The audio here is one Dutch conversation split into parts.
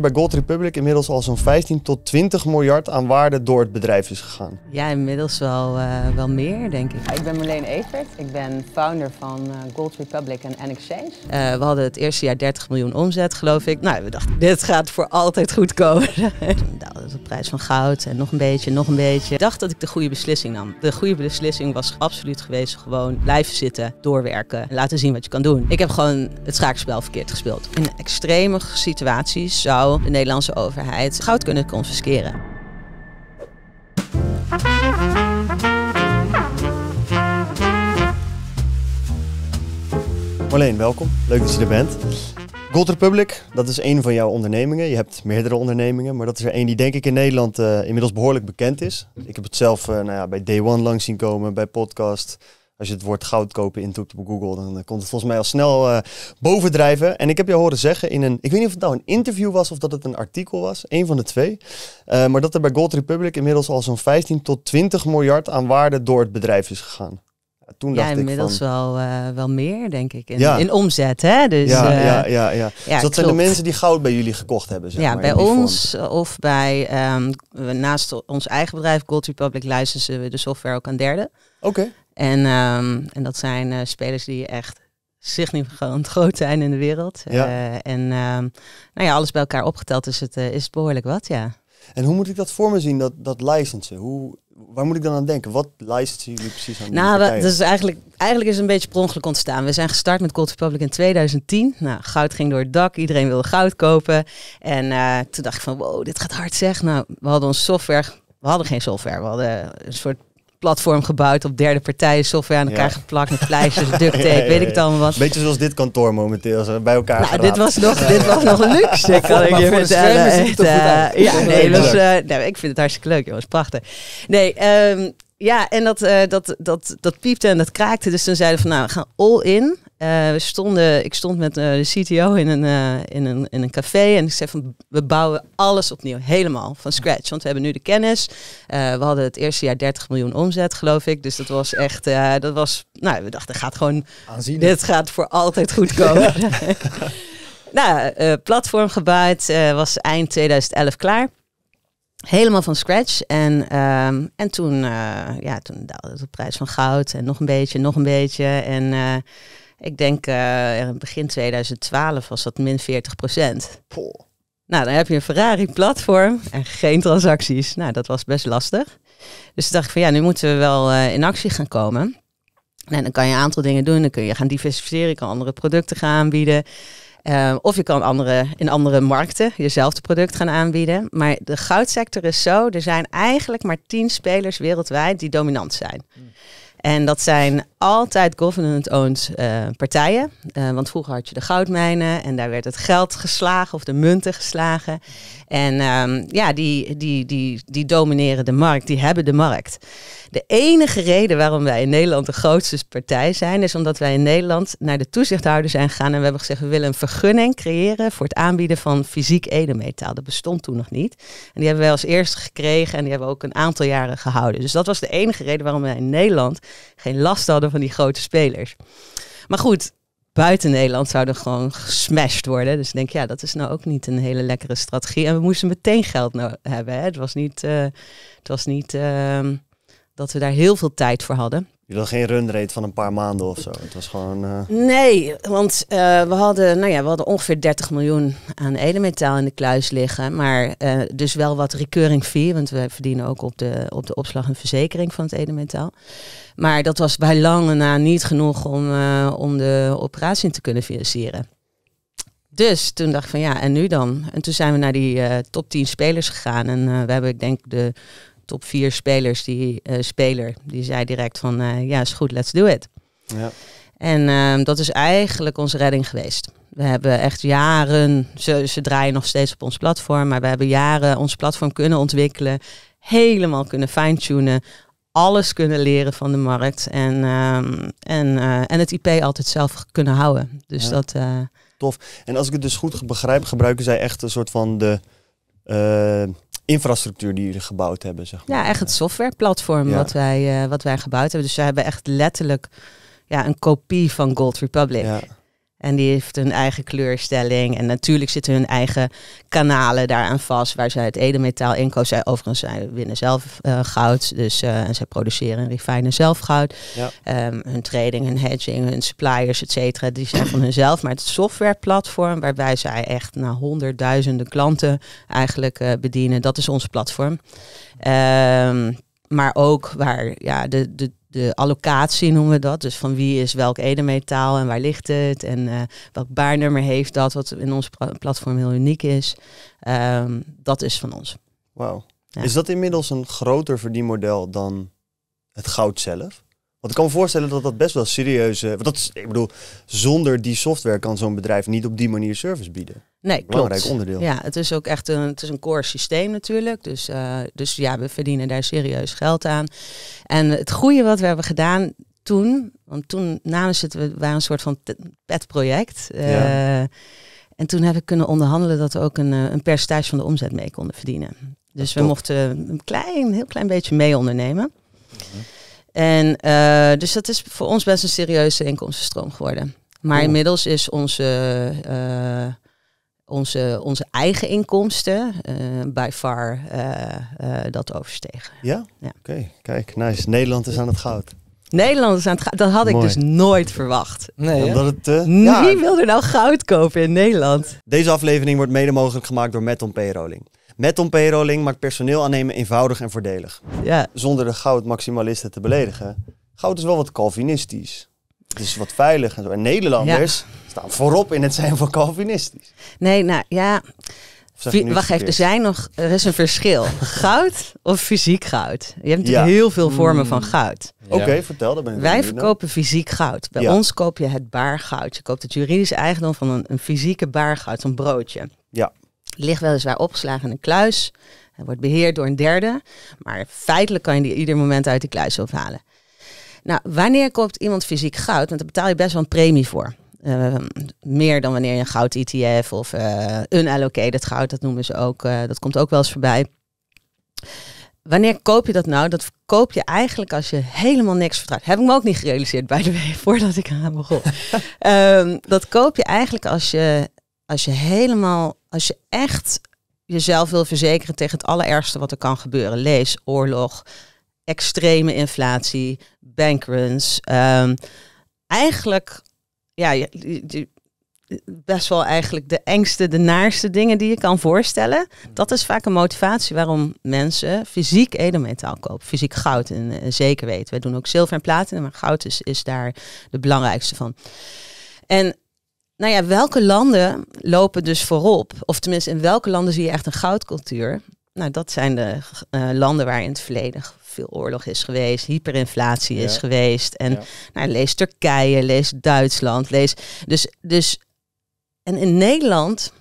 bij Gold Republic inmiddels al zo'n 15 tot 20 miljard aan waarde door het bedrijf is gegaan. Ja, inmiddels wel, eh, wel meer, denk ik. Ik ben Marleen Evert. Ik ben founder van eh, Gold Republic en N-Exchange. we hadden het eerste jaar 30 miljoen omzet, geloof ik. Nou, we dachten, dit gaat voor altijd goed komen. de prijs van goud en nog een beetje, nog een beetje. Ik dacht dat ik de goede beslissing nam. De goede beslissing was absoluut geweest gewoon blijven zitten, doorwerken en laten zien wat je kan doen. Ik heb gewoon het schaakspel verkeerd gespeeld. In extreme situaties zou de Nederlandse overheid goud kunnen confisceren. Marleen, welkom. Leuk dat je er bent. Gold Republic, dat is een van jouw ondernemingen. Je hebt meerdere ondernemingen, maar dat is er één die denk ik in Nederland eh, inmiddels behoorlijk bekend is. Ik heb het zelf eh, nou ja, bij Day One lang zien komen, bij podcast, als je het woord goud kopen intoekt op Google, dan eh, komt het volgens mij al snel eh, bovendrijven. En ik heb je horen zeggen in een, ik weet niet of het nou een interview was of dat het een artikel was, een van de twee. Eh, maar dat er bij Gold Republic inmiddels al zo'n 15 tot 20 miljard aan waarde door het bedrijf is gegaan. Ja, toen dacht inmiddels ik van, wel, wel meer, denk ik. In, ja. in omzet, hè? Dus, ja, ja, ja, ja. Dus dat zijn de mensen die goud bij jullie gekocht hebben, zeg Ja, maar, bij ons of bij, ehm, naast ons eigen bedrijf Gold Republic, licensen we de software ook aan derden. Oké. En, ehm, en dat zijn eh, spelers die echt significant groot zijn in de wereld. Ja. Eh, en ehm, nou ja, alles bij elkaar opgeteld is het, eh, is behoorlijk wat, ja. En hoe moet ik dat voor me zien, dat, dat licensen? Hoe, waar moet ik dan aan denken? Wat licensen jullie precies aan Nou, dat is eigenlijk, eigenlijk is het een beetje per ongeluk ontstaan. We zijn gestart met Gold Republic in 2010. Nou, goud ging door het dak. Iedereen wilde goud kopen. En toen dacht ik van, wow, dit gaat hard zeg. Nou, we hadden ons software... We hadden geen software. We hadden een soort platform gebouwd op derde partijen software aan elkaar geplakt met pleisters, duct tape, weet ik het allemaal wat. Beetje zoals dit kantoor momenteel, ze bij elkaar nou, dit was nog, dit was nog luxe, kan ik je vertellen. Eh, eh, eh, ja, nee, was, uh, ik vind het hartstikke leuk, jongens, prachtig. Nee, um, ja, en dat, dat, dat, dat piepte en dat kraakte. Dus toen zeiden we van, nou, we gaan all in. Eh, we stonden, ik stond met eh, de CTO in een, eh, in, een, in een café en ik zei van we bouwen alles opnieuw, helemaal van scratch. Want we hebben nu de kennis. we hadden het eerste jaar 30 miljoen omzet, geloof ik. Dus dat was echt, dat was, nou we dachten gaat gewoon, Aanzienlijk. dit gaat voor altijd goed komen. nou, platform gebouwd, was eind 2011 klaar. Helemaal van scratch. En, ehm, en toen, ja, toen daalde de prijs van goud en nog een beetje, nog een beetje. En ik denk uh, begin 2012 was dat min 40 procent. Nou, dan heb je een Ferrari-platform en geen transacties. Nou, dat was best lastig. Dus toen dacht ik van ja, nu moeten we wel eh, in actie gaan komen. En dan kan je een aantal dingen doen. Dan kun je gaan diversificeren, je kan andere producten gaan aanbieden. Eh, of je kan andere, in andere markten jezelfde product gaan aanbieden. Maar de goudsector is zo, er zijn eigenlijk maar tien spelers wereldwijd die dominant zijn. Hmm. En dat zijn altijd government-owned eh, partijen. Eh, want vroeger had je de goudmijnen en daar werd het geld geslagen of de munten geslagen. En ehm, ja, die, die, die, die domineren de markt, die hebben de markt. De enige reden waarom wij in Nederland de grootste partij zijn, is omdat wij in Nederland naar de toezichthouder zijn gegaan en we hebben gezegd: we willen een vergunning creëren voor het aanbieden van fysiek edelmetaal. Dat bestond toen nog niet. En die hebben wij als eerste gekregen en die hebben we ook een aantal jaren gehouden. Dus dat was de enige reden waarom wij in Nederland geen last hadden van die grote spelers. Maar goed, buiten Nederland zouden gewoon gesmashed worden. Dus ik denk, ja, dat is nou ook niet een hele lekkere strategie. En we moesten meteen geld nou hebben. Hè. Het was niet, eh, het was niet ehm, dat we daar heel veel tijd voor hadden. Je wil geen runrate van een paar maanden of zo. Het was gewoon. Eh, nee, want eh, we, hadden, nou ja, we hadden ongeveer 30 miljoen aan edelmetaal in de kluis liggen. Maar eh, dus wel wat recurring fee. Want we verdienen ook op de, op de opslag en verzekering van het edelmetaal. Maar dat was bij lange na niet genoeg om, om de operatie te kunnen financieren. Dus toen dacht ik van ja, en nu dan? En toen zijn we naar die top 10 spelers gegaan. En we hebben, ik denk, de top vier spelers die eh, speler, die zei direct van eh, ja, is goed, let's do it. Ja. En ehm, dat is eigenlijk onze redding geweest. We hebben echt jaren, ze, ze draaien nog steeds op ons platform, maar we hebben jaren ons platform kunnen ontwikkelen, helemaal kunnen fine-tunen, alles kunnen leren van de markt en, ehm, en, eh, en het IP altijd zelf kunnen houden. Dus dat. Tof. En als ik het dus goed begrijp, gebruiken zij echt een soort van de infrastructuur die jullie gebouwd hebben, zeg maar. Ja, echt het softwareplatform wat, wij, eh, wat wij gebouwd hebben. Dus we hebben echt letterlijk ja, een kopie van Gold Republic. Ja. En die heeft hun eigen kleurstelling. En natuurlijk zitten hun eigen kanalen daaraan vast. Waar zij het edelmetaal in kozen. Zij overigens zij winnen zelf eh, goud. Dus, eh, zij produceren en refineren zelf goud. Ja. Ehm, hun trading, hun hedging, hun suppliers, et cetera. Die zijn van hunzelf. Maar het softwareplatform waarbij zij echt naar honderdduizenden klanten eigenlijk eh, bedienen. Dat is ons platform. Ehm, maar ook waar ja, de, de de allocatie noemen we dat. Dus van wie is welk edelmetaal en waar ligt het? En eh, welk baarnummer heeft dat, wat in ons platform heel uniek is. Ehm, dat is van ons. Wauw. Is dat inmiddels een groter verdienmodel dan het goud zelf? Want ik kan me voorstellen dat dat best wel serieus... want dat is, ik bedoel, zonder die software kan zo'n bedrijf niet op die manier service bieden. Nee, Belangrijk onderdeel. Ja, het is ook echt een, het is een core systeem natuurlijk. Dus, eh, dus ja, we verdienen daar serieus geld aan. En het goede wat we hebben gedaan toen... Want toen namen ze het, we waren een soort van petproject. Uh, ja. En toen hebben we kunnen onderhandelen dat we ook een, eh, een percentage van de omzet mee konden verdienen. Dus we mochten een klein, heel klein beetje mee ondernemen. En uh, dus dat is voor ons best een serieuze inkomstenstroom geworden. Maar inmiddels is onze, eh, onze, onze eigen inkomsten uh, eh, bij far dat overstegen. Ja? ja. Oké, kijk, nice. Nederland is aan het goud. Nederland is aan het goud. Dat had ik dus nooit verwacht. Nee, Omdat het, Wie wil er nou goud kopen in Nederland? Deze aflevering wordt mede mogelijk gemaakt door Meton Payrolling. Rolling. Met om maakt personeel aannemen eenvoudig en voordelig. Ja. Zonder de goudmaximalisten te beledigen. Goud is wel wat calvinistisch. Het is wat veilig en zo. Nederlanders staan voorop in het zijn van calvinistisch. Nee, nou ja... Wacht even, er, zijn nog, er is een verschil. Goud of fysiek goud? Je hebt natuurlijk heel veel vormen van hmm. goud. Oké, vertel. dan. ben Wij verkopen fysiek goud. Bij ons koop je het baargoud. Je koopt het juridisch eigendom van een, een fysieke baargoud, een broodje. Ja ligt weliswaar opgeslagen in een kluis. Hij wordt beheerd door een derde. Maar feitelijk kan je die ieder moment uit die kluis ophalen. Nou, wanneer koopt iemand fysiek goud? Want daar betaal je best wel een premie voor. Eh, meer dan wanneer je een goud-ETF of uh, unallocated goud, dat noemen ze ook. Eh, dat komt ook wel eens voorbij. Wanneer koop je dat nou? Dat koop je eigenlijk als je helemaal niks vertrouwt. Heb ik me ook niet gerealiseerd, bij de way, voordat ik aan begon. um, dat koop je eigenlijk als je, als je helemaal als je echt jezelf wil verzekeren tegen het allerergste wat er kan gebeuren, lees oorlog, extreme inflatie, bankruns, ehm, eigenlijk, ja, best wel eigenlijk de engste, de naarste dingen die je kan voorstellen. Dat is vaak een motivatie waarom mensen fysiek edelmetaal kopen. Fysiek goud en, eh, zeker weten. Wij doen ook zilver en platen, maar goud is, is daar de belangrijkste van. En nou ja, welke landen lopen dus voorop? Of tenminste, in welke landen zie je echt een goudcultuur? Nou, dat zijn de eh, landen waar in het verleden veel oorlog is geweest, hyperinflatie is geweest. En nou, lees Turkije, lees Duitsland, lees. Dus, dus, en in Nederland, nou,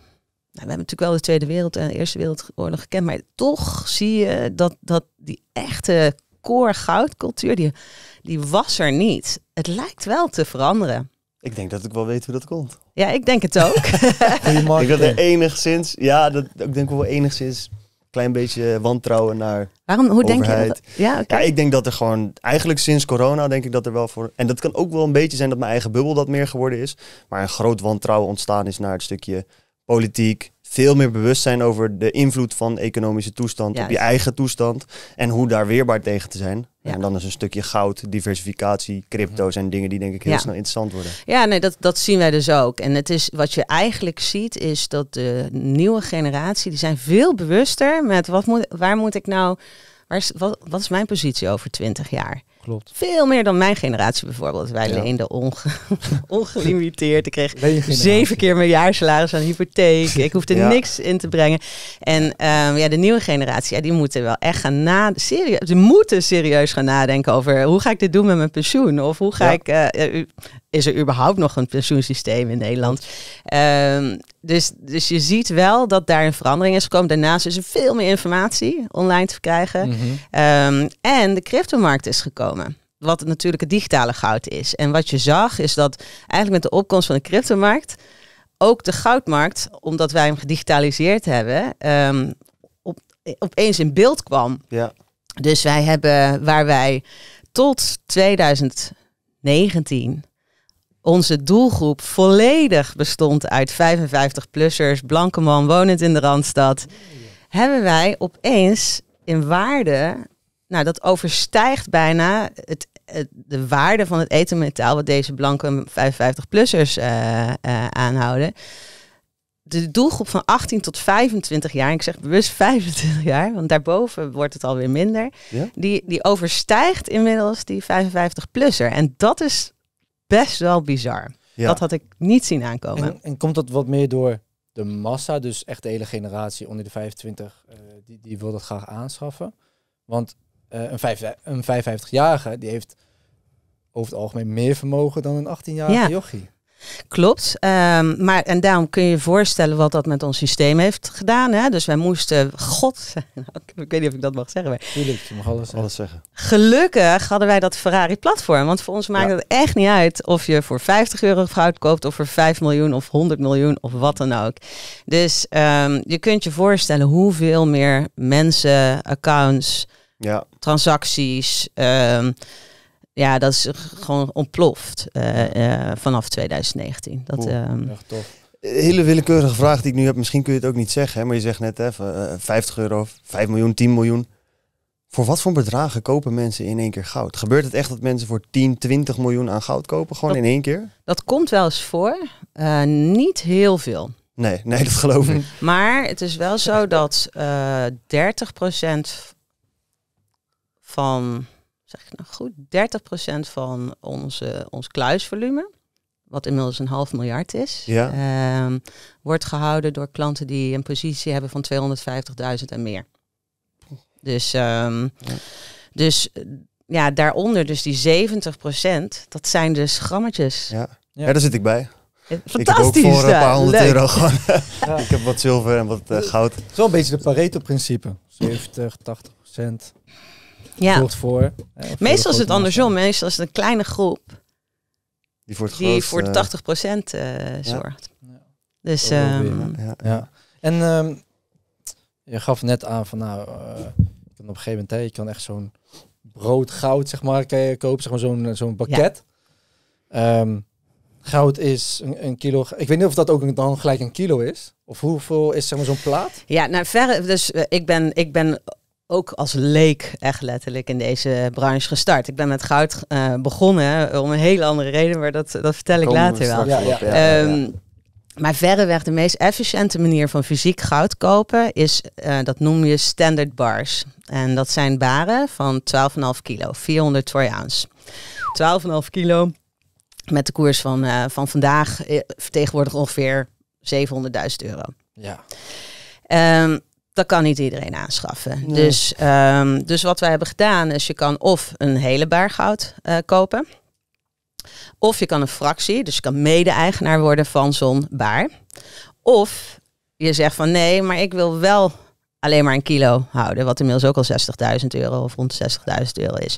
we hebben natuurlijk wel de Tweede Wereld en eh, de Eerste Wereldoorlog gekend, maar toch zie je dat, dat die echte core goudcultuur, die, die was er niet. Het lijkt wel te veranderen. Ik denk dat ik wel weet hoe dat komt. Ja, ik denk het ook. ik dat er enigszins, ja, dat, ik denk wel enigszins klein beetje wantrouwen naar. Waarom? Hoe denk je dat? Ja, okay. ja, ik denk dat er gewoon, eigenlijk sinds corona, denk ik dat er wel voor. En dat kan ook wel een beetje zijn dat mijn eigen bubbel dat meer geworden is. Maar een groot wantrouwen ontstaan is naar het stukje politiek, veel meer bewust zijn over de invloed van economische toestand op je eigen toestand en hoe daar weerbaar tegen te zijn. En dan is een stukje goud, diversificatie, crypto zijn mhm. dingen die denk ik heel snel interessant worden. Ja, nee, dat, dat zien wij dus ook. En het is, wat je eigenlijk ziet is dat de nieuwe generatie, die zijn veel bewuster met wat moet, waar moet ik nou, waar is, wat, wat is mijn positie over 20 jaar? Veel meer dan mijn generatie bijvoorbeeld. Wij ja. leenden onge ongelimiteerd. Ik kreeg zeven keer mijn jaarsalaris aan hypotheek. Ik hoefde niks in te brengen. En ehm, ja, de nieuwe generatie, ja, die moeten wel echt gaan nadenken. Serieus, ze moeten serieus gaan nadenken over hoe ga ik dit doen met mijn pensioen? Of hoe ga ik... Eh, is er überhaupt nog een pensioensysteem in Nederland? Um, dus, dus je ziet wel dat daar een verandering is gekomen. Daarnaast is er veel meer informatie online te krijgen. Mhm. Ehm, en de cryptomarkt is gekomen. Wat natuurlijk het digitale goud is. En wat je zag is dat eigenlijk met de opkomst van de cryptomarkt... ook de goudmarkt, omdat wij hem gedigitaliseerd hebben... Ehm, op, opeens in beeld kwam. Ja. Dus wij hebben waar wij tot 2019 onze doelgroep volledig bestond uit 55-plussers, blanke man, wonend in de Randstad, hebben wij opeens in waarde, nou dat overstijgt bijna het, de waarde van het etenmetaal wat deze blanke 55-plussers eh, eh, aanhouden. De doelgroep van 18 tot 25 jaar, ik zeg bewust 25 jaar, want daarboven wordt het alweer minder, die, die overstijgt inmiddels die 55-plusser. En dat is best wel bizar. Dat had ik niet zien aankomen. En, en, komt dat wat meer door de massa, dus echt de hele generatie onder de 25, eh, die, die wil dat graag aanschaffen? Want eh, een, vijf, een 55-jarige die heeft over het algemeen meer vermogen dan een 18-jarige ja. jochie. Klopt. Ehm, maar, en daarom kun je je voorstellen wat dat met ons systeem heeft gedaan. Hè? Dus wij moesten, god, ik weet niet of ik dat mag zeggen. Maar... Tuurlijk, je mag alles, alles zeggen. Gelukkig hadden wij dat Ferrari-platform. Want voor ons maakt het echt niet uit of je voor 50 euro goud koopt of voor 5 miljoen of 100 miljoen of wat dan ook. Dus ehm, je kunt je voorstellen hoeveel meer mensen, accounts, ja. transacties... Ehm, ja, dat is gewoon ontploft eh, eh, vanaf 2019. Dat, ehm, tof. Eh, hele willekeurige vraag die ik nu heb. Misschien kun je het ook niet zeggen. Hè? Maar je zegt net even 50 euro, 5 miljoen, 10 miljoen. Voor wat voor bedragen kopen mensen in één keer goud? Gebeurt het echt dat mensen voor 10, 20 miljoen aan goud kopen? Gewoon in één keer? Dat komt wel eens voor. niet heel veel. Nee, nee, dat geloof ik. Maar het is wel zo dat uh, 30% van zeg ik nou goed, 30% van onze, ons kluisvolume, wat inmiddels een half miljard is, ja. Ehm, wordt gehouden door klanten die een positie hebben van 250.000 en meer. Dus, ehm, ja. dus eh, ja, daaronder dus die 70%, dat zijn dus grammetjes. Ja, daar zit ik bij. Fantastisch. Eh, ik heb ook voor een paar eh, honderd euro gewoon. ik heb wat zilver en wat goud. Het is wel een beetje de Pareto-principe. 70, 80 procent ja. voor. Eh, voor meestal is het andersom. Meestal is het een kleine groep die voor, het groot, voor de 80% eh, zorgt. Dus, ehm, ja. En ehm, je gaf net aan van nou, eh, op een gegeven moment, hè, je kan echt zo'n brood goud, zeg maar, kopen, zeg maar zo'n zo'n pakket. Ehm, goud is een, een, kilo. Ik weet niet of dat ook dan gelijk een kilo is. Of hoeveel is zeg maar zo'n plaat? Ja, nou verre. Dus ik ben, ik ben ook als leek echt letterlijk in deze branche gestart. Ik ben met goud eh, begonnen eh, om een hele andere reden, maar dat, dat vertel ik later wel. Ja, ehm, maar verreweg de meest efficiënte manier van fysiek goud kopen is, eh, dat noem je standard bars. En dat zijn baren van 12,5 kilo, 400 troy 12,5 kilo met de koers van, van vandaag vertegenwoordigt ongeveer 700.000 euro. Ja. Ehm, dat kan niet iedereen aanschaffen. Dus, ehm, dus wat wij hebben gedaan is, je kan of een hele baar goud eh, kopen. Of je kan een fractie, dus je kan mede-eigenaar worden van zo'n baar. Of je zegt van nee, maar ik wil wel alleen maar een kilo houden, wat inmiddels ook al 60.000 euro of rond 60.000 euro is.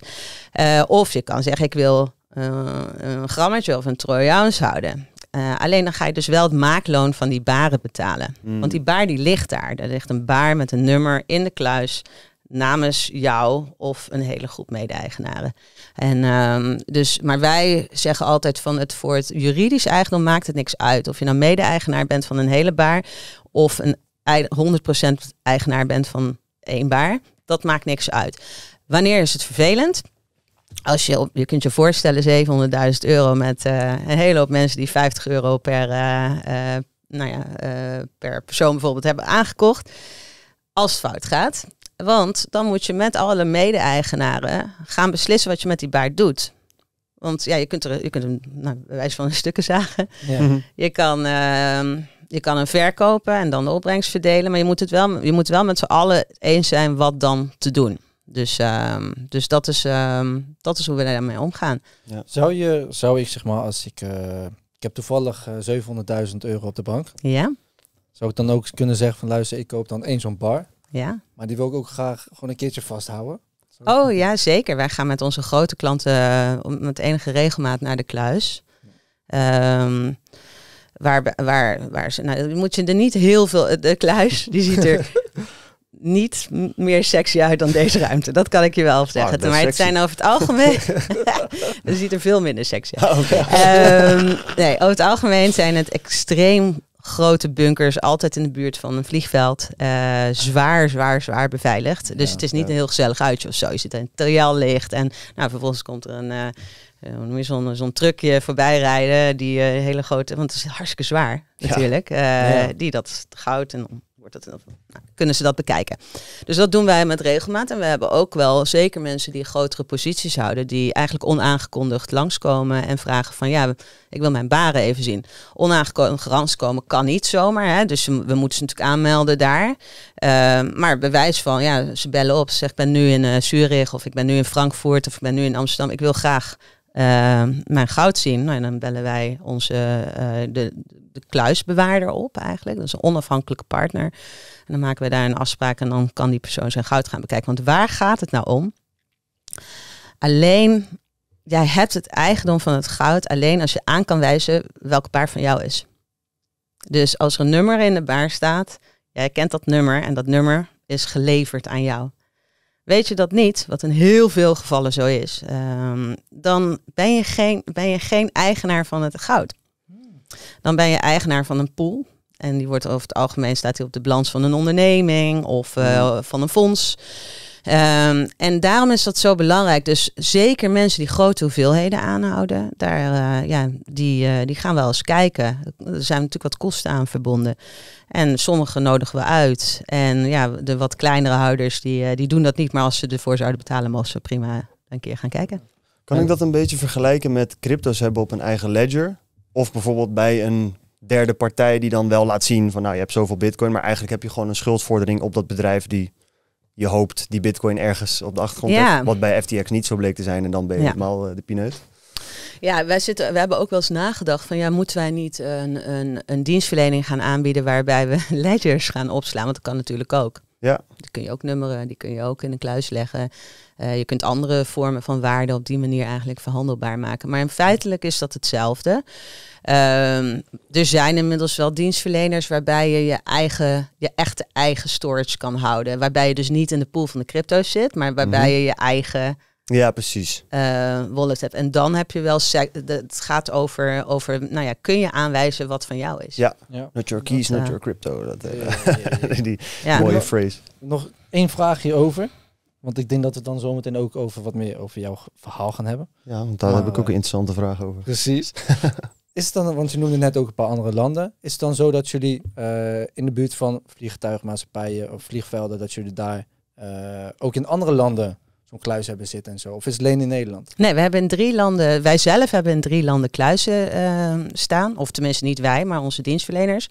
Eh, of je kan zeggen, ik wil eh, een grammetje of een troy houden. Eh, alleen dan ga je dus wel het maakloon van die baren betalen. Hmm. Want die baar die ligt daar. Er ligt een baar met een nummer in de kluis namens jou of een hele groep mede-eigenaren. En, ehm, dus, maar wij zeggen altijd van het voor het juridisch eigendom maakt het niks uit. Of je nou mede-eigenaar bent van een hele baar of een 100% eigenaar bent van één baar. Dat maakt niks uit. Wanneer is het vervelend? als je, je kunt je voorstellen 700.000 euro met eh, een hele hoop mensen die 50 euro per, eh, eh, nou ja, per persoon bijvoorbeeld hebben aangekocht. Als het fout gaat. Want dan moet je met alle mede-eigenaren gaan beslissen wat je met die baard doet. Want ja, je kunt, er, je kunt hem nou, bij wijze van stukken zagen. Ja. Mhm. Je, kan, ehm, je kan hem verkopen en dan de opbrengst verdelen. Maar je moet het wel, je moet wel met z'n allen eens zijn wat dan te doen. Dus, ehm, dus dat, is, ehm, dat is hoe we daarmee omgaan. Ja. Zou, je, zou ik zeg maar, als ik. Eh, ik heb toevallig 700.000 eh, euro op de bank. Ja. Zou ik dan ook kunnen zeggen van luister, ik koop dan één zo'n bar. Ja. Maar die wil ik ook graag gewoon een keertje vasthouden. oh ja, zeker. Wij gaan met onze grote klanten uh, met enige regelmaat naar de kluis. Um, waar, waar, waar ze, nou, moet je er niet heel veel, de kluis, die ziet er niet meer sexy uit dan deze ruimte. Dat kan ik je wel zeggen. Oh, maar het zijn over het algemeen. er ziet er veel minder sexy uit. Oh, ehm, nee, over het algemeen zijn het extreem grote bunkers, altijd in de buurt van een vliegveld. Eh, zwaar, zwaar, zwaar beveiligd. Dus het is niet een heel gezellig uitje of zo. Je zit in het licht en nou, vervolgens komt er een. Uh, uh, zo'n truckje voorbij rijden, die hele grote, want het is hartstikke zwaar natuurlijk, die dat goud en dat Nou, kunnen ze dat bekijken. Dus dat doen wij met regelmaat. En we hebben ook wel zeker mensen die grotere posities houden, die eigenlijk onaangekondigd langskomen en vragen van ja, ik wil mijn baren even zien. Onaangekondigd komen kan niet zomaar. Hè? Dus we moeten ze natuurlijk aanmelden daar. Ehm, maar bewijs van ja, ze bellen op. zegt ik ben nu in uh, Zurich of ik ben nu in Frankfurt of ik ben nu in Amsterdam. Ik wil graag Ehm, mijn goud zien. en nou, dan bellen wij onze, eh, de, de kluisbewaarder op eigenlijk. Dat is een onafhankelijke partner. En dan maken we daar een afspraak en dan kan die persoon zijn goud gaan bekijken. Want waar gaat het nou om? Alleen, jij hebt het eigendom van het goud alleen als je aan kan wijzen welke paar van jou is. Dus als er een nummer in de baar staat, jij kent dat nummer en dat nummer is geleverd aan jou. Weet je dat niet, wat in heel veel gevallen zo is, ehm, dan ben je, geen, ben je geen eigenaar van het goud. Dan ben je eigenaar van een pool. En die wordt over het algemeen staat die op de balans van een onderneming of eh, hmm. van een fonds. Ehm, en daarom is dat zo belangrijk. Dus zeker mensen die grote hoeveelheden aanhouden, daar, eh, ja, die, eh, die gaan wel eens kijken. Er zijn natuurlijk wat kosten aan verbonden. En sommige nodigen we uit. En ja, de wat kleinere houders, die, eh, die doen dat niet. Maar als ze ervoor zouden betalen, mogen ze prima een keer gaan kijken. Kan ik dat een beetje vergelijken met crypto's hebben op een eigen ledger? Of bijvoorbeeld bij een derde partij die dan wel laat zien van nou je hebt zoveel bitcoin, maar eigenlijk heb je gewoon een schuldvordering op dat bedrijf die je hoopt die bitcoin ergens op de achtergrond Wat bij FTX niet zo bleek te zijn. En dan ben je helemaal eh, de pineut. Ja, wij, zitten, we hebben ook wel eens nagedacht van ja, moeten wij niet een, een, een dienstverlening gaan aanbieden waarbij we ledgers gaan opslaan? Want dat kan natuurlijk ook. Ja. Die kun je ook nummeren, die kun je ook in een kluis leggen. Eh, je kunt andere vormen van waarde op die manier eigenlijk verhandelbaar maken. Maar in feitelijk is dat hetzelfde. Ehm, er zijn inmiddels wel dienstverleners waarbij je je, eigen, je echte eigen storage kan houden. Waarbij je dus niet in de pool van de crypto's zit, maar waarbij mhm. je je eigen ja, precies. Uh, eh, wallet hebt. En dan heb je wel, het gaat over, over, nou ja, kun je aanwijzen wat van jou is. Ja, ja. not your keys, dat, not eh, your crypto. Eh, die mooie phrase. Nog één vraagje over. Want ik denk dat we dan zometeen ook over wat meer over jouw verhaal gaan hebben. Ja, want daar heb ik ook een interessante vraag over. Precies. is het dan, want je noemde net ook een paar andere landen, is het dan zo dat jullie in de buurt van vliegtuigmaatschappijen of vliegvelden, dat jullie daar ook in andere landen zo'n kluis hebben zitten en zo? Of is het alleen in Nederland? Nee, we hebben in drie landen, wij zelf hebben in drie landen kluizen ehm, staan. Of tenminste niet wij, maar onze dienstverleners.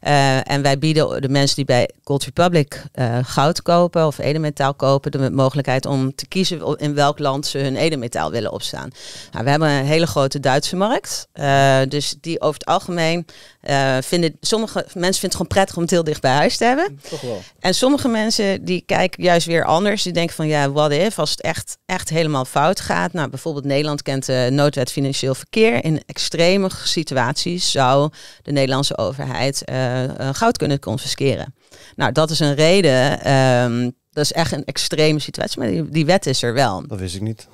Eh, en wij bieden de mensen die bij Gold Republic eh, goud kopen of edelmetaal kopen, de mogelijkheid om te kiezen in welk land ze hun edelmetaal willen opstaan. Nou, we hebben een hele grote Duitse markt. Eh, dus die over het algemeen eh, vinden, sommige mensen vinden het gewoon prettig om het heel dicht bij huis te hebben. Mm, toch wel. En sommige mensen die kijken juist weer anders. Die denken van ja, what if als het echt, echt helemaal fout gaat. Nou, bijvoorbeeld Nederland kent de noodwet financieel verkeer. In extreme situaties zou de Nederlandse overheid eh, eh, goud kunnen confisceren. Nou, dat is een reden ehm, dat is echt een extreme situatie, maar die, wet is er wel. Dat wist ik niet.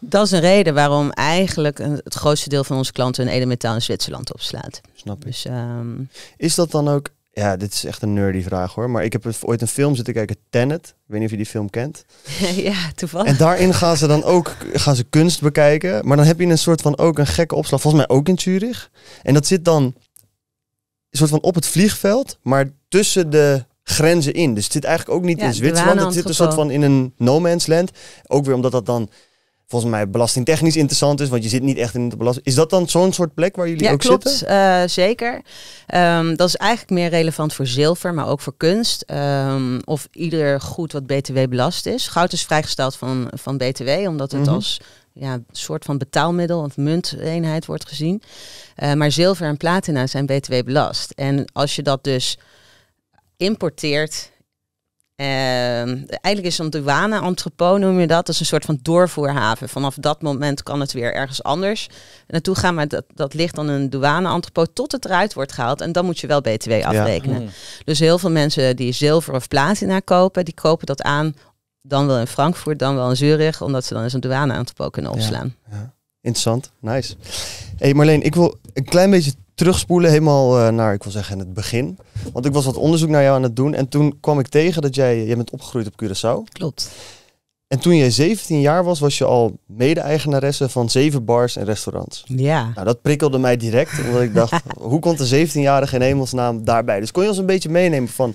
Dat is een reden waarom eigenlijk het grootste deel van onze klanten een edelmetaal in Zwitserland opslaat. Snap je? Dus, ehm, Is dat dan ook ja, dit is echt een nerdy vraag hoor. Maar ik heb ooit een film zitten kijken, Tenet. Ik weet niet of je die film kent. ja, toevallig. En daarin gaan ze dan ook gaan ze kunst bekijken. Maar dan heb je een soort van ook een gekke opslag. Volgens mij ook in Zurich. En dat zit dan een soort van op het vliegveld. Maar tussen de grenzen in. Dus het zit eigenlijk ook niet in Zwitserland. Het zit een soort van in een no man's land. Ook weer omdat dat dan volgens mij belastingtechnisch interessant is, want je zit niet echt in de belasting. Is dat dan zo'n soort plek waar jullie ook zitten? Ja, uh, eh, zeker. Ehm, dat is eigenlijk meer relevant voor zilver, maar ook voor kunst. Ehm, of ieder goed wat BTW belast is. Goud is vrijgesteld van, van BTW, omdat het mhm. als ja, soort van betaalmiddel of munteenheid wordt gezien. Eh, maar zilver en platina zijn BTW belast. En als je dat dus importeert. Ehm, eigenlijk is een douane entrepot, noem je dat. Dat is een soort van doorvoerhaven. Vanaf dat moment kan het weer ergens anders naartoe gaan. Maar dat, dat ligt dan een douane entrepot tot het eruit wordt gehaald. En dan moet je wel BTW afrekenen. Mm. Dus heel veel mensen die zilver of platina kopen, die kopen dat aan. Dan wel in Frankfurt, dan wel in Zurich. Omdat ze dan eens een douane entrepot kunnen opslaan. Ja. Ja. Interessant, nice. hey Marleen, ik wil een klein beetje terugspoelen helemaal eh, naar, ik wil zeggen, het begin. Want ik was wat onderzoek naar jou aan het doen en toen kwam ik tegen dat jij, je bent opgegroeid op Curaçao. Klopt. En toen jij 17 jaar was, was je al mede-eigenaresse van zeven bars en restaurants. Ja. Nou, dat prikkelde mij direct, omdat ik dacht, hoe komt een 17-jarige in hemelsnaam daarbij? Dus kon je ons een beetje meenemen van,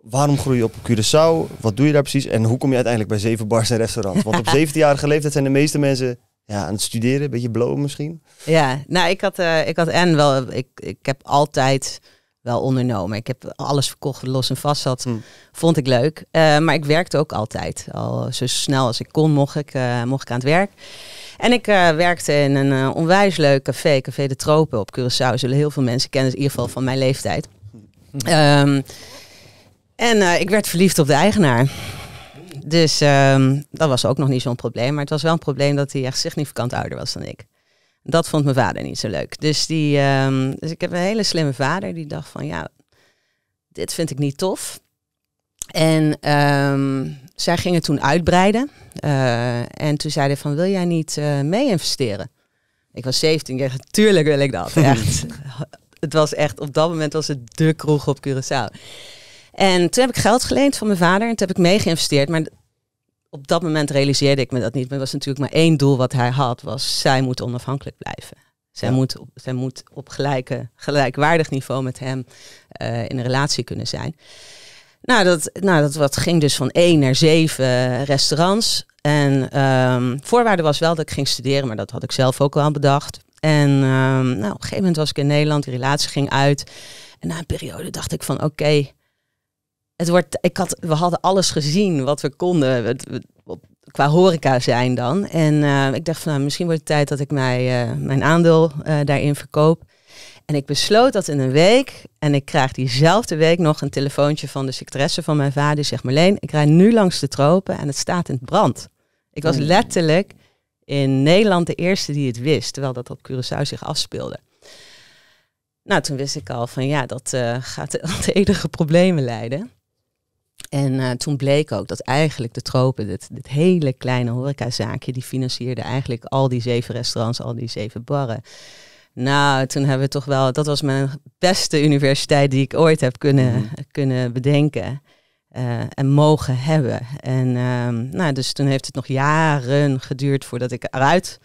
waarom groei je op Curaçao? Wat doe je daar precies? En hoe kom je uiteindelijk bij zeven bars en restaurants? Want op 17-jarige leeftijd zijn de meeste mensen ja, aan het studeren, een beetje blow misschien. Ja, nou ik had, eh, ik had en wel, ik, ik heb altijd wel ondernomen. Ik heb alles verkocht, los en vast zat. Hm. Vond ik leuk. Eh, maar ik werkte ook altijd. Al zo snel als ik kon mocht ik, eh, mocht ik aan het werk. En ik werkte in een onwijs leuk café, Café de Tropen op Curaçao. Zullen heel veel mensen kennen, in ieder geval van mijn leeftijd. Hm. Ehm, en ik werd verliefd op de eigenaar. Dus ehm, dat was ook nog niet zo'n probleem. Maar het was wel een probleem dat hij echt significant ouder was dan ik. Dat vond mijn vader niet zo leuk. Dus, die, ehm, dus ik heb een hele slimme vader die dacht van ja, dit vind ik niet tof. En um, zij gingen toen uitbreiden. Eh, en toen zeiden van wil jij niet eh, mee investeren? Ik was 17, ik dacht tuurlijk wil ik dat. het was echt, op dat moment was het de kroeg op Curaçao. En toen heb ik geld geleend van mijn vader en toen heb ik meegeïnvesteerd. Maar op dat moment realiseerde ik me dat niet. Maar was natuurlijk maar één doel wat hij had, was zij moet onafhankelijk blijven. Zij, moet, op, zij moet op gelijke, gelijkwaardig niveau met hem eh, in een relatie kunnen zijn. Nou, dat, nou dat, wat ging dus van één naar zeven restaurants. En um, voorwaarde was wel dat ik ging studeren, maar dat had ik zelf ook al bedacht. En ehm, nou, op een gegeven moment was ik in Nederland, die relatie ging uit. En na een periode dacht ik van oké, het wordt, ik had, we hadden alles gezien wat we konden. qua horeca zijn dan. En eh, ik dacht van nou, misschien wordt het tijd dat ik mij, eh, mijn aandeel eh, daarin verkoop. En ik besloot dat in een week. En ik krijg diezelfde week nog een telefoontje van de secretaresse van mijn vader. Die zegt Leen. ik rij nu langs de tropen en het staat in brand. Ik was oh. letterlijk in Nederland de eerste die het wist. Terwijl dat op Curaçao zich afspeelde. Nou, toen wist ik al van ja, dat gaat tot enige problemen leiden. En eh, toen bleek ook dat eigenlijk de tropen, dit, dit, hele kleine horecazaakje, die financierde eigenlijk al die zeven restaurants, al die zeven barren. Nou, toen hebben we toch wel, dat was mijn beste universiteit die ik ooit heb kunnen, mhm. kunnen bedenken. Eh, en mogen hebben. En ehm, nou, dus toen heeft het nog jaren geduurd voordat ik eruit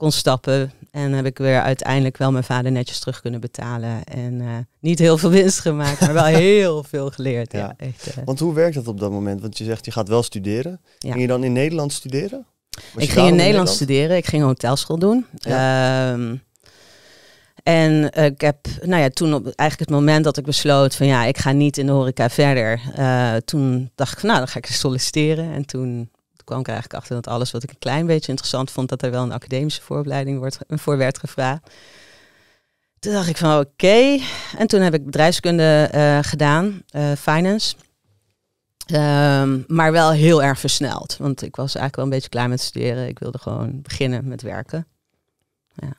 kon stappen. En heb ik weer uiteindelijk wel mijn vader netjes terug kunnen betalen. En eh, niet heel veel winst gemaakt, maar wel heel veel geleerd. Ja. echt, eh. Want hoe werkt dat op dat moment? Want je zegt, je gaat wel studeren. Ging je dan in Nederland studeren? ik ging in Nederland, studeren. Ik ging hotelschool doen. Ehm, en ik heb, nou ja, toen op eigenlijk het moment dat ik besloot van ja, ik ga niet in de horeca verder. Eh, toen dacht ik, nou, dan ga ik solliciteren. En toen toen kwam ik eigenlijk achter dat alles wat ik een klein beetje interessant vond, dat er wel een academische voorbereiding wordt, voor werd gevraagd. Toen dacht ik van oké. En toen heb ik bedrijfskunde eh, gedaan, eh, finance. Ehm, maar wel heel erg versneld. Want ik was eigenlijk wel een beetje klaar met studeren. Ik wilde gewoon beginnen met werken. Ja.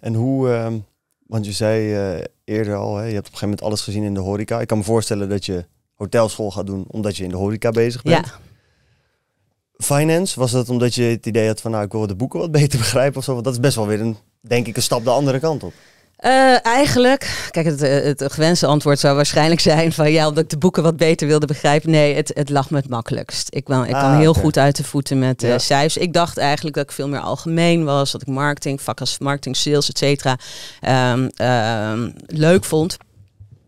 En hoe, ehm, want je zei eh, eerder al, hè, je hebt op een gegeven moment alles gezien in de horeca. Ik kan me voorstellen dat je hotelschool gaat doen omdat je in de horeca bezig bent. Ja finance? Was dat omdat je het idee had van, nou, ik wil de boeken wat beter begrijpen of zo? Want dat is best wel weer een, denk ik, een stap de andere kant op. Eh, eigenlijk, kijk, het, eh, het, gewenste antwoord zou waarschijnlijk zijn van ja, omdat ik de boeken wat beter wilde begrijpen. Nee, het, het lag me het makkelijkst. Ik, kwam, ik ah, heel goed uit de voeten met eh, cijfers. Ik dacht eigenlijk dat ik veel meer algemeen was, dat ik marketing, vak als marketing, sales, et cetera, ehm, ehm, leuk vond.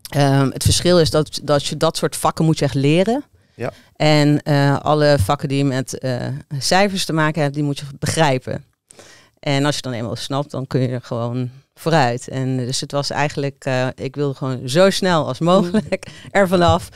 Ehm, het verschil is dat, dat je dat soort vakken moet echt leren. Ja. En eh, alle vakken die met eh, cijfers te maken hebben, die moet je begrijpen. En als je dan eenmaal snapt, dan kun je er gewoon vooruit. En dus het was eigenlijk, eh, ik wilde gewoon zo snel als mogelijk er vanaf.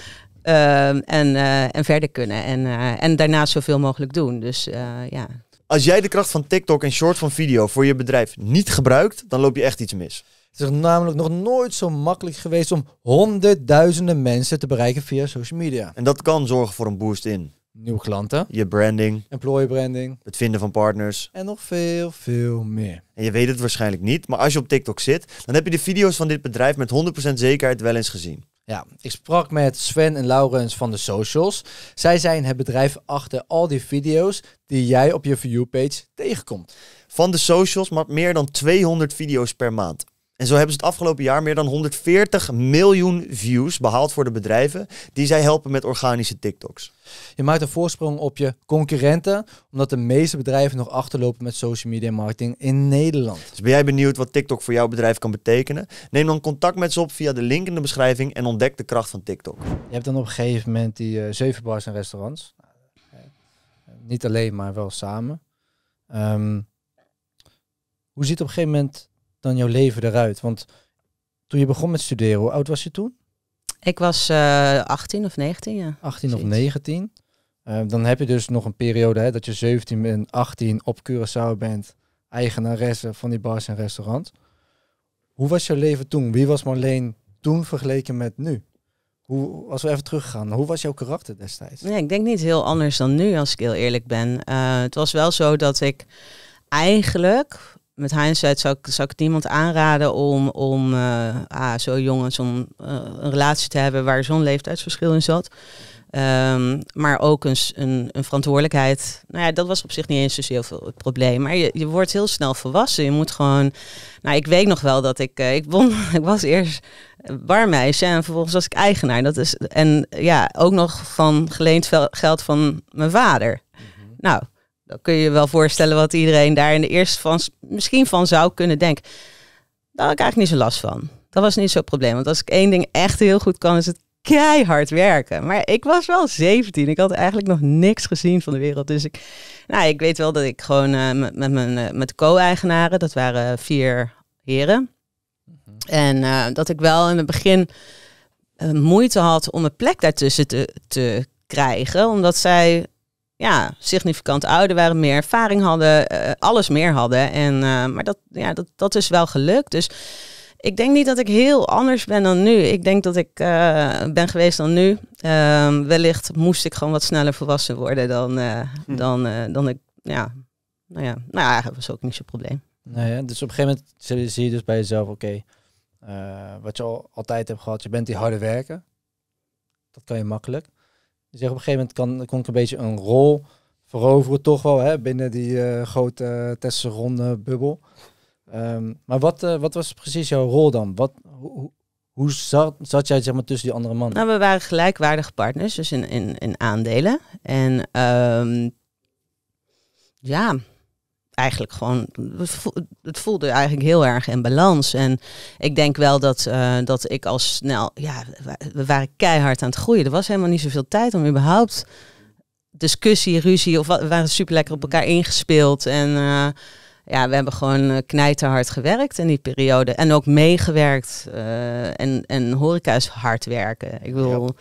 en, en verder kunnen. En, en daarna zoveel mogelijk doen. Dus ja. Als jij de kracht van TikTok en short van video voor je bedrijf niet gebruikt, dan loop je echt iets mis. Het is namelijk nog nooit zo makkelijk geweest om honderdduizenden mensen te bereiken via social media. En dat kan zorgen voor een boost in nieuwe klanten, je branding, Employee branding, het vinden van partners en nog veel, veel meer. En je weet het waarschijnlijk niet, maar als je op TikTok zit, dan heb je de video's van dit bedrijf met 100% zekerheid wel eens gezien. Ja, ik sprak met Sven en Laurens van de socials. Zij zijn het bedrijf achter al die video's die jij op je For page tegenkomt. Van de socials maar meer dan 200 video's per maand. En zo hebben ze het afgelopen jaar meer dan 140 miljoen views behaald voor de bedrijven die zij helpen met organische TikToks. Je maakt een voorsprong op je concurrenten, omdat de meeste bedrijven nog achterlopen met social media marketing in Nederland. Dus ben jij benieuwd wat TikTok voor jouw bedrijf kan betekenen? Neem dan contact met ze op via de link in de beschrijving en ontdek de kracht van TikTok. Je hebt dan op een gegeven moment die eh, zeven bars en restaurants. Eh, niet alleen, maar wel samen. Ehm, hoe ziet op een gegeven moment dan jouw leven eruit? Want toen je begon met studeren, hoe oud was je toen? Ik was uh, eh, 18 of 19, ja. 18 of 19. Eh, dan heb je dus nog een periode hè, dat je 17 en 18 op Curaçao bent, eigenaresse van die bars en restaurant. Hoe was jouw leven toen? Wie was Marleen toen vergeleken met nu? Hoe, als we even teruggaan, hoe was jouw karakter destijds? Nee, ik denk niet heel anders dan nu, als ik heel eerlijk ben. Eh, het was wel zo dat ik eigenlijk met hindsight zou ik, zou ik niemand aanraden om, om uh, ah, zo jong zo'n eh, een relatie te hebben waar zo'n leeftijdsverschil in zat. Ehm, maar ook een, een, een, verantwoordelijkheid. Nou ja, dat was op zich niet eens zo heel veel het probleem. Maar je, je wordt heel snel volwassen. Je moet gewoon. Nou, ik weet nog wel dat ik. Eh, ik, won, ik was eerst barmeisje en vervolgens was ik eigenaar. Dat is, en ja, ook nog van geleend geld van mijn vader. Mhm. Nou, dan kun je je wel voorstellen wat iedereen daar in de eerste van misschien van zou kunnen denken. Daar had ik eigenlijk niet zo last van. Dat was niet zo'n probleem. Want als ik één ding echt heel goed kan, is het keihard werken. Maar ik was wel 17. Ik had eigenlijk nog niks gezien van de wereld. Dus ik, nou, ik weet wel dat ik gewoon eh, met, met, mijn, eh, co-eigenaren, dat waren vier heren. Mhm. En eh, dat ik wel in het begin moeite had om een plek daartussen te, te krijgen. Omdat zij ja, significant ouder waren, meer ervaring hadden, eh, alles meer hadden. En, eh, maar dat, ja, dat, dat is wel gelukt. Dus ik denk niet dat ik heel anders ben dan nu. Ik denk dat ik eh, ben geweest dan nu. Ehm, wellicht moest ik gewoon wat sneller volwassen worden dan, hm. dan, dan ik. Ja, nou ja, nou ja, dat was ook niet zo'n probleem. Nou dus op een gegeven moment zie je dus bij jezelf, oké, wat je al altijd hebt gehad, je bent die harde werken. Dat kan je makkelijk. Dus op een gegeven moment kan, kon ik een beetje een rol veroveren, toch wel hè, binnen die uh, grote eh, testosteron bubbel. Ehm, maar wat, eh, wat was precies jouw rol dan? Wat, hoe, hoe zat, zat, jij zeg maar, tussen die andere mannen? Nou, we waren gelijkwaardige partners, dus in, in, in aandelen. En ehm, ja, eigenlijk gewoon, het voelde eigenlijk heel erg in balans. En ik denk wel dat, eh, dat ik al snel, ja, we waren keihard aan het groeien. Er was helemaal niet zoveel tijd om überhaupt discussie, ruzie of we waren super lekker op elkaar ingespeeld. En eh, ja, we hebben gewoon eh, knijterhard gewerkt in die periode. En ook meegewerkt. Eh, en, en horeca is hard werken. Ik wil.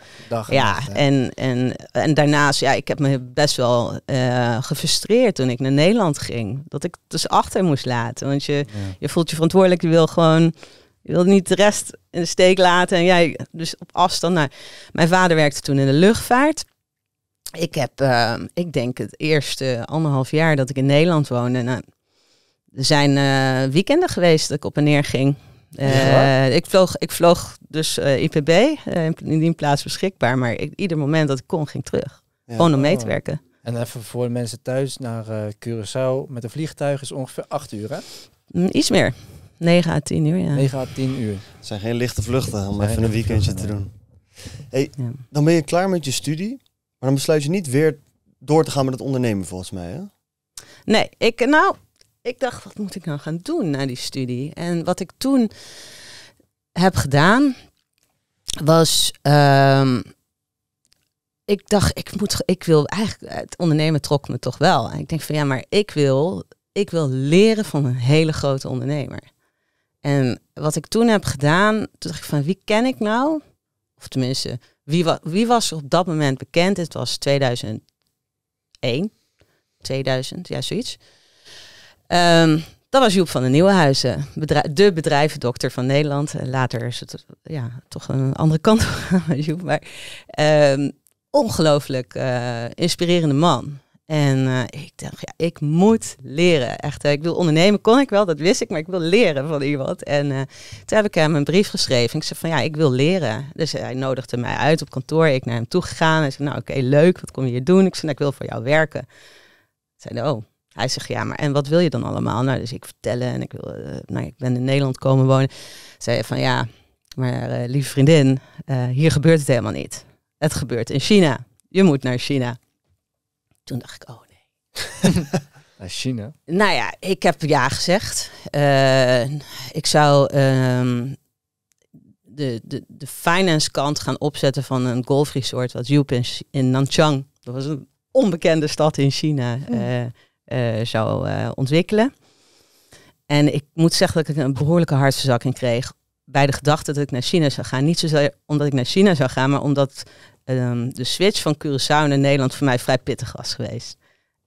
Ja, en, en, en, daarnaast, ja, ik heb me best wel eh, gefrustreerd toen ik naar Nederland ging. Dat ik het dus achter moest laten. Want je, je voelt je verantwoordelijk. Je wil gewoon. Je wil niet de rest in de steek laten. En jij, dus op afstand. Nou, mijn vader werkte toen in de luchtvaart. Ik heb, ik denk, het eerste anderhalf jaar dat ik in Nederland woonde. Nou, er zijn eh, weekenden geweest dat ik op en neer ging. Eh, ik, vloog, ik vloog dus uh, eh, IPB, in die plaats beschikbaar. Maar ieder moment dat ik kon, ging terug. Gewoon om oh. mee te werken. En even voor de mensen thuis, naar Curaçao met een vliegtuig is ongeveer acht uur, hè? Mm, iets meer. 9 à 10 uur, ja. 9 à 10 uur. Het zijn geen lichte vluchten om even een weekendje te doen. Hey, Dan ben je klaar met je studie, maar dan besluit je niet weer door te gaan met het ondernemen volgens mij. Hè? Nee, ik, nou, ik dacht, wat moet ik nou gaan doen na die studie? En wat ik toen heb gedaan, was. Ehm, ik dacht, ik moet, ik wil eigenlijk, het ondernemen trok me toch wel. En ik denk van ja, maar ik wil, ik wil leren van een hele grote ondernemer. En wat ik toen heb gedaan, toen dacht ik van wie ken ik nou? Of tenminste, wie, wa wie was op dat moment bekend? Het was 2001, 2000, ja, zoiets. Ehm, dat was Joep van den Nieuwenhuizen, de bedrijvendokter van Nederland. Later is het ja, toch een andere kant gegaan Joep. Maar ehm, ongelooflijk eh, inspirerende man. En eh, ik dacht, ja, ik moet leren. Echt, eh, ik wil ondernemen, kon ik wel, dat wist ik, maar ik wil leren van iemand. En toen heb ik hem een brief geschreven. Ik zei van, ja, ik wil leren. Dus hij nodigde mij uit op kantoor. Ik naar hem toe gegaan. Hij zei, nou oké, leuk, wat kom je hier doen? Ik zei, nou, ik wil voor jou werken. Hij zei, oh, hij zegt, ja, maar en wat wil je dan allemaal? Nou, dus ik vertellen en ik, wil, eh, nou, ik ben in Nederland komen wonen. Zei van, ja, maar eh, lieve vriendin, eh, hier gebeurt het helemaal niet. Het gebeurt in China. Je moet naar China. Toen dacht ik, oh nee. naar China? Nou ja, ik heb ja gezegd. ik zou ehm, de, de, de finance kant gaan opzetten van een golfresort wat Joep in, in Nanchang. Dat was een onbekende stad in China. Mm. Eh, zou eh, ontwikkelen. En ik moet zeggen dat ik een behoorlijke hartverzakking kreeg bij de gedachte dat ik naar China zou gaan. Niet zozeer omdat ik naar China zou gaan, maar omdat ehm, de switch van Curaçao naar Nederland voor mij vrij pittig was geweest.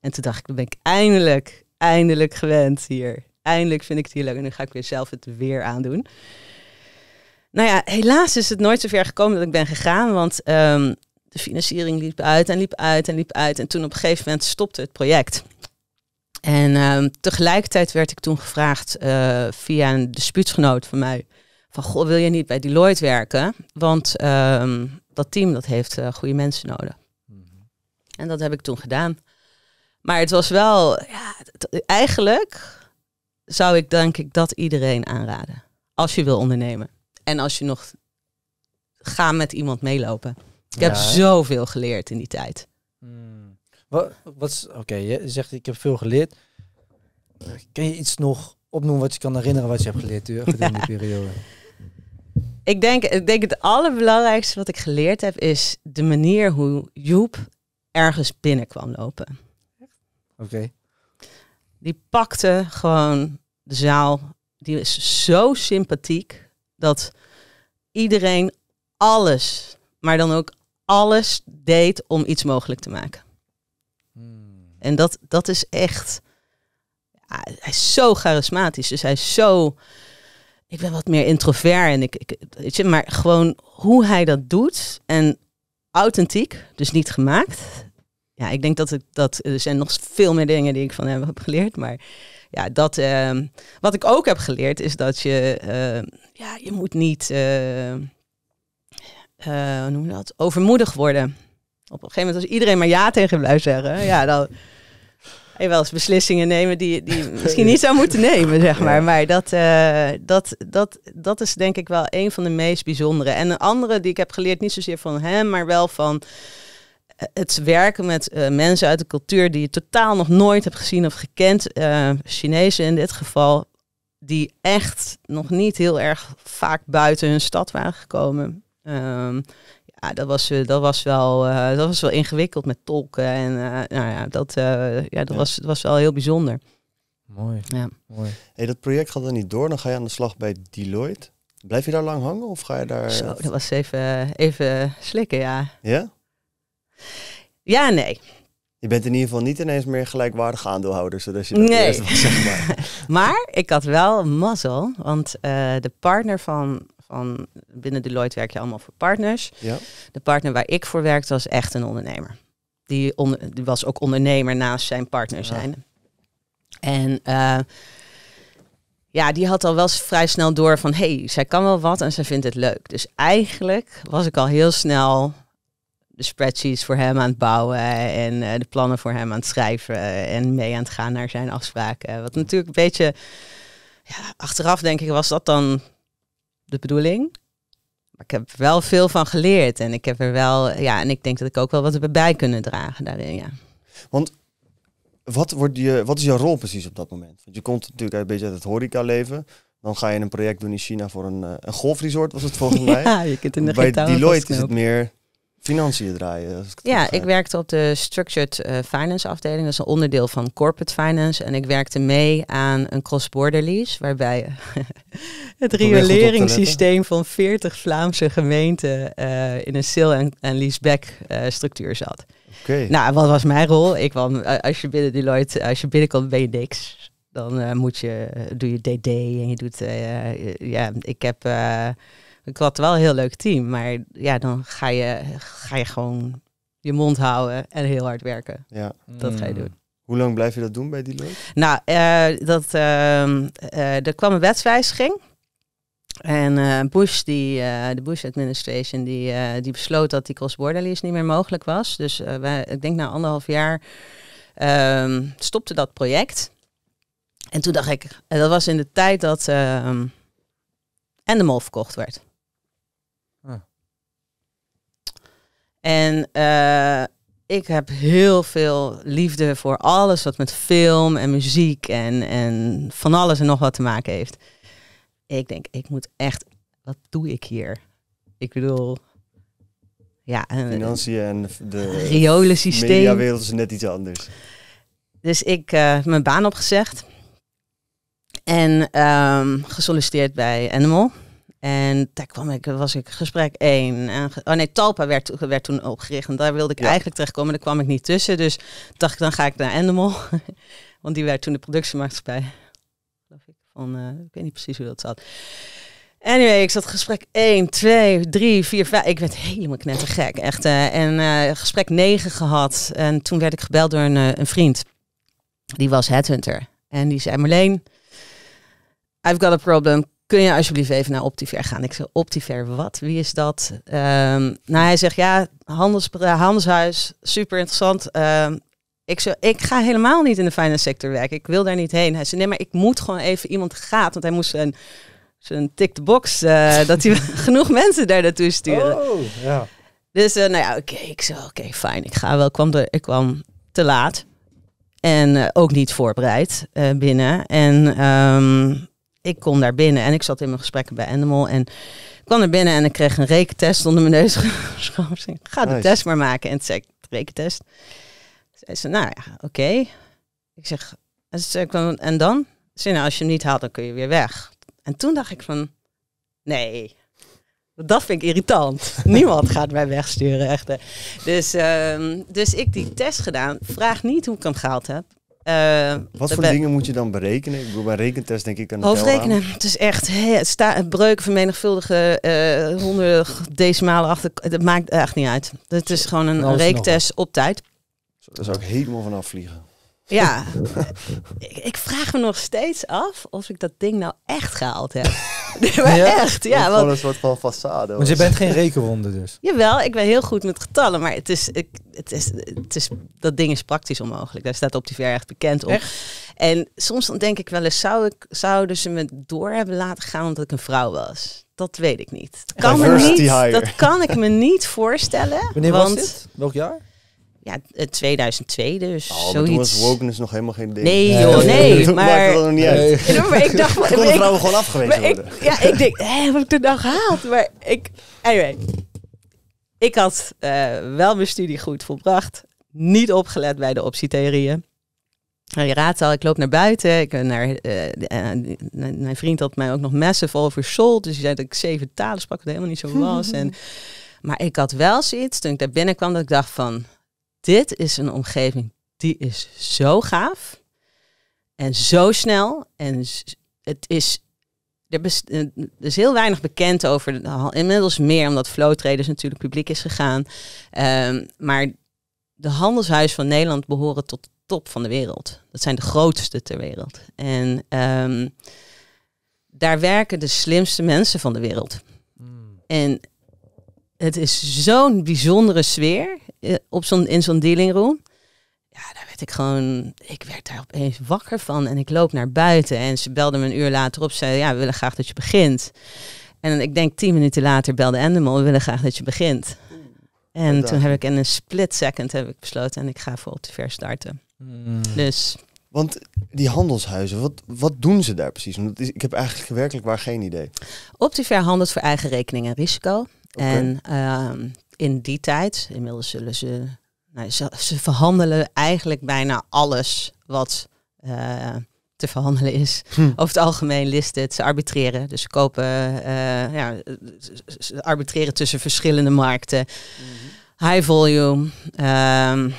En toen dacht ik, dan ben ik eindelijk, eindelijk gewend hier. Eindelijk vind ik het hier leuk en nu ga ik weer zelf het weer aandoen. Nou ja, helaas is het nooit zo ver gekomen dat ik ben gegaan, want ehm, de financiering liep uit en liep uit en liep uit. En toen op een gegeven moment stopte het project. En ehm, tegelijkertijd werd ik toen gevraagd eh, via een dispuutsgenoot van mij: van goh, wil je niet bij Deloitte werken? Want ehm, dat team dat heeft eh, goede mensen nodig. Mhm. En dat heb ik toen gedaan. Maar het was wel, ja, eigenlijk zou ik denk ik dat iedereen aanraden. Als je wil ondernemen. En als je nog ga met iemand meelopen. Ik heb zoveel geleerd in die tijd. Wat, wat oké, je zegt ik heb veel geleerd. Kan je iets nog opnoemen wat je kan herinneren wat je hebt geleerd gedurende die periode? Ik denk, ik denk het allerbelangrijkste wat ik geleerd heb is de manier hoe Joep ergens binnenkwam lopen. Oké. Die pakte gewoon de zaal. Die is zo sympathiek dat iedereen alles, maar dan ook alles deed om iets mogelijk te maken. En dat, dat is echt. Hij is zo charismatisch. Dus hij is zo. Ik ben wat meer introvert. En ik, ik, weet je, maar gewoon hoe hij dat doet. En authentiek, dus niet gemaakt. Ja, ik denk dat ik dat. Er zijn nog veel meer dingen die ik van hem heb geleerd. Maar ja, dat. Ehm, wat ik ook heb geleerd is dat je. Ehm, ja, je moet niet. Eh, eh, hoe noem je dat? Overmoedig worden. Op een gegeven moment, als iedereen maar ja tegen blijft zeggen, ja, dan je wel eens beslissingen nemen die, die misschien niet zou moeten nemen, zeg maar. Maar dat, eh, dat, dat, dat is denk ik wel een van de meest bijzondere. En een andere die ik heb geleerd, niet zozeer van hem, maar wel van eh, het werken met eh, mensen uit de cultuur die je totaal nog nooit hebt gezien of gekend, uh, Chinezen in dit geval, die echt nog niet heel erg vaak buiten hun stad waren gekomen. Ehm, ja, dat was, eh, dat was, wel, eh, dat was wel ingewikkeld met tolken. En eh, nou ja, dat, ja, dat ja. Was, was wel heel bijzonder. Mooi. Ja. Mooi. Hey, dat project gaat dan niet door. Dan ga je aan de slag bij Deloitte. Blijf je daar lang hangen of ga je daar... Zo, dat was even, even slikken, ja. Ja? Ja, nee. Je bent in ieder geval niet ineens meer gelijkwaardige aandeelhouder, zodat je dat nee. Was, zeg maar. maar ik had wel mazzel, want de partner van van binnen Deloitte werk je allemaal voor partners. Ja. De partner waar ik voor werkte was echt een ondernemer. Die, die was ook ondernemer naast zijn partner zijn. En eh, ja, die had al wel vrij snel door van hé, hey, zij kan wel wat en zij vindt het leuk. Dus eigenlijk was ik al heel snel de spreadsheets voor hem aan het bouwen en eh, de plannen voor hem aan het schrijven en mee aan het gaan naar zijn afspraken. Wat natuurlijk een beetje, ja, achteraf denk ik, was dat dan de bedoeling. Maar ik heb wel veel van geleerd. En ik heb er wel, ja, en ik denk dat ik ook wel wat erbij bij kunnen dragen daarin. Ja. Want wat, wordt je, wat is jouw rol precies op dat moment? Want je komt natuurlijk uit beetje het horeca leven. Dan ga je een project doen in China voor een, eh, golfresort, was het volgens mij. Ja, je kunt in de Bij Deloitte is het meer Financiën draaien. Ik ja, ik werkte op de Structured eh, Finance afdeling. Dat is een onderdeel van Corporate Finance. En ik werkte mee aan een cross-border lease, waarbij het rioleringssysteem van 40 Vlaamse gemeenten eh, in een sale- en leaseback uh, structuur zat. Oké. Nou, wat was mijn rol? Ik kwam, als je binnen Deloitte, als je binnenkomt, ben je niks. Dan moet je, doe je DD en je doet, ja, ik heb ik had wel een heel leuk team, maar ja, dan ga je, ga je gewoon je mond houden en heel hard werken. Ja. Dat ga je mm. doen. Hoe lang blijf je dat doen bij Deloitte? Nou, eh, dat, ehm, eh, er kwam een wetswijziging. En eh, Bush, die, de Bush administration, die, die besloot dat die cross-border niet meer mogelijk was. Dus wij, ik denk na anderhalf jaar ehm, stopte dat project. En toen dacht ik, dat was in de tijd dat ehm, en de mol verkocht werd. En eh, ik heb heel veel liefde voor alles wat met film en muziek en, en van alles en nog wat te maken heeft. Ik denk, ik moet echt, wat doe ik hier? Ik bedoel, ja. Eh, Financiën en de riolensysteem. mediawereld is net iets anders. Dus ik heb eh, mijn baan opgezegd en ehm, gesolliciteerd bij Animal. En daar kwam ik, was ik gesprek 1. En, oh nee, Talpa werd, werd toen opgericht. En daar wilde ik eigenlijk terechtkomen. Daar kwam ik niet tussen. Dus dacht ik, dan ga ik naar Animal. Want die werd toen de productiemaatschappij. Geloof ik. Van, eh, ik weet niet precies hoe dat zat. Anyway, ik zat gesprek 1, 2, 3, 4, 5. Ik werd helemaal knettergek, echt. Eh, en eh, gesprek 9 gehad. En toen werd ik gebeld door een, een vriend. Die was headhunter. En die zei, Marleen, I've got a problem kun je alsjeblieft even naar Optiver gaan? Ik zeg, Optiver, wat? Wie is dat? Ehm, nou, hij zegt, ja, handels, eh, handelshuis, super interessant. Ehm, ik, zo, ik ga helemaal niet in de finance sector werken. Ik wil daar niet heen. Hij zei, nee, maar ik moet gewoon even iemand gaat. Want hij moest zijn zijn tick the box, eh, dat hij genoeg mensen daar naartoe sturen. Oh, ja. Dus, eh, nou ja, oké, ik zo, oké, fijn. Ik ga wel. Ik kwam, er, ik kwam te laat. En ook niet voorbereid binnen. En... Ehm, ik kon daar binnen en ik zat in mijn gesprekken bij Animal. En ik kwam er binnen en ik kreeg een rekentest onder mijn neus. Ga de test maar maken. En toen zei ik, rekentest. Zei ze, nou ja, oké. Ik zeg, en, ze en dan? Ze nou, als je hem niet haalt, dan kun je weer weg. En toen dacht ik van, nee, dat vind ik irritant. Niemand gaat mij wegsturen, echt. Dus, um, dus ik die test gedaan. Vraag niet hoe ik hem gehaald heb. Eh, Wat voor dingen moet je dan berekenen? Ik bedoel, bij rekentest denk ik aan de Hoofdrekenen. Het is echt he, het vermenigvuldigen, uh, decimalen achter. Dat maakt echt niet uit. Het is gewoon een nou rekentest op tijd. Daar zou ik helemaal vanaf vliegen. Ja, ik, vraag me nog steeds af of ik dat ding nou echt gehaald heb. maar ja? echt, ja. Want, gewoon een soort van façade. Want je bent geen rekenwonde dus. Jawel, ik ben heel goed met getallen, maar het is, ik, het is, het is, dat ding is praktisch onmogelijk. Daar staat ver echt bekend op. En soms dan denk ik wel eens, zou ik, zouden ze me door hebben laten gaan omdat ik een vrouw was? Dat weet ik niet. Kan me niet dat kan ik me niet voorstellen. Wanneer want, was dit? Welk jaar? ja, 2002 eh, dus. Oh, zoiets. toen was wokeness nog helemaal geen ding. Nee, nee nee. maar, maar ik dacht... Maar, konden vrouwen gewoon afgewezen worden. Ik, ja, ik denk, wat heb ik er dan gehaald? Maar ik... Anyway. Ik had eh, wel mijn studie goed volbracht. Niet opgelet bij de optietheorieën. Nou, je raadt al, ik loop naar buiten. Ik, naar, eh, mijn vriend had mij ook nog massive over sold. Dus hij zei dat ik zeven talen sprak, wat helemaal niet zo was. en, maar ik had wel zoiets, toen ik daar binnenkwam, dat ik dacht van dit is een omgeving die is zo gaaf en zo snel. En het is, er, best, eh, er is heel weinig bekend over, inmiddels meer omdat traders natuurlijk publiek is gegaan. Ehm, maar de handelshuizen van Nederland behoren tot de top van de wereld. Dat zijn de grootste ter wereld. En ehm, daar werken de slimste mensen van de wereld. Hmm. En het is zo'n bijzondere sfeer eh, op zo'n in zo'n dealing room. Ja, daar werd ik gewoon, ik werd daar opeens wakker van en ik loop naar buiten en ze belden me een uur later op, zei ja, we willen graag dat je begint. En ik denk tien minuten later belde Endemol, we willen graag dat je begint. En toen heb ik in een split second heb ik besloten en ik ga voor ver starten. Hmm. Dus. Want die handelshuizen, wat, wat doen ze daar precies? Want ik heb eigenlijk werkelijk waar geen idee. Optiver handelt voor eigen rekening en risico. En ehm, in die tijd, inmiddels zullen ze, nou, ze, verhandelen eigenlijk bijna alles wat eh, te verhandelen is. Hm. Over het algemeen listen ze arbitreren. Dus ze kopen, eh, ja, ze arbitreren tussen verschillende markten. Mhm. High volume. Ehm,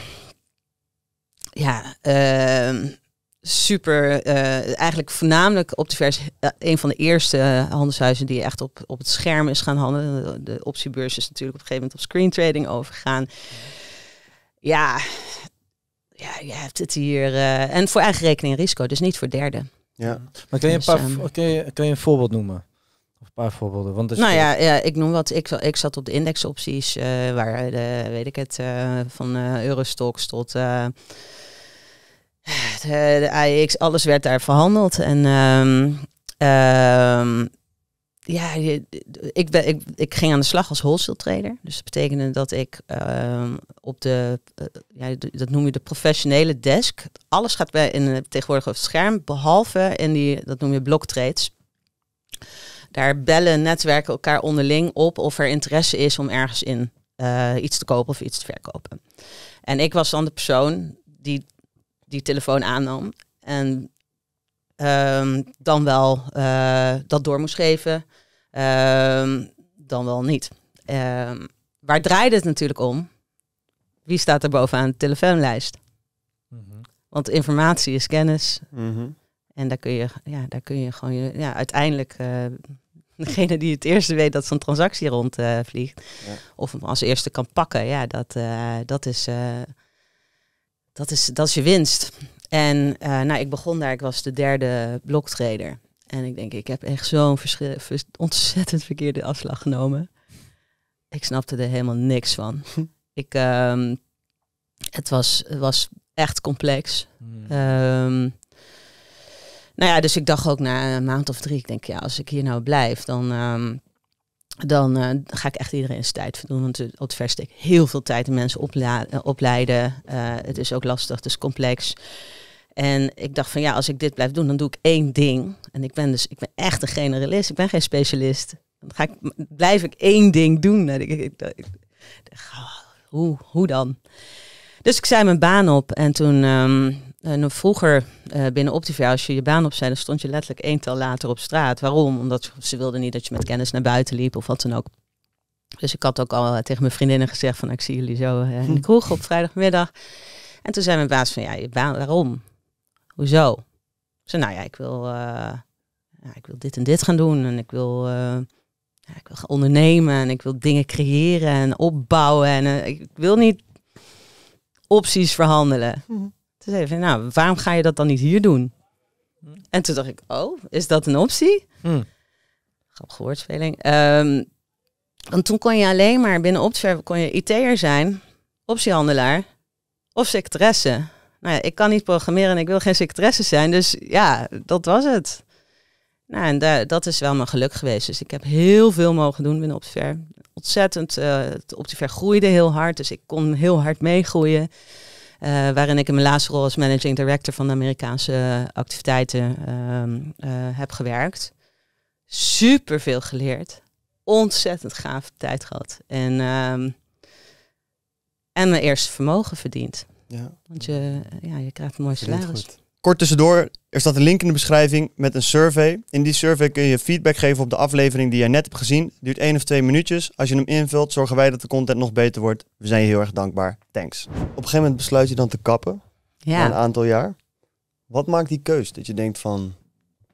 ja, ehm, super, eh, eigenlijk voornamelijk op de vers, eh, een van de eerste eh, handelshuizen die echt op, op het scherm is gaan handelen. De optiebeurs is natuurlijk op een gegeven moment op screen trading overgegaan. Ja, ja je hebt het hier. en voor eigen rekening en risico, dus niet voor derden. Ja, maar kun je, een, paar, um, kun je, kun je een voorbeeld noemen? Of een paar voorbeelden. Want nou ja, ja, ik noem wat. Ik, ik zat op de indexopties, waar de, weet ik het, van Eurostox tot eh, de, de alles werd daar verhandeld. En ehm, ehm, ja, ik, ben, ik, ik ging aan de slag als wholesale trader. Dus dat betekende dat ik ehm, op de, eh, ja, dat noem je de professionele desk. Alles gaat bij in eh, tegenwoordig op het scherm, behalve in die, dat noem je bloktrades. Daar bellen netwerken elkaar onderling op of er interesse is om ergens in iets te kopen of iets te verkopen. En ik was dan de persoon die die telefoon aannam. En ehm, dan wel eh, dat door moest geven, ehm, dan wel niet. Ehm, waar draaide het natuurlijk om? Wie staat er bovenaan de telefoonlijst? Mhm. Want informatie is kennis. Mhm. En daar kun je, ja, daar kun je gewoon je, ja, uiteindelijk. Eh, degene die het eerste weet dat zo'n transactie rondvliegt. vliegt ja. Of hem als eerste kan pakken. Ja, dat, eh, dat is dat is, dat je winst. En eh, nou, ik begon daar, ik was de derde bloktrader. En ik denk, ik heb echt zo'n ontzettend verkeerde afslag genomen. Ik snapte er helemaal niks van. ik, ehm, het was, was echt complex. Hmm. Ehm, nou ja, dus ik dacht ook na een maand of drie, ik denk, ja, als ik hier nou blijf, dan, ehm, dan eh, ga ik echt iedereen zijn tijd verdoen. Want op het verste ik heel veel tijd in mensen eh, opleiden. Eh, het is ook lastig, het is complex. En ik dacht van ja, als ik dit blijf doen, dan doe ik één ding. En ik ben dus, ik ben echt een generalist, ik ben geen specialist. Dan ga ik, blijf ik één ding doen. ik, ik, oh, hoe, hoe dan? Dus ik zei mijn baan op en toen ehm, en eh, nou, vroeger uh, binnen Optivia, als je je baan opzij, dan stond je letterlijk tel later op straat. Waarom? Omdat ze wilden niet dat je met kennis naar buiten liep of wat dan ook. Dus ik had ook al eh, tegen mijn vriendinnen gezegd van ik zie jullie zo in de kroeg op vrijdagmiddag. En toen zei mijn baas van ja, je baan, waarom? Hoezo? Ze nou ja, ik wil, ja, ik wil dit en dit gaan doen en ik wil, ik wil gaan ondernemen en ik wil dingen creëren en opbouwen en ik wil niet opties verhandelen. Mhm. Toen zei hij, nou, waarom ga je dat dan niet hier doen? Hm. En toen dacht ik, oh, is dat een optie? Hm. Grappige woordspeling. Ehm, want toen kon je alleen maar binnen Optiver kon je IT'er zijn, optiehandelaar of secretaresse. Nou ja, ik kan niet programmeren en ik wil geen secretaresse zijn, dus ja, dat was het. Nou, en dat is wel mijn geluk geweest. Dus ik heb heel veel mogen doen binnen Optiver. Ontzettend, uh, eh, Optiver groeide heel hard, dus ik kon heel hard meegroeien. Eh, waarin ik in mijn laatste rol als managing director van de Amerikaanse activiteiten ehm, eh, heb gewerkt. Super veel geleerd. Ontzettend gaaf tijd gehad. En, ehm, en mijn eerste vermogen verdiend. Ja. Want je, ja, je krijgt een mooi salaris. Kort tussendoor, er staat een link in de beschrijving met een survey. In die survey kun je feedback geven op de aflevering die jij net hebt gezien. Duurt één of twee minuutjes. Als je hem invult, zorgen wij dat de content nog beter wordt. We zijn je heel erg dankbaar. Thanks. Op een gegeven moment besluit je dan te kappen. Ja. Na een aantal jaar. Wat maakt die keus? Dat je denkt van,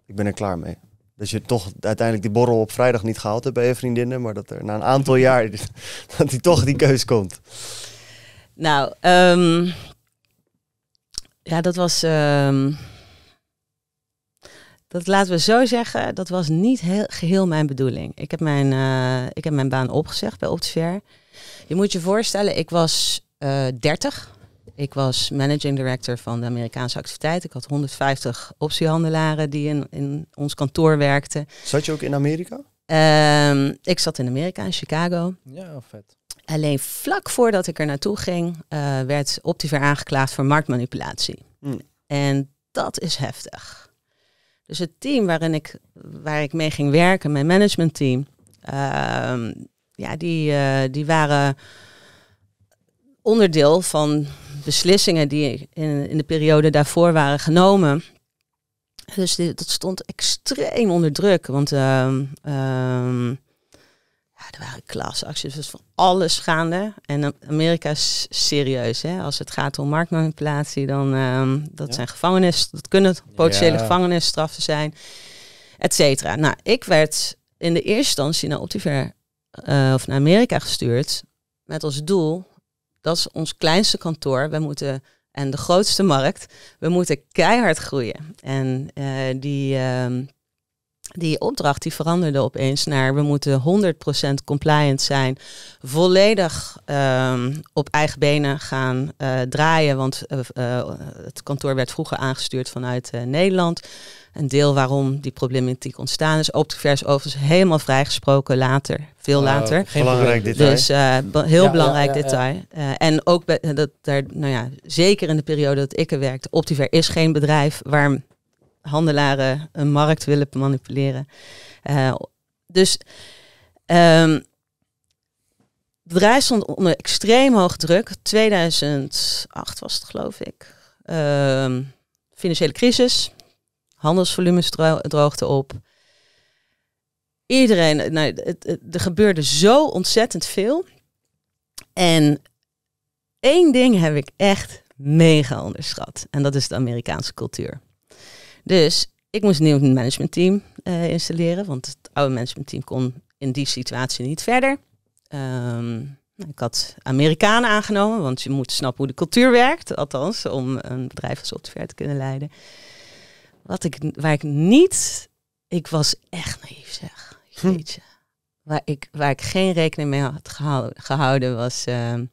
ik ben er klaar mee. Dat je toch uiteindelijk die borrel op vrijdag niet gehaald hebt bij je vriendinnen. Maar dat er na een aantal jaar, dat die toch die keus komt. Nou, ehm, ja, dat was... Ehm, dat laten we zo zeggen, dat was niet heel, geheel mijn bedoeling. Ik heb mijn, eh, ik heb mijn baan opgezegd bij Optiver. Je moet je voorstellen, ik was uh, eh, 30. Ik was managing director van de Amerikaanse activiteit. Ik had 150 optiehandelaren die in, in ons kantoor werkten. Zat je ook in Amerika? Ehm, ik zat in Amerika, in Chicago. Ja, vet. Alleen vlak voordat ik er naartoe ging, eh, werd Optiver aangeklaagd voor marktmanipulatie. Hmm. En dat is heftig. Dus het team waarin ik, waar ik mee ging werken, mijn managementteam, ehm, ja, die, eh, die waren onderdeel van beslissingen die in, in de periode daarvoor waren genomen. Dus dat stond extreem onder druk. Want uh, er waren klasacties, dus van alles gaande. En Amerika is serieus. Hè? Als het gaat om marktmanipulatie, dan ehm, dat zijn gevangenis, dat kunnen potentiële ja. gevangenisstraffen zijn, et cetera. Nou, ik werd in de eerste instantie naar Optiver uh, of naar Amerika gestuurd met als doel, dat is ons kleinste kantoor. We moeten en de grootste markt. We moeten keihard groeien. En eh, die, ehm, die opdracht die veranderde opeens naar we moeten 100% compliant zijn, volledig ehm, op eigen benen gaan eh, draaien, want eh, eh, het kantoor werd vroeger aangestuurd vanuit Nederland. Een deel waarom die problematiek ontstaan is, is overigens helemaal vrijgesproken later, veel later. Geen belangrijk detail. Dus heel belangrijk detail. en ook dat daar, nou ja, zeker in de periode dat ik er werkte, Optiver is geen bedrijf waar handelaren een markt willen manipuleren. Eh, dus um, ehm, het bedrijf stond onder extreem hoog druk. 2008 was het, geloof ik. Ehm, financiële crisis. Handelsvolumes dro op. Iedereen, nou, het, er gebeurde zo ontzettend veel. En één ding heb ik echt mega onderschat. En dat is de Amerikaanse cultuur. Dus ik moest een nieuw managementteam eh, installeren, want het oude managementteam kon in die situatie niet verder. Ehm, ik had Amerikanen aangenomen, want je moet snappen hoe de cultuur werkt, althans, om een bedrijf als software te kunnen leiden. Wat ik, waar ik niet, ik was echt naïef zeg, hm. Waar, ik, waar ik geen rekening mee had gehouden, was ehm,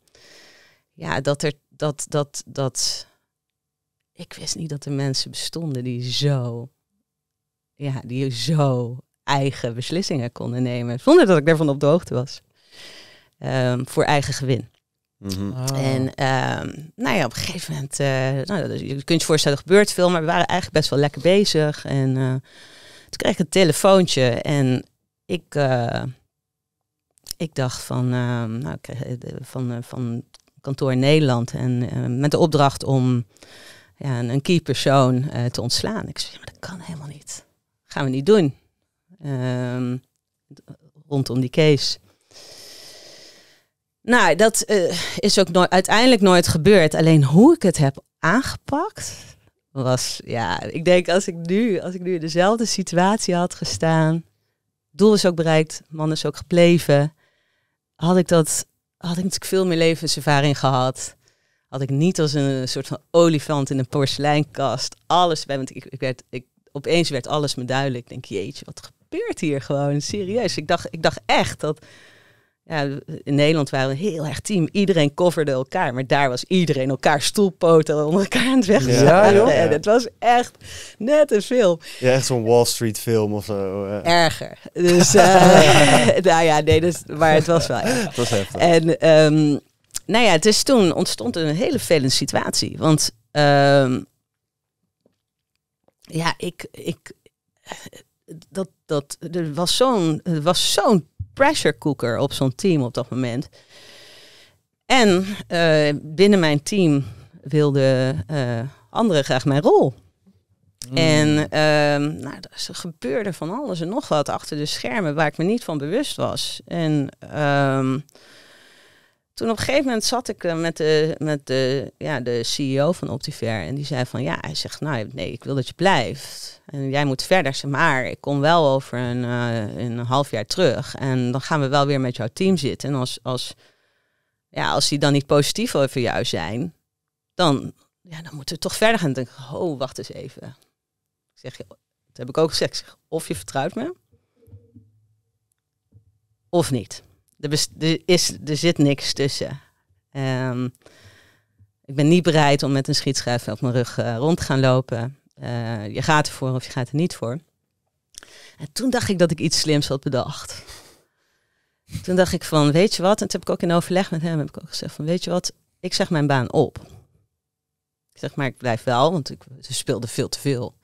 ja, dat, er, dat, dat, dat ik wist niet dat er mensen bestonden die zo, ja, die zo eigen beslissingen konden nemen. Zonder dat ik daarvan op de hoogte was. Ehm, voor eigen gewin. Mhm. Ah. En ehm, nou ja, op een gegeven moment, uh, nou, je kunt je voorstellen, er gebeurt veel, maar we waren eigenlijk best wel lekker bezig. En eh, toen kreeg ik een telefoontje en ik, eh, ik dacht van, ehm, nou, van, van kantoor Nederland en met de opdracht om ja, een key persoon eh, te ontslaan. Ik zei, maar dat kan helemaal niet. Dat gaan we niet doen. Ehm, rondom die case. Nou, dat eh, is ook nooit, uiteindelijk nooit gebeurd. Alleen hoe ik het heb aangepakt was, ja, ik denk als ik nu, als ik nu in dezelfde situatie had gestaan, doel is ook bereikt, man is ook gebleven, had ik dat, had ik natuurlijk veel meer levenservaring gehad had ik niet als een soort van olifant in een porseleinkast alles bij. Want ik, ik werd, ik, opeens werd alles me duidelijk. Ik denk, jeetje, wat gebeurt hier gewoon? Serieus. Ik dacht, ik dacht echt dat. Ja, in Nederland waren we heel erg team. Iedereen coverde elkaar. Maar daar was iedereen elkaar stoelpoten onder elkaar aan het weg. Ja, joh. En het was echt net een film. Ja, echt zo'n Wall Street film of zo. Erger. Dus, eh, nou ja, nee, dus, maar het was wel erg. Het was En ehm, nou ja, het is dus toen ontstond een hele vervelende situatie. Want uh, ja, ik, ik, eh, dat, dat, er was zo'n was zo'n pressure cooker op zo'n team op dat moment. En eh, binnen mijn team wilden uh, eh, anderen graag mijn rol. Mm. En uh, nou, er gebeurde van alles en nog wat achter de schermen waar ik me niet van bewust was. En ehm, toen op een gegeven moment zat ik eh, met, de, met de, ja, de CEO van Optiver. En die zei van ja, hij zegt nou nee, ik wil dat je blijft. En jij moet verder. Zeg maar ik kom wel over een, eh, een half jaar terug. En dan gaan we wel weer met jouw team zitten. En als, als, ja, als die dan niet positief over jou zijn, dan, ja, dan moeten we toch verder gaan. Dan denk ik, oh, wacht eens even. Ik zeg, dat heb ik ook gezegd. zeg, of je vertrouwt me, of niet. Er, is, er zit niks tussen. Ehm, ik ben niet bereid om met een schietschijf op mijn rug eh, rond te gaan lopen. Eh, je gaat ervoor of je gaat er niet voor. En toen dacht ik dat ik iets slims had bedacht. Toen dacht ik van, weet je wat? En toen heb ik ook in overleg met hem heb ik ook gezegd van, weet je wat? Ik zeg mijn baan op. Ik zeg maar, ik blijf wel, want ik, ze speelde veel te veel.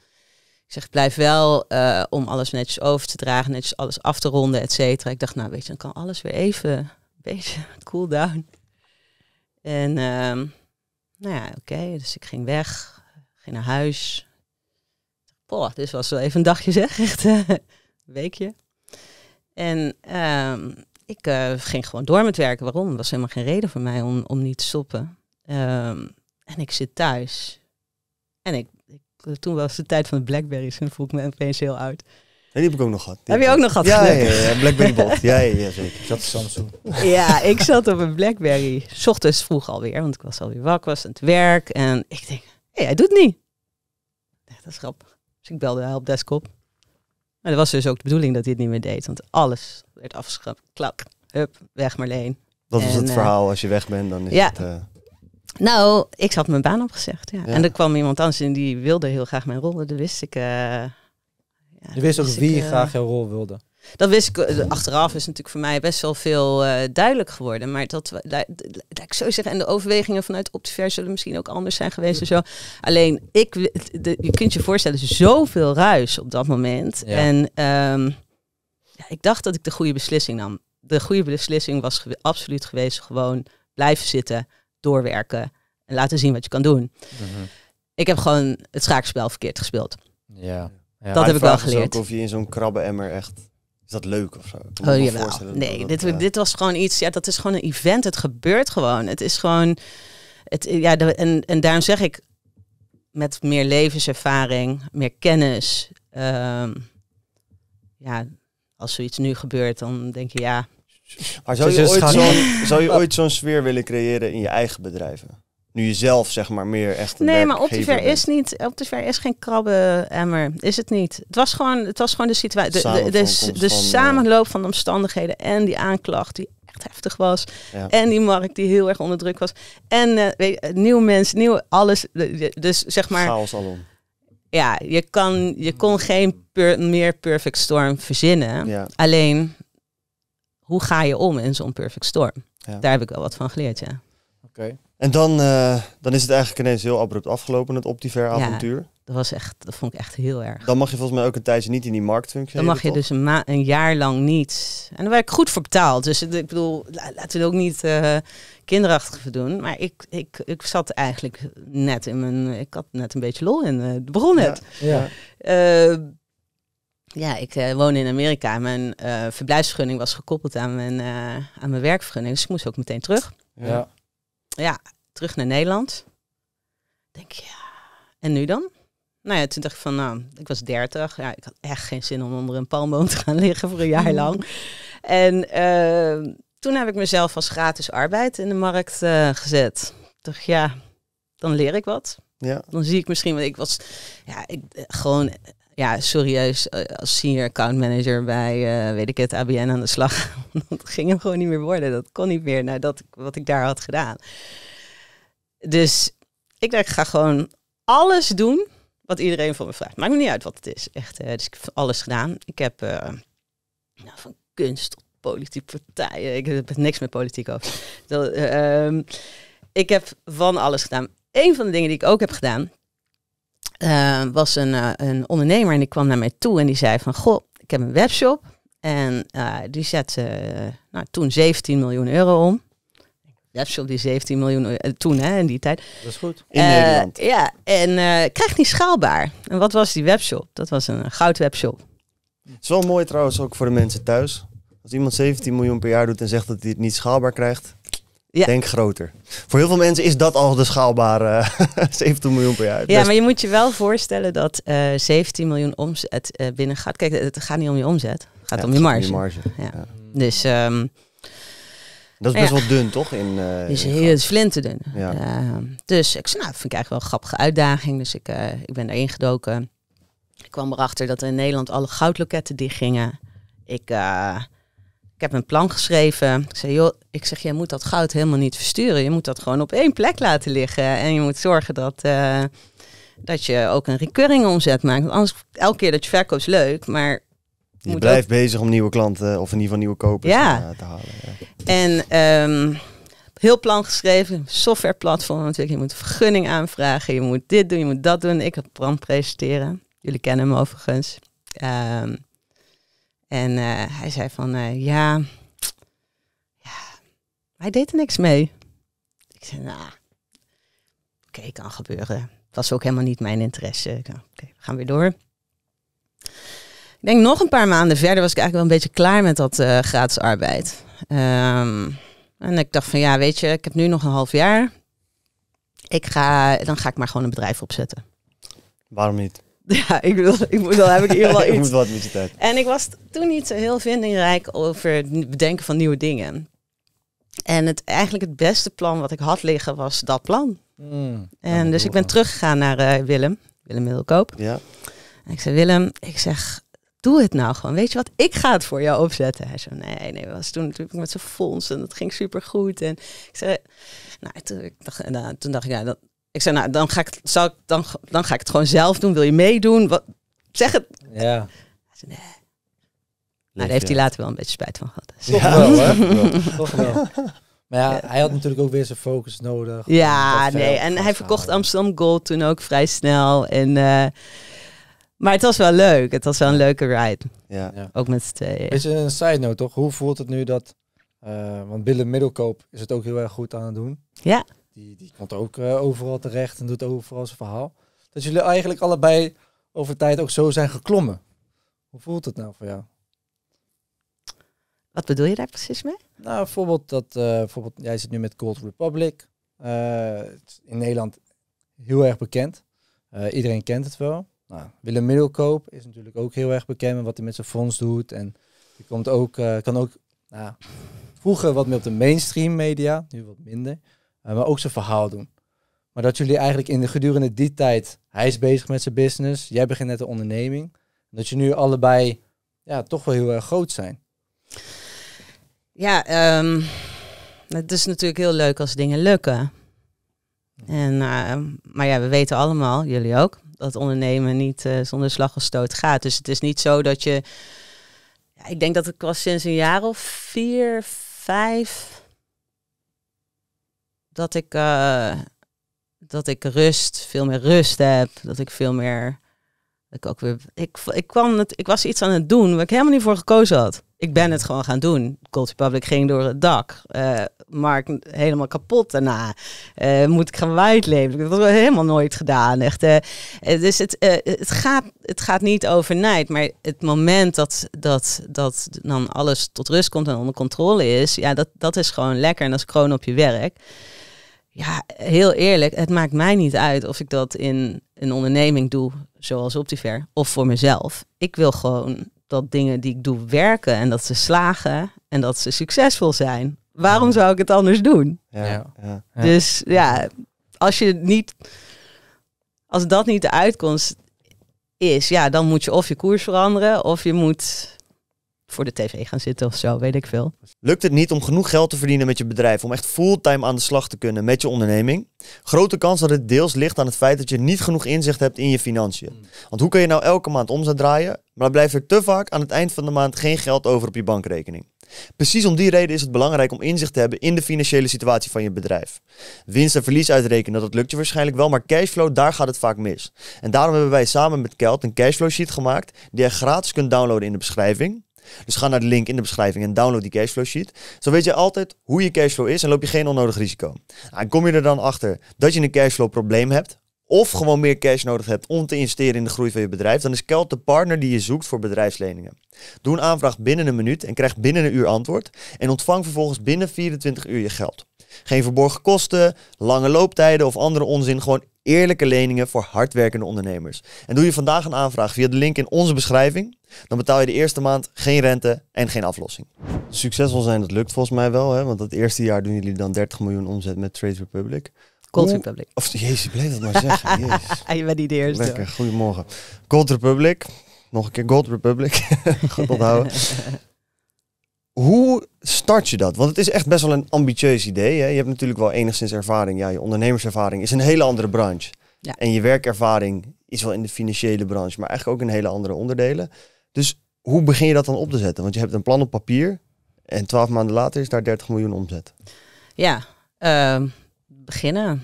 Ik zeg, blijf wel eh, om alles netjes over te dragen, netjes alles af te ronden, et cetera. Ik dacht, nou weet je, dan kan alles weer even een beetje cool down. En ehm, nou ja, oké, dus ik ging weg, ging naar huis. Poh, dit was wel even een dagje zeg, echt eh, een weekje. En ehm, ik eh, ging gewoon door met werken. Waarom? Er was helemaal geen reden voor mij om, om niet te stoppen. Ehm, en ik zit thuis. En ik toen was de tijd van de Blackberry's en voel ik me opeens heel oud. En die heb ik ook nog gehad. heb je ook nog gehad? Ja, ja, ja, ja, Blackberry ja, zeker. Ik zat Samsung. ja, ik zat op een Blackberry. ochtends vroeg alweer, want ik was alweer wakker, was aan het werk. En ik denk, hé, hij doet niet. Echt, dat is grappig. Dus ik belde de helpdesk op. Maar dat was dus ook de bedoeling dat hij het niet meer deed. Want alles werd afgeschapt. Klak, hup, weg Marleen. Dat en, is het eh, verhaal. Als je weg bent, dan is het... Eh, nou, ik had mijn baan opgezegd. Ja. En er kwam iemand anders in die wilde heel graag mijn rol. Dat wist ik. Eh, ja, je wist ook wie ik, eh, graag jouw rol wilde. Dat wist ik. Eh, achteraf is natuurlijk voor mij best wel veel duidelijk geworden. Maar dat, laat ik zo zeggen, en de overwegingen vanuit Optiver zullen misschien ook anders zijn geweest. Ja. Zo. Alleen, ik, je kunt je voorstellen, zoveel ruis op dat moment. En ehm, ik dacht dat ik de goede beslissing nam. De goede beslissing was absoluut geweest gewoon blijven zitten doorwerken en laten zien wat je kan doen. Mhm. Ik heb gewoon het schaakspel verkeerd gespeeld. Ja. ja dat heb ik wel geleerd. of je in zo'n krabbenemmer echt is dat leuk of zo? Oh, je Nee, dit, dit was gewoon iets. Ja, dat is gewoon een event. Het gebeurt gewoon. Het is gewoon. Het, ja, en, en daarom zeg ik met meer levenservaring, meer kennis. Ehm, ja, als zoiets nu gebeurt, dan denk je ja, maar zou je, ooit zo'n, zou je ooit zo'n sfeer willen creëren in je eigen bedrijven? Nu je zelf zeg maar meer echt Nee, maar ver is niet. ver is geen krabbenemmer. Is het niet. Het was gewoon, het was gewoon de situatie. De, de, de, eh, samenloop van de omstandigheden en die aanklacht die echt heftig was. En die markt die heel erg onder druk was. En uh, weet, nieuw mens, nieuw alles. Dus zeg maar. Ja, je, kan, je kon geen meer perfect storm verzinnen. Alleen hoe ga je om in zo'n perfect storm? Daar heb ik wel wat van geleerd, ja. Oké. En dan, eh, dan is het eigenlijk ineens heel abrupt afgelopen, het Optiver avontuur. dat, was echt, dat vond ik echt heel erg. Dan mag je volgens mij ook een tijdje niet in die markt Dan mag je dus een, een, jaar lang niet. En daar werd ik goed voor betaald. Dus ik bedoel, laten we het ook niet uh, kinderachtig doen. Maar ik, ik, ik zat eigenlijk net in mijn... Ik had net een beetje lol in. het eh, begon het. Ja. ja ja, ik eh, woon in Amerika. Mijn eh, verblijfsvergunning was gekoppeld aan mijn, eh, aan mijn werkvergunning. Dus ik moest ook meteen terug. Ja. Ja, terug naar Nederland. Denk ja. En nu dan? Nou ja, toen dacht ik van, nou, ik was dertig. Ja, ik had echt geen zin om onder een palmboom te gaan liggen voor een jaar lang. en toen heb ik mezelf als gratis arbeid in de markt gezet. toch dacht ja, dan leer ik wat. Ja. Dan zie ik misschien, want ik was ja, ik, gewoon ja, serieus, eh, als senior account manager bij, eh, weet ik het, ABN aan de slag. dat ging hem gewoon niet meer worden. Dat kon niet meer naar dat wat ik daar had gedaan. Dus ik dacht, ik ga gewoon alles doen wat iedereen van me vraagt. Maakt me niet uit wat het is. Echt, uh, dus ik heb alles gedaan. Ik heb nou, van kunst tot politieke partijen. Ik heb niks met politiek over. Ehm, ik heb van alles gedaan. Een van de dingen die ik ook heb gedaan, uh, was een, eh, een ondernemer en die kwam naar mij toe en die zei van, goh, ik heb een webshop en eh, die zette nou, toen 17 miljoen euro om. Webshop die 17 miljoen toen hè, in die tijd. Dat is goed. In Nederland. Ja, en krijgt niet schaalbaar. En wat was die webshop? Dat was een goud webshop zo mooi trouwens ook voor de mensen thuis. Als iemand 17 miljoen per jaar doet en zegt dat hij het niet schaalbaar krijgt, ja. Denk groter. Voor heel veel mensen is dat al de schaalbare 17 eh, miljoen per jaar. Ja, maar je moet je wel voorstellen dat uh, eh, 17 miljoen omzet uh, eh, binnen gaat. Kijk, het gaat niet om je omzet. Het gaat om je marge. marge. Ja. Dus... Ehm, dat is nou best wel dun, toch? In, is heel te dun. dus ik zei, nou, dat vind ik eigenlijk wel een grappige uitdaging. Dus ik, ik ben erin gedoken. Ik kwam erachter dat in Nederland alle goudloketten dichtgingen. Ik, ik heb een plan geschreven. Ik zei, joh, ik zeg, jij moet dat goud helemaal niet versturen. Je moet dat gewoon op één plek laten liggen. En je moet zorgen dat, eh, dat je ook een recurring omzet maakt. Want anders, elke keer dat je verkoopt is leuk, maar... Je, blijft bezig om nieuwe klanten of in ieder geval nieuwe kopers ja. Eh, te halen. Ja. En ehm, heel plan geschreven, softwareplatform natuurlijk. Je moet vergunning aanvragen, je moet dit doen, je moet dat doen. Ik heb plan presenteren. Jullie kennen hem overigens. Ehm, en eh, hij zei van, eh, ja, ja, hij deed er niks mee. Ik zei, nou, oké, kan gebeuren. Het was ook helemaal niet mijn interesse. oké, we gaan weer door. Ik denk nog een paar maanden verder was ik eigenlijk wel een beetje klaar met dat uh, gratis arbeid. Ehm, en ik dacht van, ja, weet je, ik heb nu nog een half jaar. Ik ga, dan ga ik maar gewoon een bedrijf opzetten. Waarom niet? Ja, ik, wil, ik moet wel, heb ik in ieder geval iets. wat tijd. En ik was toen niet zo heel vindingrijk over het bedenken van nieuwe dingen. En het, eigenlijk het beste plan wat ik had liggen was dat plan. Hmm. en dus ik ben teruggegaan naar eh, Willem, Willem Middelkoop. Ja. En ik zei, Willem, ik zeg, doe het nou gewoon. Weet je wat, ik ga het voor jou opzetten. Hij zei, nee, nee, was toen natuurlijk met zijn fonds en dat ging supergoed. En ik zei, nou, toen, ik dacht, nou, toen dacht ik, ja, dat, ik zei, nou, dan ga ik, zal ik, dan, dan ga ik het gewoon zelf doen. Wil je meedoen? Wat, zeg het. Ja. nee. Nou, daar heeft hij later wel een beetje spijt van gehad. toch Ja, wel, Toch wel. Maar ja, hij had natuurlijk ook weer zijn focus nodig. Ja, nee. En hij verkocht Amsterdam Gold toen ook vrij snel. En, eh, maar het was wel leuk. Het was wel een leuke ride. Ja. Ook met z'n tweeën. is een side note, toch? Hoe voelt het nu dat... Eh, want binnen middelkoop is het ook heel erg goed aan het doen. Ja die, die komt ook eh, overal terecht en doet overal zijn verhaal. Dat jullie eigenlijk allebei over tijd ook zo zijn geklommen. Hoe voelt het nou voor jou? Wat bedoel je daar precies mee? Nou, bijvoorbeeld dat eh, bijvoorbeeld, jij zit nu met Cold Republic. Eh, in Nederland heel erg bekend. iedereen kent het wel. Nou, Willem Middelkoop is natuurlijk ook heel erg bekend met wat hij met zijn fonds doet. En die komt ook, kan ook nou, vroeger wat meer op de mainstream media, nu wat minder maar ook zijn verhaal doen. Maar dat jullie eigenlijk in de gedurende die tijd, hij is bezig met zijn business, jij begint net de onderneming. Dat je nu allebei ja, toch wel heel erg groot zijn. Ja, ehm, het is natuurlijk heel leuk als dingen lukken. En, eh, maar ja, we weten allemaal, jullie ook, dat ondernemen niet eh, zonder slag of stoot gaat. Dus het is niet zo dat je. Ja, ik denk dat ik was sinds een jaar of vier, vijf dat ik, eh, dat ik rust, veel meer rust heb. Dat ik veel meer. Ik, ook weer, ik, ik, kwam het, ik was iets aan het doen waar ik helemaal niet voor gekozen had. Ik ben het gewoon gaan doen. Culture Public ging door het dak. Uh, eh, maar ik, helemaal kapot daarna. Eh, moet ik gaan wijdleven? Dat heb helemaal nooit gedaan. Echt, dus het, het, gaat, het gaat niet overnight. Maar het moment dat, dat, dat dan alles tot rust komt en onder controle is... Ja, dat, dat is gewoon lekker. En dat is kroon op je werk ja, heel eerlijk, het maakt mij niet uit of ik dat in een onderneming doe, zoals Optiver, of voor mezelf. Ik wil gewoon dat dingen die ik doe werken en dat ze slagen en dat ze succesvol zijn. Waarom zou ik het anders doen? Ja, Dus ja, als je niet, als dat niet de uitkomst is, ja, dan moet je of je koers veranderen of je moet voor de tv gaan zitten of zo, weet ik veel. Lukt het niet om genoeg geld te verdienen met je bedrijf, om echt fulltime aan de slag te kunnen met je onderneming? Grote kans dat het deels ligt aan het feit dat je niet genoeg inzicht hebt in je financiën. Want hoe kun je nou elke maand omzet draaien, maar blijft er te vaak aan het eind van de maand geen geld over op je bankrekening? Precies om die reden is het belangrijk om inzicht te hebben in de financiële situatie van je bedrijf. Winst en verlies uitrekenen, dat lukt je waarschijnlijk wel, maar cashflow, daar gaat het vaak mis. En daarom hebben wij samen met Kelt een cashflow sheet gemaakt die je gratis kunt downloaden in de beschrijving. Dus ga naar de link in de beschrijving en download die cashflow sheet. Zo weet je altijd hoe je cashflow is en loop je geen onnodig risico. Nou, en kom je er dan achter dat je een cashflow probleem hebt, of gewoon meer cash nodig hebt om te investeren in de groei van je bedrijf, dan is Kelt de partner die je zoekt voor bedrijfsleningen. Doe een aanvraag binnen een minuut en krijg binnen een uur antwoord en ontvang vervolgens binnen 24 uur je geld. Geen verborgen kosten, lange looptijden of andere onzin. Gewoon eerlijke leningen voor hardwerkende ondernemers. En doe je vandaag een aanvraag via de link in onze beschrijving, dan betaal je de eerste maand geen rente en geen aflossing. Succesvol zijn, dat lukt volgens mij wel, hè? want het eerste jaar doen jullie dan 30 miljoen omzet met Trade Republic. Gold Republic. Of, jezus, bleef dat maar zeggen. Jezus. je bent niet de eerste. Lekker, goedemorgen. Gold Republic, nog een keer Gold Republic. Goed onthouden. Hoe start je dat? Want het is echt best wel een ambitieus idee. Hè? Je hebt natuurlijk wel enigszins ervaring. Ja, je ondernemerservaring is een hele andere branche. Ja. En je werkervaring is wel in de financiële branche, maar eigenlijk ook in hele andere onderdelen. Dus hoe begin je dat dan op te zetten? Want je hebt een plan op papier en twaalf maanden later is daar 30 miljoen omzet. Ja, ehm, beginnen.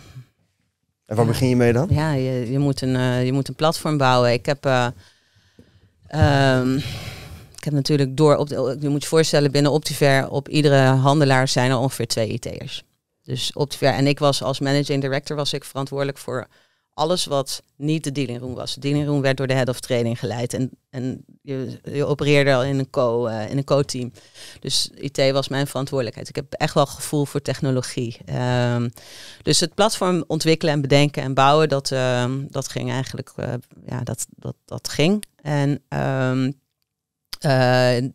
En waar begin je mee dan? Ja, je, je moet, een, eh, je moet een platform bouwen. Ik heb... Eh, ehm, ik heb natuurlijk door, op de, je moet je voorstellen, binnen Optiver, op iedere handelaar zijn er ongeveer twee IT'ers. Dus Optiver, en ik was als managing director was ik verantwoordelijk voor alles wat niet de dealing room was. De dealing room werd door de head of training geleid en, en je, je opereerde al in een, co, eh, in een co-team. Dus IT was mijn verantwoordelijkheid. Ik heb echt wel gevoel voor technologie. Ehm, dus het platform ontwikkelen en bedenken en bouwen, dat, ehm, dat ging eigenlijk, eh, ja, dat, dat, dat ging. En um, eh,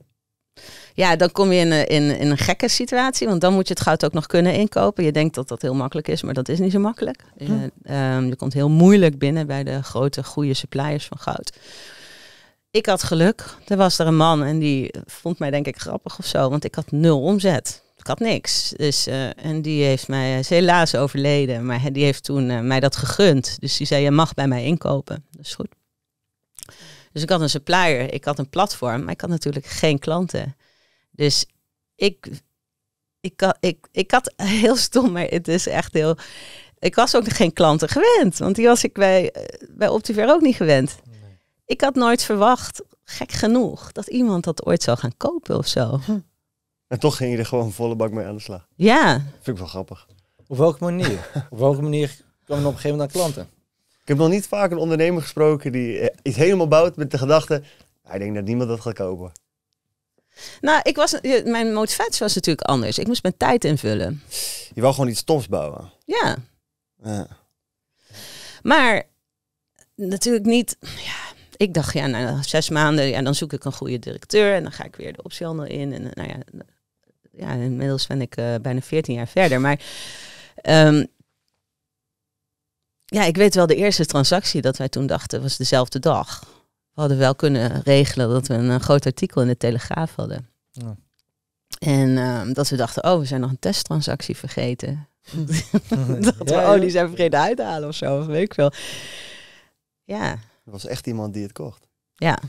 ja, dan kom je in, in, in, een gekke situatie, want dan moet je het goud ook nog kunnen inkopen. Je denkt dat dat heel makkelijk is, maar dat is niet zo makkelijk. Hm. Je, ehm, je komt heel moeilijk binnen bij de grote, goede suppliers van goud. Ik had geluk. Er was er een man en die vond mij denk ik grappig of zo, want ik had nul omzet. Ik had niks. Dus, eh, en die heeft mij, is helaas overleden, maar die heeft toen eh, mij dat gegund. Dus die zei, je mag bij mij inkopen. Dat is goed. Dus ik had een supplier, ik had een platform, maar ik had natuurlijk geen klanten. Dus ik, ik, had, ik, had heel stom, maar het is echt heel. Ik was ook geen klanten gewend, want die was ik bij, eh, bij Optiver ook niet gewend. Ik had nooit verwacht, gek genoeg, dat iemand dat ooit zou gaan kopen of zo. Hm. En toch ging je er gewoon volle bak mee aan de slag. Ja. Vind ik wel grappig. Op welke manier? op welke manier kwamen op een gegeven moment aan klanten? Ik heb nog niet vaak een ondernemer gesproken die eh, iets helemaal bouwt met de gedachte, hij ah, denkt dat niemand dat gaat kopen. Nou, ik was, mijn motivatie was natuurlijk anders. Ik moest mijn tijd invullen. Je wou gewoon iets tofs bouwen. Ja. ja. Maar natuurlijk niet. Ja, ik dacht, ja, na nou, zes maanden, ja, dan zoek ik een goede directeur en dan ga ik weer de optiehandel in. En eh, nou ja, ja inmiddels ben ik eh, bijna 14 jaar verder. Maar um, ja, ik weet wel, de eerste transactie dat wij toen dachten was dezelfde dag. We hadden wel kunnen regelen dat we een, eh, groot artikel in de Telegraaf hadden. Ja. En ehm, dat we dachten, oh, we zijn nog een testtransactie vergeten. dat ja, we oh, olie zijn vergeten uit te halen of zo, weet ik veel. Ja. Er was echt iemand die het kocht. Ja.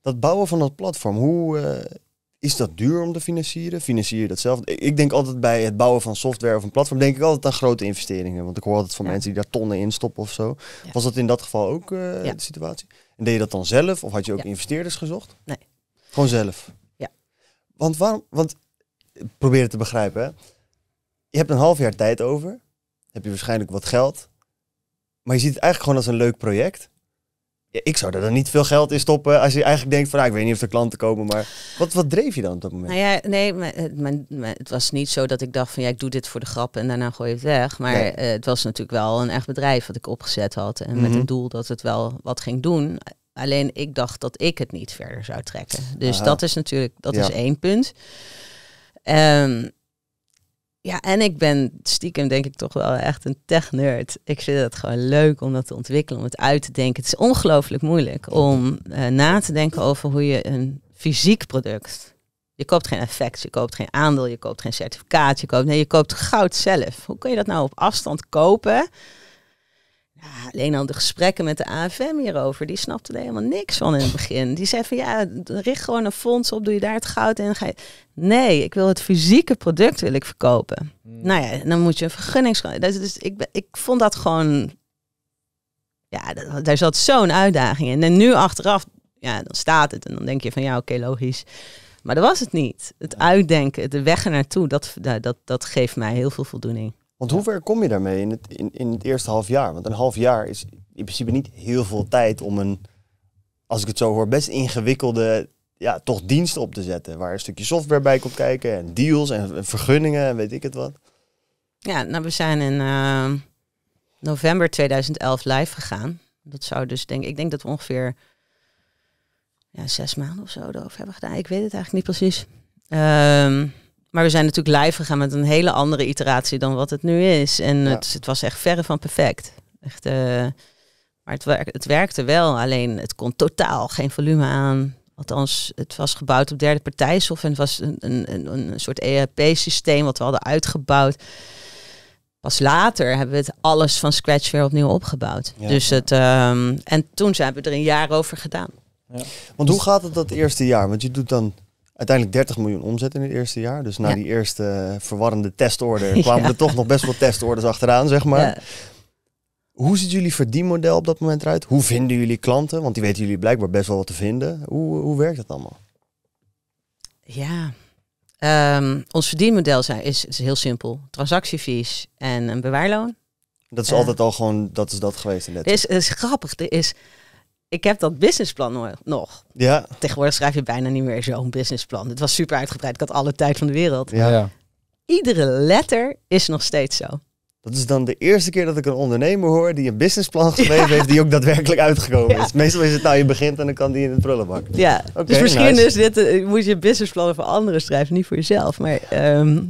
Dat bouwen van dat platform, hoe, eh, is dat duur om te financieren? Financier je dat zelf? Ik denk altijd bij het bouwen van software of een platform, denk ik altijd aan grote investeringen. Want ik hoor altijd van mensen die daar tonnen in stoppen of zo. Was dat in dat geval ook eh, de situatie? En deed je dat dan zelf of had je ook investeerders gezocht? Nee. Gewoon zelf? Ja. Want waarom, want probeer het te begrijpen. Je hebt een half jaar tijd over, heb je waarschijnlijk wat geld. Maar je ziet het eigenlijk gewoon als een leuk project. Ja, ik zou er dan niet veel geld in stoppen als je eigenlijk denkt van, ja, nou, ik weet niet of er klanten komen, maar wat, wat dreef je dan op dat moment? Nou ja, nee, eh, maar, het was niet zo dat ik dacht van, ja, ik doe dit voor de grap en daarna gooi je het weg. Maar eh, het was natuurlijk wel een echt bedrijf wat ik opgezet had en met mhm. het doel dat het wel wat ging doen. Alleen ik dacht dat ik het niet verder zou trekken. Dus dat is natuurlijk, dat is één punt. Ehm, ja, en ik ben stiekem denk ik toch wel echt een tech-nerd. Ik vind het gewoon leuk om dat te ontwikkelen, om het uit te denken. Het is ongelooflijk moeilijk om eh, na te denken over hoe je een fysiek product... Je koopt geen effect, je koopt geen aandeel, je koopt geen certificaat, je koopt... Nee, je koopt goud zelf. Hoe kun je dat nou op afstand kopen alleen al de gesprekken met de AFM hierover, die snapte er helemaal niks van in het begin. Die zei van ja, richt gewoon een fonds op, doe je daar het goud in. Ga je... Nee, ik wil het fysieke product wil ik verkopen. Hmm. Nou ja, dan moet je een vergunnings. Dus, ik, ik vond dat gewoon. Ja, daar zat zo'n uitdaging in. En nu achteraf, ja, dan staat het. En dan denk je van ja, oké, logisch. Maar dat was het niet. Het uitdenken, de weg ernaartoe, dat, dat, dat geeft mij heel veel voldoening. Want hoe ver kom je daarmee in het, in, in het eerste half jaar? Want een half jaar is in principe niet heel veel tijd om een, als ik het zo hoor, best ingewikkelde ja, toch diensten op te zetten. Waar een stukje software bij komt kijken en deals en vergunningen en weet ik het wat. Ja, nou we zijn in ehm, november 2011 live gegaan. Dat zou dus denk ik denk dat we ongeveer ja, zes maanden of zo erover hebben gedaan. Ik weet het eigenlijk niet precies. Ehm, maar we zijn natuurlijk live gegaan met een hele andere iteratie dan wat het nu is. En het, het, was echt verre van perfect. Echt, eh, maar het, het werkte wel, alleen het kon totaal geen volume aan. Althans, het was gebouwd op derde partijsoft en het was een, een, een soort ERP-systeem wat we hadden uitgebouwd. Pas later hebben we het alles van scratch weer opnieuw opgebouwd. dus het, ehm, en toen zijn we er een jaar over gedaan. Ja. Want hoe gaat het dat eerste jaar? Want je doet dan Uiteindelijk 30 miljoen omzet in het eerste jaar. Dus na die eerste verwarrende testorder kwamen er toch nog best wel testorders achteraan, zeg maar. Hoe ziet jullie verdienmodel op dat moment eruit? Hoe vinden jullie klanten? Want die weten jullie blijkbaar best wel wat te vinden. Hoe, hoe werkt dat allemaal? Ja, ehm, ons verdienmodel is, is heel simpel. Transactiefees en een bewaarloon. Dat is altijd al gewoon, dat is dat geweest in het. Is, is grappig. Er is ik heb dat businessplan nog. Ja. Tegenwoordig schrijf je bijna niet meer zo'n businessplan. Het was super uitgebreid. Ik had alle tijd van de wereld. Ja, ja. Iedere letter is nog steeds zo. Dat is dan de eerste keer dat ik een ondernemer hoor die een businessplan geschreven heeft die ook daadwerkelijk uitgekomen is. Meestal is het nou je begint en dan kan die in het prullenbak. Ja, okay, dus misschien is dit, eh, moet je businessplannen voor anderen schrijven, niet voor jezelf. Maar, ehm,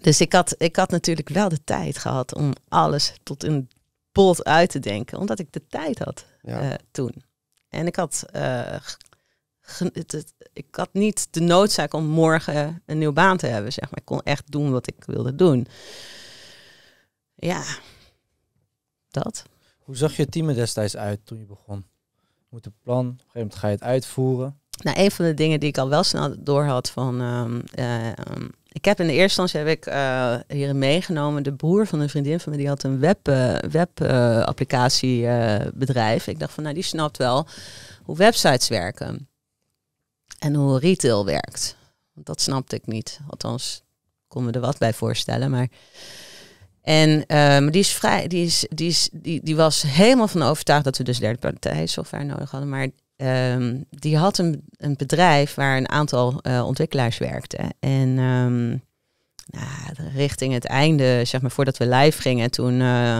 dus ik had, ik had natuurlijk wel de tijd gehad om alles tot een. Bot uit te denken, omdat ik de tijd had eh, toen. En ik had, uh, ik had niet de noodzaak om morgen een nieuwe baan te hebben, zeg maar. Ik kon echt doen wat ik wilde doen. Ja, dat. Hoe zag je team destijds uit toen je begon? moet een plan, op een gegeven moment ga je het uitvoeren. Nou, een van de dingen die ik al wel snel door had van... Ehm, ehm, ik heb in de eerste instantie heb ik eh, hierin meegenomen. De broer van een vriendin van me, die had een webapplicatiebedrijf. Eh, eh, ik dacht van, nou, die snapt wel hoe websites werken. En hoe retail werkt. Dat snapte ik niet. Althans, kon me er wat bij voorstellen. Maar... En die, is vrij, die, is, die, is, die, die was helemaal van overtuigd dat we dus derde partij software nodig hadden. Maar Ehm, die had een, een, bedrijf waar een aantal eh, ontwikkelaars werkten. En ehm, nou, richting het einde, zeg maar voordat we live gingen, toen... Eh,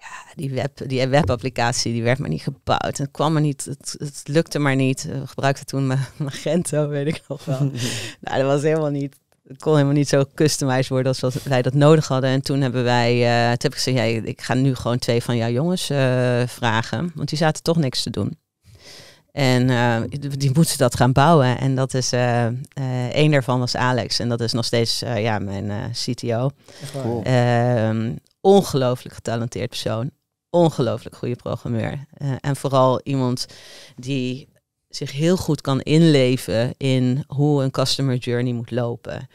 ja, die, web, die webapplicatie die werd maar niet gebouwd. Het kwam maar niet, het, lukte maar niet. We gebruikten toen mijn Magento, weet ik al wel. nou, dat was helemaal niet, het kon helemaal niet zo customized worden als wij dat nodig hadden. En toen hebben wij, eh, toen heb ik gezegd, ik ga nu gewoon twee van jouw jongens vragen. Want die zaten toch niks te doen. En uh, die moeten dat gaan bouwen. En dat is, uh, één daarvan was Alex. En dat is nog steeds ja, mijn CTO. Ehm, ongelooflijk getalenteerd persoon. Ongelooflijk goede programmeur. en vooral iemand die zich heel goed kan inleven in hoe een customer journey moet lopen.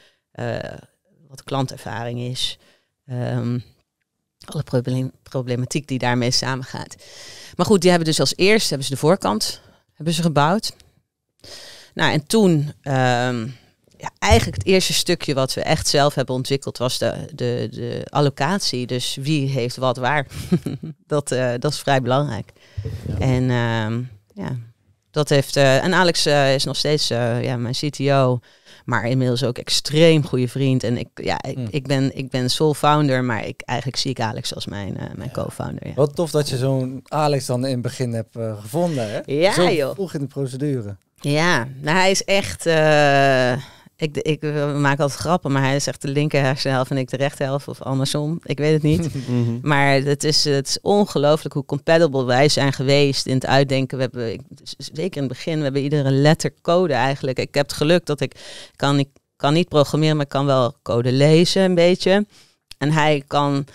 wat klantervaring is. Ehm, alle problematiek die daarmee samengaat. Maar goed, die hebben dus als eerste hebben ze de voorkant hebben ze gebouwd. Nou, en toen, ehm, ja, eigenlijk het eerste stukje wat we echt zelf hebben ontwikkeld was de, de, de allocatie. Dus wie heeft wat waar. dat, eh, dat is vrij belangrijk. En ehm, ja. Dat heeft, eh, en Alex eh, is nog steeds eh, ja, mijn CTO, maar inmiddels ook extreem goede vriend. En ik, ja, ik, hmm. ik ben, ik ben sole founder, maar ik, eigenlijk zie ik Alex als mijn, mijn co-founder. Ja. Wat tof dat je zo'n Alex dan in het begin hebt gevonden. Hè? Ja, Zo Vroeg in de procedure. Ja, nou, hij is echt ik, ik eh, maak altijd grappen, maar hij is echt de linker hersenhelft en ik de rechterhelft of andersom. Ik weet het niet. Mhm. Maar het is, eh, het ongelooflijk hoe compatible wij zijn geweest in het uitdenken. We hebben, ik, dus zeker in het begin, we hebben iedere letter code eigenlijk. Ik heb het geluk dat ik kan, ik kan niet programmeren, maar ik kan wel code lezen een beetje. En hij kan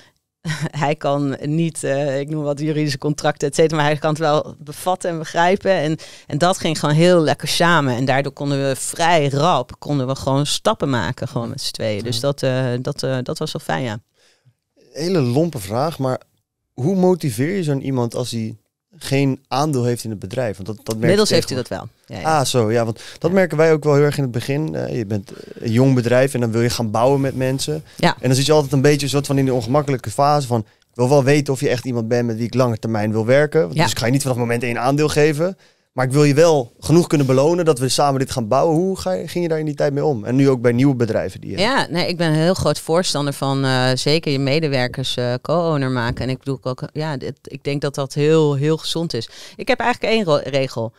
hij kan niet, eh, ik noem wat juridische contracten, et cetera, maar hij kan het wel bevatten en begrijpen. En, en dat ging gewoon heel lekker samen. En daardoor konden we vrij rap, konden we gewoon stappen maken, gewoon met z'n tweeën. Dus dat, eh, dat, eh, dat was wel fijn, ja. Hele lompe vraag, maar hoe motiveer je zo'n iemand als hij geen aandeel heeft in het bedrijf. Want dat, dat heeft u dat wel. Ja, ja. Ah, zo, ja. Want dat merken wij ook wel heel erg in het begin. Eh, je bent een jong bedrijf en dan wil je gaan bouwen met mensen. Ja. En dan zit je altijd een beetje soort van in die ongemakkelijke fase van... Ik wil wel weten of je echt iemand bent met wie ik lange termijn wil werken. Want dus ik ga je niet vanaf moment één aandeel geven. Maar ik wil je wel genoeg kunnen belonen dat we samen dit gaan bouwen. Hoe ga ging je daar in die tijd mee om? En nu ook bij nieuwe bedrijven die je Ja, nee, ik ben een heel groot voorstander van eh, zeker je medewerkers uh, co-owner maken. En ik bedoel ook, ja, ik denk dat dat heel, heel gezond is. Ik heb eigenlijk één regel.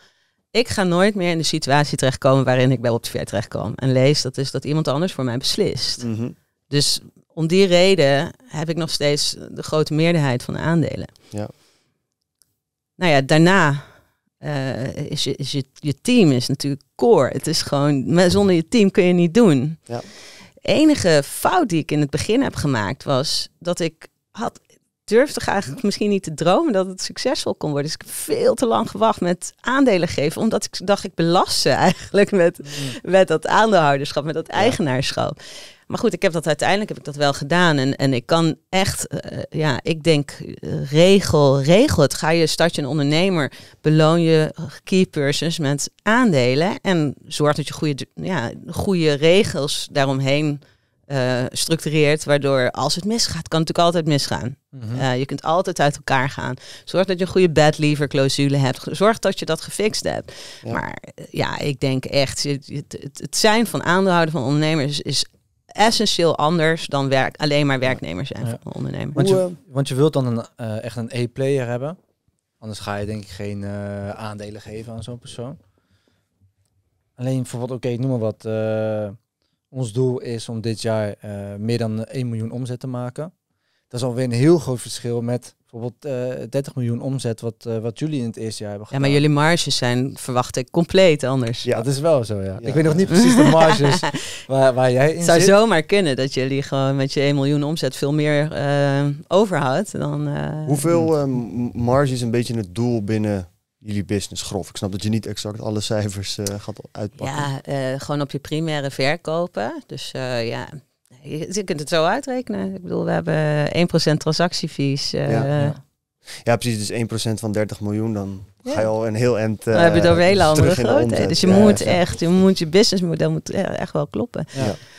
Ik ga nooit meer in de situatie terechtkomen waarin ik bij Optiver terecht kwam. En lees, dat is dat iemand anders voor mij beslist. Mhm. Dus om die reden heb ik nog steeds de grote meerderheid van de aandelen. Ja. Nou ja, daarna eh, is, je, is je, je team is natuurlijk core. Het is gewoon, zonder je team kun je niet doen. Ja. Enige fout die ik in het begin heb gemaakt was dat ik had durfde eigenlijk misschien niet te dromen dat het succesvol kon worden. Dus ik heb veel te lang gewacht met aandelen geven, omdat ik dacht ik belast ze eigenlijk met, mm. met dat aandeelhouderschap, met dat eigenaarschap. Maar goed, ik heb dat uiteindelijk heb ik dat wel gedaan. En, en ik kan echt, eh, ja, ik denk eh, regel, regel het. Ga je start je een ondernemer, beloon je key persons met aandelen. En zorg dat je goede, ja, goede regels daaromheen eh, structureert. Waardoor als het misgaat, kan het natuurlijk altijd misgaan. Mhm. je kunt altijd uit elkaar gaan. Zorg dat je een goede bad lever clausule hebt. Zorg dat je dat gefixt hebt. Maar ja, ik denk echt, het, het, het zijn van aandeelhouden van ondernemers is essentieel anders dan werk, alleen maar werknemers en ondernemers. Want je, eh, want je wilt dan een, eh, echt een E-player hebben. Anders ga je denk ik geen eh, aandelen geven aan zo'n persoon. Alleen voor wat oké, noem maar wat. ons doel is om dit jaar meer dan 1 miljoen omzet te maken dat is alweer een heel groot verschil met bijvoorbeeld uh, eh, 30 miljoen omzet wat, eh, wat jullie in het eerste jaar hebben gedaan. Ja, maar jullie marges zijn, verwacht ik, compleet anders. Ja, dat is wel zo, ja. Ik weet nog niet precies de marges waar, jij in Het zou zomaar kunnen dat jullie gewoon met je 1 miljoen omzet veel meer eh, overhoudt dan... Hoeveel ehm, marge is een beetje het doel binnen jullie business grof? Ik snap dat je niet exact alle cijfers gaat uitpakken. Ja, gewoon op je primaire verkopen. Dus ja, je, kunt het zo uitrekenen. Ik bedoel, we hebben 1% transactiefees. Uh, eh. ja, ja. precies. Dus 1% van 30 miljoen, dan ga je al een heel end. we hebben het over eh, hele andere Dus je moet echt, je moet je businessmodel moet e-, echt wel kloppen.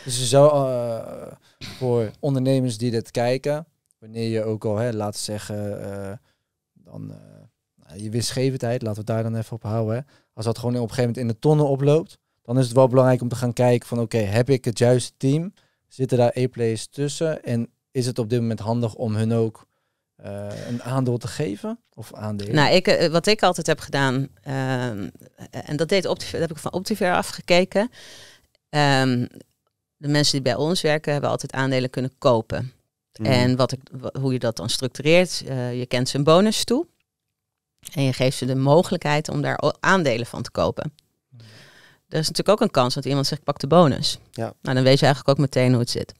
Dus zo eh, voor ondernemers die dit kijken, wanneer je ook al, hè, laten zeggen, dan nou, je winstgevendheid, laten we daar dan even op houden. Hè. Als dat gewoon op een gegeven moment in de tonnen oploopt, dan is het wel belangrijk om te gaan kijken van oké, heb ik het juiste team? Zitten daar a plays tussen? En is het op dit moment handig om hun ook eh, een aandeel te geven? Of aandelen? Nou, ik, eh, wat ik altijd heb gedaan, ehm, en dat, deed Optiver, dat heb ik van Optiver afgekeken. Ehm, de mensen die bij ons werken hebben altijd aandelen kunnen kopen. Hmm. En wat ik, hoe je dat dan structureert, eh, je kent ze een bonus toe. En je geeft ze de mogelijkheid om daar aandelen van te kopen. Er is natuurlijk ook een kans dat iemand zegt, pak de bonus. Ja. Nou, dan weet je eigenlijk ook meteen hoe het zit.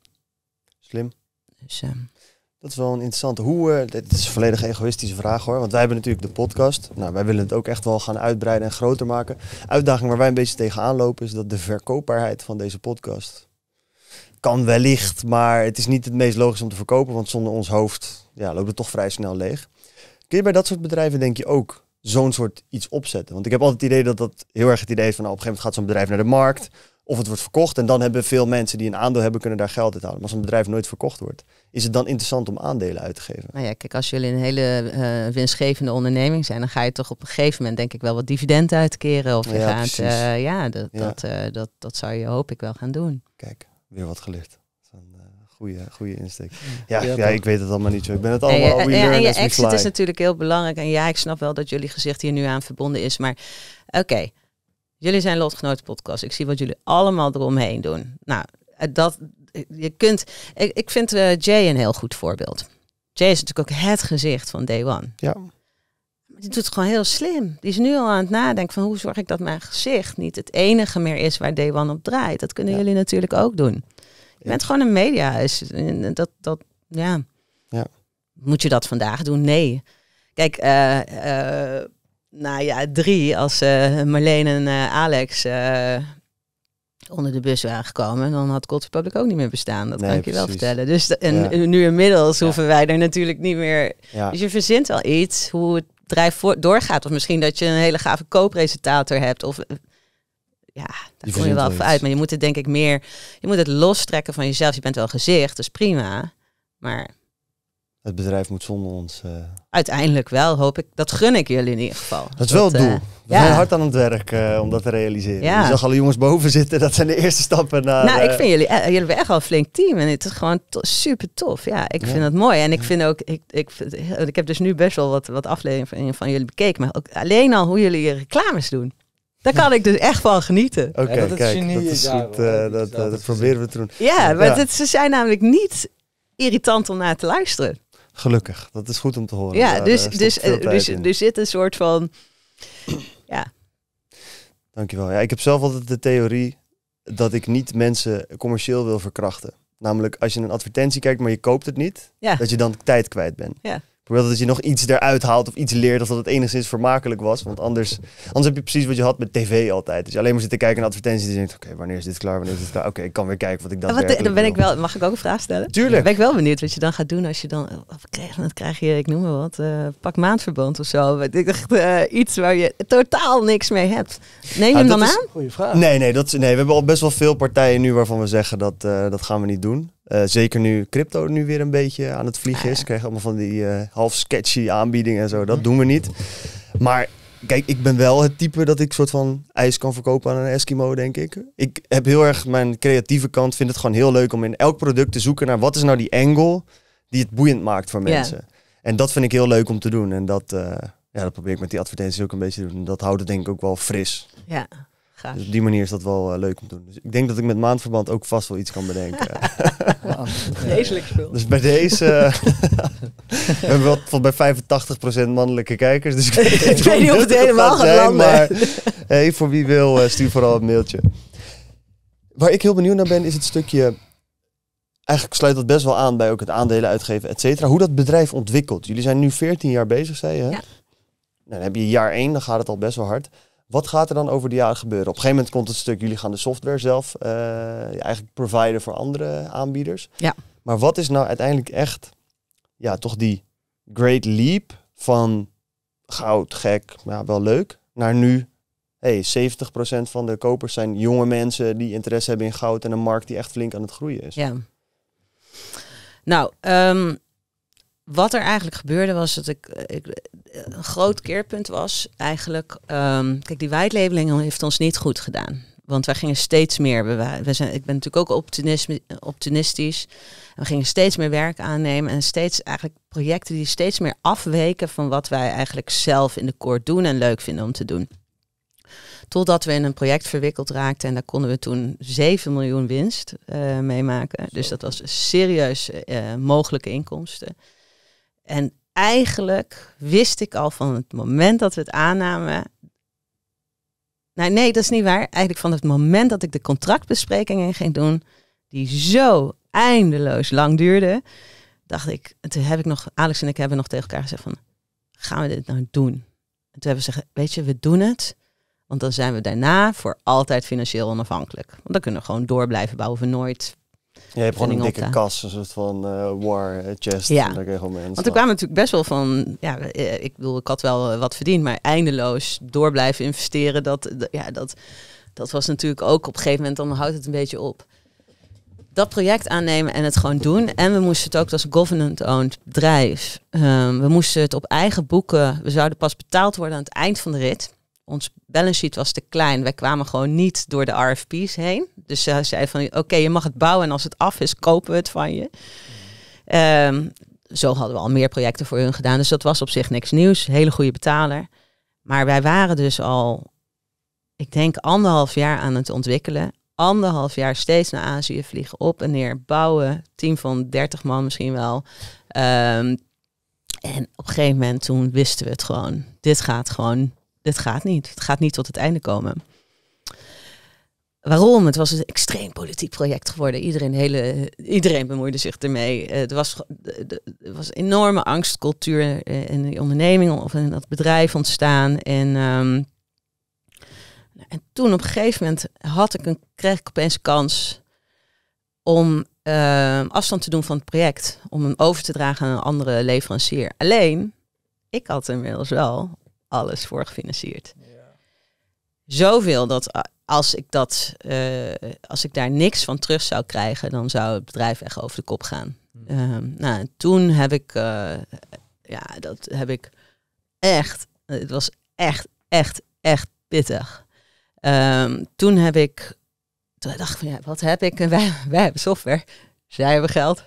Slim. Dus, ehm, dat is wel een interessante. Hoe, uh, dit is een volledig egoïstische vraag hoor. Want wij hebben natuurlijk de podcast. Nou, wij willen het ook echt wel gaan uitbreiden en groter maken. Uitdaging waar wij een beetje tegenaan lopen is dat de verkoopbaarheid van deze podcast kan wellicht. Maar het is niet het meest logisch om te verkopen. Want zonder ons hoofd ja, loopt het toch vrij snel leeg. Kun je bij dat soort bedrijven denk je ook zo'n soort iets opzetten. Want ik heb altijd het idee dat dat heel erg het idee is van nou, op een gegeven moment gaat zo'n bedrijf naar de markt of het wordt verkocht en dan hebben veel mensen die een aandeel hebben kunnen daar geld uit halen. Maar als een bedrijf nooit verkocht wordt, is het dan interessant om aandelen uit te geven? Nou ja, kijk, als jullie een hele eh, winstgevende onderneming zijn, dan ga je toch op een gegeven moment denk ik wel wat dividend uitkeren of je ja, gaat, eh, ja, dat, ja. Dat, eh, dat, dat zou je hoop ik wel gaan doen. Kijk, weer wat gelicht. Goeie, goede insteek. Ja, ja, ik weet het allemaal niet zo. Ik ben het allemaal en, en, en je exit is natuurlijk heel belangrijk. En ja, ik snap wel dat jullie gezicht hier nu aan verbonden is. Maar oké, jullie zijn Lotgenoot podcast. Ik zie wat jullie allemaal eromheen doen. Nou, eh, dat, eh, je kunt... Ik, vind eh, Jay een heel goed voorbeeld. Jay is natuurlijk ook het gezicht van Day One. Ja. Die doet het gewoon heel slim. Die is nu al aan het nadenken van hoe zorg ik dat mijn gezicht niet het enige meer is waar Day One op draait. Dat kunnen jullie natuurlijk ook doen. Je bent gewoon een media. Is, dat, dat, ja. ja. Moet je dat vandaag doen? Nee. Kijk, uh, nou ja, drie, als uh, Marleen en Alex onder de bus waren gekomen, dan had Culture Public ook niet meer bestaan. Dat kan ik je wel vertellen. Dus en nu inmiddels hoeven wij er natuurlijk niet meer. Dus je verzint wel iets hoe het drijf doorgaat. Of misschien dat je een hele gave co hebt. Of ja, daar kom je wel even uit. Maar je moet het denk ik meer, je moet het lostrekken van jezelf. Je bent wel gezicht, dat is prima. Maar het bedrijf moet zonder ons. Eh, uiteindelijk wel, hoop ik. Dat gun ik jullie in ieder geval. Dat is wel het eh, doel. we zijn hard aan het werk eh, om dat te realiseren. Ja. Je zag alle jongens boven zitten. Dat zijn de eerste stappen naar... Nou, ik vind jullie... jullie hebben echt al een flink team. En het is gewoon super tof. Ja, ik vind dat mooi. En ik vind ook... Ik, ik, ik, heb dus nu best wel wat, wat afleveringen van, van jullie bekeken. Maar ook alleen al hoe jullie reclames doen. Daar kan ik dus echt van genieten. Oké, okay, eh, dat dat eh, is goed. dat, dat proberen we te doen. Ja, ja. Maar het, ze zijn namelijk niet irritant om naar te luisteren. Gelukkig, dat is goed om te horen. Ja, dus, eh, dus, dus er dus zit een soort van... Ja. Dankjewel. Ja, ik heb zelf altijd de theorie dat ik niet mensen commercieel wil verkrachten. Namelijk als je een advertentie kijkt, maar je koopt het niet, ja. dat je dan tijd kwijt bent. Ja probeerde dat je nog iets eruit haalt of iets leert of dat het enigszins vermakelijk was. Want anders, anders heb je precies wat je had met tv altijd. Dus je alleen maar zitten te kijken naar advertenties en denkt, oké, wanneer is dit klaar, wanneer is dit klaar? Oké, ik kan weer kijken wat ik dan wat, Dan ben ik wel, mag ik ook een vraag stellen? Tuurlijk. Dan ben ik wel benieuwd wat je dan gaat doen als je dan, dan krijg je, ik noem maar wat, eh, pak maandverband of zo. Ik dacht, eh, iets waar je totaal niks mee hebt. Neem je nou, hem dan aan? Goeie vraag. Nee, nee, dat, nee, we hebben al best wel veel partijen nu waarvan we zeggen dat, eh, dat gaan we niet doen. Eh, zeker nu crypto nu weer een beetje aan het vliegen ah, is. Krijg allemaal van die eh, half sketchy aanbiedingen en zo. Dat mhm. doen we niet. Maar kijk, ik ben wel het type dat ik soort van ijs kan verkopen aan een Eskimo, denk ik. Ik heb heel erg mijn creatieve kant. Vind het gewoon heel leuk om in elk product te zoeken naar wat is nou die angle die het boeiend maakt voor mensen. En dat vind ik heel leuk om te doen. En dat, eh, ja, dat probeer ik met die advertenties ook een beetje te doen. En dat houdt het denk ik ook wel fris. Ja. Dus op die manier is dat wel eh, leuk om te doen. Dus ik denk dat ik met maandverband ook vast wel iets kan bedenken. Vreselijk veel. Dus bij deze... Eh, we hebben wel bij 85% mannelijke kijkers. Dus ik weet, niet of het helemaal gaat, maar hey, voor wie wil, eh, stuur vooral een mailtje. Waar ik heel benieuwd naar ben, is het stukje eigenlijk sluit dat best wel aan bij ook het aandelen uitgeven, et cetera. Hoe dat bedrijf ontwikkelt. Jullie zijn nu 14 jaar bezig, zei je. Hè? Ja. Nou, dan heb je jaar 1, dan gaat het al best wel hard. Wat gaat er dan over de jaren gebeuren? Op een gegeven moment komt het stuk, jullie gaan de software zelf eh, eigenlijk providen voor andere aanbieders. Ja. Maar wat is nou uiteindelijk echt, ja, toch die great leap van goud, gek, ja, wel leuk, naar nu hey, 70% van de kopers zijn jonge mensen die interesse hebben in goud en een markt die echt flink aan het groeien is. Ja. Nou, um, wat er eigenlijk gebeurde was dat ik, eh, eh, een groot keerpunt was eigenlijk. Ehm, kijk, die labeling heeft ons niet goed gedaan. Want wij gingen steeds meer. We, zijn, ik ben natuurlijk ook optimistisch. we gingen steeds meer werk aannemen en steeds eigenlijk projecten die steeds meer afweken van wat wij eigenlijk zelf in de koord doen en leuk vinden om te doen. Totdat we in een project verwikkeld raakten en daar konden we toen 7 miljoen winst uh, eh, mee Dus dat was serieus mogelijke inkomsten. En eigenlijk wist ik al van het moment dat we het aannamen. Nee, nee, dat is niet waar. Eigenlijk van het moment dat ik de contractbesprekingen ging doen, die zo eindeloos lang duurde, dacht ik, toen heb ik nog, Alex en ik hebben nog tegen elkaar gezegd van, gaan we dit nou doen? En toen hebben we gezegd, weet je, we doen het. Want dan zijn we daarna voor altijd financieel onafhankelijk. Want dan kunnen we gewoon door blijven bouwen. We nooit je hebt gewoon een dikke kast, een soort van eh, war eh, chest. Ja. En daar mensen Want ik kwam natuurlijk best wel van, ja, eh, ik bedoel, ik had wel wat verdiend, maar eindeloos door blijven investeren, dat, ja, dat, dat was natuurlijk ook op een gegeven moment, dan houdt het een beetje op. Dat project aannemen en het gewoon doen. En we moesten het ook als government-owned bedrijf. Ehm, we moesten het op eigen boeken. We zouden pas betaald worden aan het eind van de rit ons balance sheet was te klein. Wij kwamen gewoon niet door de RFP's heen. Dus ze zei van oké, je mag het bouwen en als het af is, kopen we het van je. Ehm, zo hadden we al meer projecten voor hun gedaan. Dus dat was op zich niks nieuws. Hele goede betaler. Maar wij waren dus al, ik denk, anderhalf jaar aan het ontwikkelen. Anderhalf jaar steeds naar Azië vliegen, op en neer, bouwen. Team van 30 man misschien wel. Ehm, en op een gegeven moment toen wisten we het gewoon. Dit gaat gewoon dit gaat niet. Het gaat niet tot het einde komen. Waarom? Het was een extreem politiek project geworden. Iedereen, hele, iedereen bemoeide zich ermee. Uh, eh, er, was, er was enorme angstcultuur eh, in die onderneming of in dat bedrijf ontstaan. En, ehm, en toen op een gegeven moment had ik een, kreeg opeens kans om ehm, afstand te doen van het project. Om hem over te dragen aan een andere leverancier. Alleen, ik had inmiddels wel alles voor gefinancierd. Zoveel dat als ik, dat, eh, als ik daar niks van terug zou krijgen, dan zou het bedrijf echt over de kop gaan. Hm. Ehm, nou, toen heb ik, eh, ja, dat heb ik echt, het was echt, echt, echt pittig. Ehm, toen heb ik, toen dacht ik van ja, wat heb ik? En wij, wij hebben software, zij hebben geld.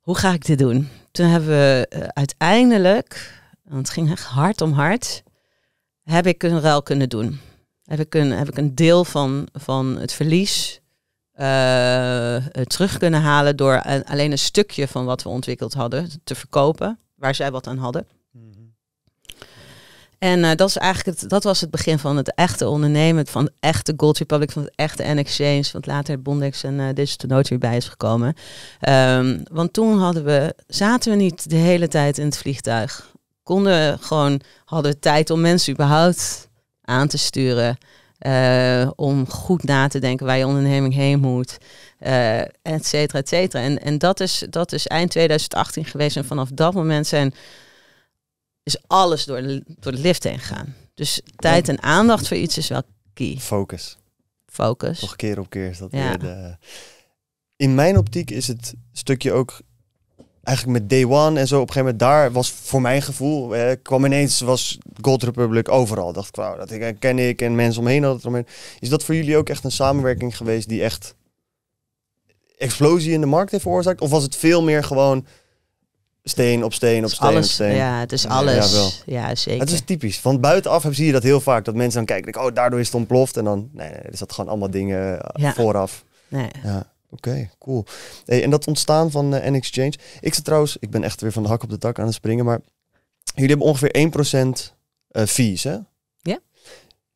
Hoe ga ik dit doen? Toen hebben we eh, uiteindelijk want het ging echt hard om hard, heb ik een ruil kunnen doen. Heb ik een, heb ik een deel van, van het verlies eh, terug kunnen halen door alleen een stukje van wat we ontwikkeld hadden te verkopen, waar zij wat aan hadden. Mhm. En eh, dat, is eigenlijk het, dat was het begin van het echte ondernemen, van echte Gold Republic, van het echte N-Exchange, want later Bondex en uh, Digital Notary bij is gekomen. Ehm, want toen hadden we, zaten we niet de hele tijd in het vliegtuig konden gewoon, hadden tijd om mensen überhaupt aan te sturen. Eh, om goed na te denken waar je onderneming heen moet, uh, et cetera, et cetera. En, en dat, is, dat is eind 2018 geweest. En vanaf dat moment zijn, is alles door de, door de lift heen gegaan. Dus tijd en aandacht voor iets is wel key. Focus. Focus. Nog keer op keer is dat In mijn optiek is het stukje ook eigenlijk met Day One en zo op een gegeven moment daar was voor mijn gevoel eh, kwam ineens was Gold Republic overal. Dacht ik, dat ken ik en mensen omheen hadden omheen. Is dat voor jullie ook echt een samenwerking geweest die echt explosie in de markt heeft veroorzaakt? Of was het veel meer gewoon steen op steen op steen op steen? Ja, het is alles. Ja, zeker. Het is typisch. van buitenaf zie je dat heel vaak dat mensen dan kijken, denk, oh daardoor is het ontploft en dan nee, nee is dat gewoon allemaal dingen eh, ja. vooraf. Nee. Ja. Oké, cool. en dat ontstaan van uh, eh, N-Exchange. Ik zit trouwens, ik ben echt weer van de hak op de tak aan het springen, maar jullie hebben ongeveer 1% uh, eh, fees, hè? Ja.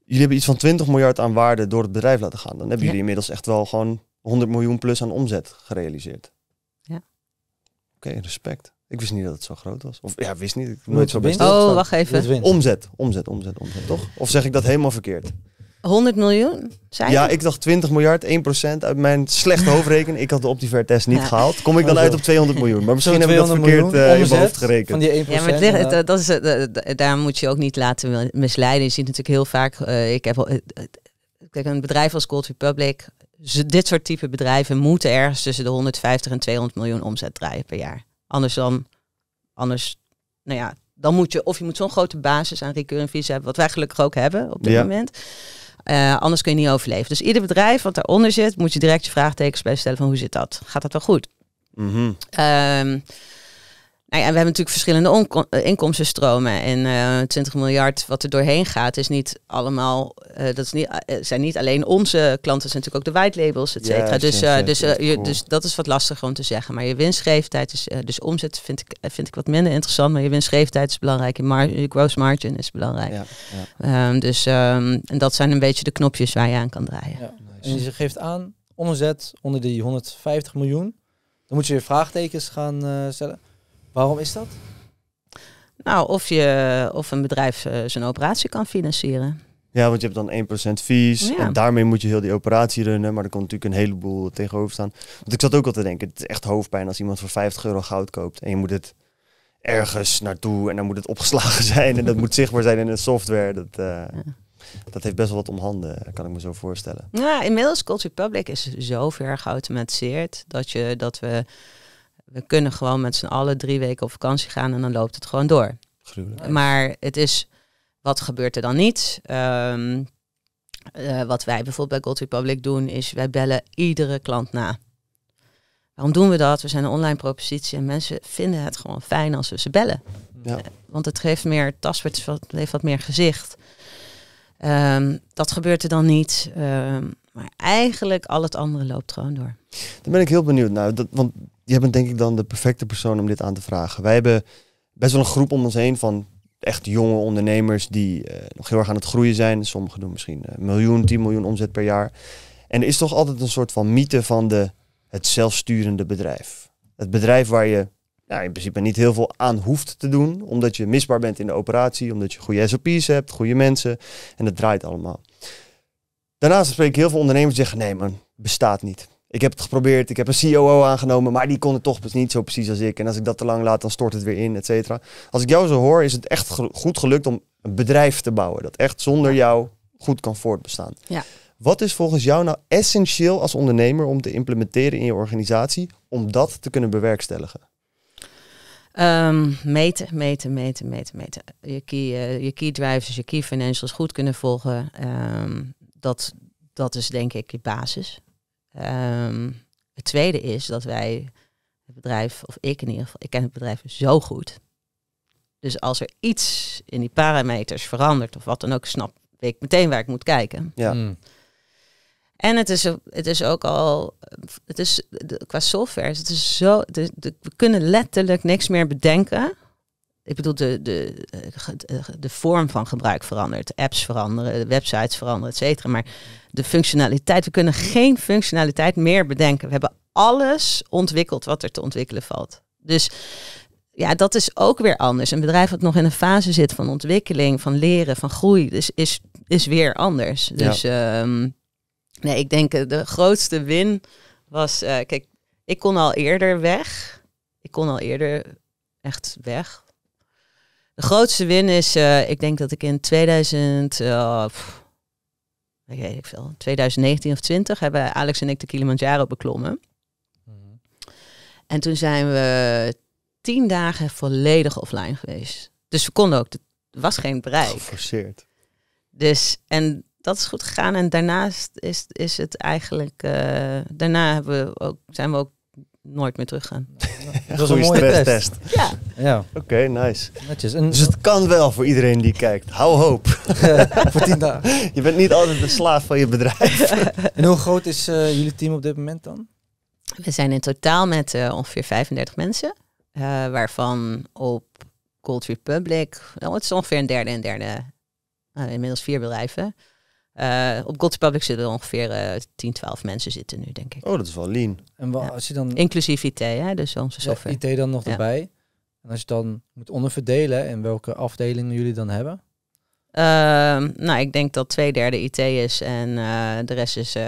Jullie hebben iets van 20 miljard aan waarde door het bedrijf laten gaan. Dan hebben jullie inmiddels echt wel gewoon 100 miljoen plus aan omzet gerealiseerd. Ja. Oké, respect. Ik wist niet dat het zo groot was. Of ja, wist niet. Ik nooit zo best. Oh, wacht even. Omzet, omzet, omzet, omzet, toch? Of zeg ik dat helemaal verkeerd? 100 miljoen? Zijn ja, ik dacht 20 miljard, 1% uit mijn slechte hoofdrekening. Ik had de Optiver-test niet gehaald. Kom ik dan oh, uit op 200 miljoen? Maar misschien hebben we dat verkeerd uh, in hoofd gerekend. Van die 1%, ja, maar het dat, is, eh, eh, daar moet je ook niet laten misleiden. Je ziet natuurlijk heel vaak, ik heb kijk, een bedrijf als Cold Republic, dit soort type bedrijven moeten ergens tussen de 150 en 200 miljoen omzet draaien per jaar. Anders dan, anders, nou ja, dan moet je of je moet zo'n grote basis aan recurring fees hebben, wat wij gelukkig ook hebben op dit ja. moment. Eh, anders kun je niet overleven. Dus ieder bedrijf wat daaronder zit, moet je direct je vraagtekens bij stellen van hoe zit dat? Gaat dat wel goed? Mm nou ja, we hebben natuurlijk verschillende eh, inkomstenstromen. En uh, eh, 20 miljard wat er doorheen gaat, is niet allemaal. Uh, dat is niet, zijn niet alleen onze klanten, zijn natuurlijk ook de white labels, et cetera. dus, dus, dus, dat is wat lastiger om te zeggen. Maar je winstgevendheid is. dus omzet vind ik, vind ik wat minder interessant. Maar je winstgevendheid is belangrijk. Je, mar je gross margin is belangrijk. Ja, ehm, dus ehm, en dat zijn een beetje de knopjes waar je aan kan draaien. En je geeft aan, omzet onder die 150 miljoen. Dan moet je weer vraagtekens gaan stellen. Waarom is dat? Nou, of, je, of een bedrijf eh, zijn operatie kan financieren. Ja, want je hebt dan 1% fees. En daarmee moet je heel die operatie runnen. Maar er komt natuurlijk een heleboel tegenover staan. Want ik zat ook al te denken, het is echt hoofdpijn als iemand voor 50 euro goud koopt. En je moet het ergens naartoe en dan moet het opgeslagen zijn. En dat moet zichtbaar zijn in de software. Dat, eh, dat heeft best wel wat om handen, kan ik me zo voorstellen. Ja, inmiddels Culture Public is zo ver geautomatiseerd dat, je, dat we we kunnen gewoon met z'n allen drie weken op vakantie gaan en dan loopt het gewoon door. Maar het is, wat gebeurt er dan niet? Ehm, eh, wat wij bijvoorbeeld bij Gold Republic doen, is wij bellen iedere klant na. Waarom doen we dat? We zijn een online propositie en mensen vinden het gewoon fijn als we ze bellen. Ja. Eh, want het geeft meer tastbaarheid, het heeft wat meer gezicht. Ehm, dat gebeurt er dan niet. Ehm, maar eigenlijk al het andere loopt gewoon door. Dan ben ik heel benieuwd naar. dat, want jij bent denk ik dan de perfecte persoon om dit aan te vragen. Wij hebben best wel een groep om ons heen van echt jonge ondernemers die eh, nog heel erg aan het groeien zijn. Sommigen doen misschien een eh, miljoen, 10 miljoen omzet per jaar. En er is toch altijd een soort van mythe van de, het zelfsturende bedrijf. Het bedrijf waar je ja, nou, in principe niet heel veel aan hoeft te doen, omdat je misbaar bent in de operatie, omdat je goede SOP's hebt, goede mensen en dat draait allemaal. Daarnaast spreek ik heel veel ondernemers die zeggen: nee, man, bestaat niet ik heb het geprobeerd, ik heb een COO aangenomen, maar die kon het toch niet zo precies als ik. En als ik dat te lang laat, dan stort het weer in, et cetera. Als ik jou zo hoor, is het echt goed gelukt om een bedrijf te bouwen dat echt zonder jou goed kan voortbestaan. Ja. Wat is volgens jou nou essentieel als ondernemer om te implementeren in je organisatie om dat te kunnen bewerkstelligen? meten, meten, meten, meten, meten. Je key, je key drivers, je key financials goed kunnen volgen. dat, dat is denk ik je basis. Ehm, het tweede is dat wij het bedrijf, of ik in ieder geval, ik ken het bedrijf zo goed. Dus als er iets in die parameters verandert of wat dan ook, snap ik meteen waar ik moet kijken. Ja. Hmm. En het is, het is ook al, het is, qua software, het is zo, het we kunnen letterlijk niks meer bedenken ik bedoel, de, de, eh, eh, de vorm van gebruik verandert, apps veranderen, websites veranderen, et cetera. Maar de functionaliteit, we kunnen geen functionaliteit meer bedenken. We hebben alles ontwikkeld wat er te ontwikkelen valt. Dus ja, dat is ook weer anders. Een bedrijf dat nog in een fase zit van ontwikkeling, van leren, van groei, dus is, is weer anders. Dus ehm, nee, ik denk eh, de grootste win was, kijk, ik kon al eerder weg. Ik kon al eerder echt weg de grootste win is, eh, ik denk dat ik in 2000, uh, eh, ik weet ik veel, 2019 of 20 hebben Alex en ik de Kilimanjaro beklommen. Mhm. En toen zijn we tien dagen volledig offline geweest. Dus we konden ook, er was geen bereik. Geforceerd. Dus, en dat is goed gegaan. En daarnaast is, is het eigenlijk, eh, daarna hebben we ook, zijn we ook nooit meer teruggaan. Dat is een mooie Test. Ja. ja. Oké, nice. En dus het kan wel voor iedereen die kijkt. Hou hoop. voor Je bent niet altijd de slaaf van je bedrijf. en hoe groot is eh, jullie team op dit moment dan? We zijn in totaal met eh, ongeveer 35 mensen. Eh, waarvan op Gold Republic, nou, het is ongeveer een derde en derde, inmiddels vier bedrijven. Eh, op Gods Public zitten ongeveer uh, 10, 12 mensen zitten nu, denk ik. Oh, dat is wel lean. En als je dan... Inclusief IT, hè? dus onze software. IT dan nog erbij. En als je dan moet onderverdelen en welke afdelingen jullie dan hebben? Ehm, nou, ik denk dat twee derde IT is en eh, de rest is eh,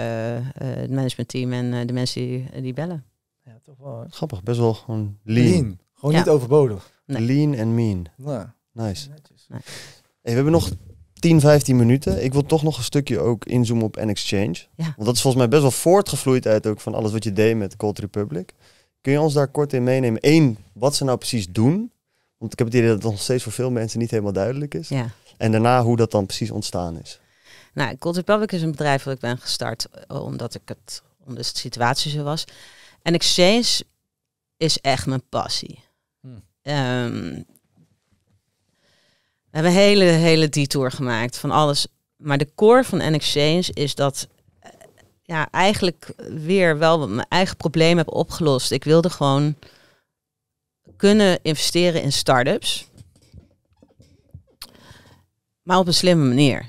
het managementteam en de mensen die, bellen. Ja, toch wel. Grappig, best wel gewoon lean. Gewoon niet overbodig. Lean en mean. Nou, nice. Hey, we hebben nog 10, 15 minuten. Ik wil toch nog een stukje ook inzoomen op N-Exchange. Ja. Want dat is volgens mij best wel voortgevloeid uit ook van alles wat je deed met Cold Republic. Kun je ons daar kort in meenemen? Eén, wat ze nou precies doen. Want ik heb het idee dat dat nog steeds voor veel mensen niet helemaal duidelijk is. Ja. En daarna hoe dat dan precies ontstaan is. Nou, Cold Republic is een bedrijf dat ik ben gestart eh, omdat ik het omdat de situatie zo was. En Exchange is echt mijn passie. Hm. We hebben een hele, hele detour gemaakt van alles. Maar de core van N-Exchange is dat eh, ja, eigenlijk weer wel mijn eigen probleem heb opgelost. Ik wilde gewoon kunnen investeren in start-ups. Maar op een slimme manier.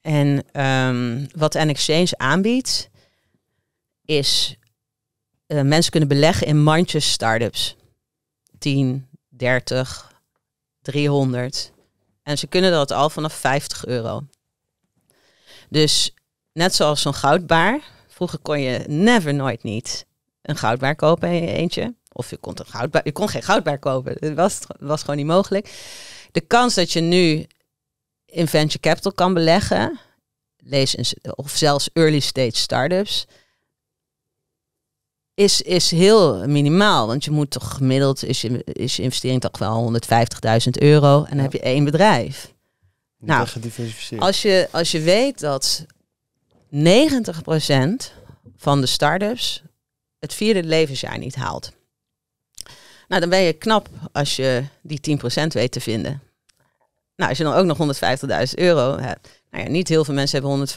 En ehm, wat n aanbiedt, is eh, mensen kunnen beleggen in mandjes start-ups. 10, 30, 300. En ze kunnen dat al vanaf 50 euro. Dus net zoals zo'n goudbaar. Vroeger kon je never nooit niet een goudbaar kopen in je eentje. Of je kon, je kon geen goudbaar kopen. Dat was, was gewoon niet mogelijk. De kans dat je nu in venture capital kan beleggen, lees of zelfs early stage startups, is, is heel minimaal. Want je moet toch gemiddeld, is je, is je investering toch wel 150.000 euro. En dan heb je één bedrijf. Niet nou, als je, als je weet dat 90% van de start-ups het vierde levensjaar niet haalt. Nou, dan ben je knap als je die 10% weet te vinden. Nou, als je dan ook nog 150.000 euro hebt, nou ja, niet heel veel mensen hebben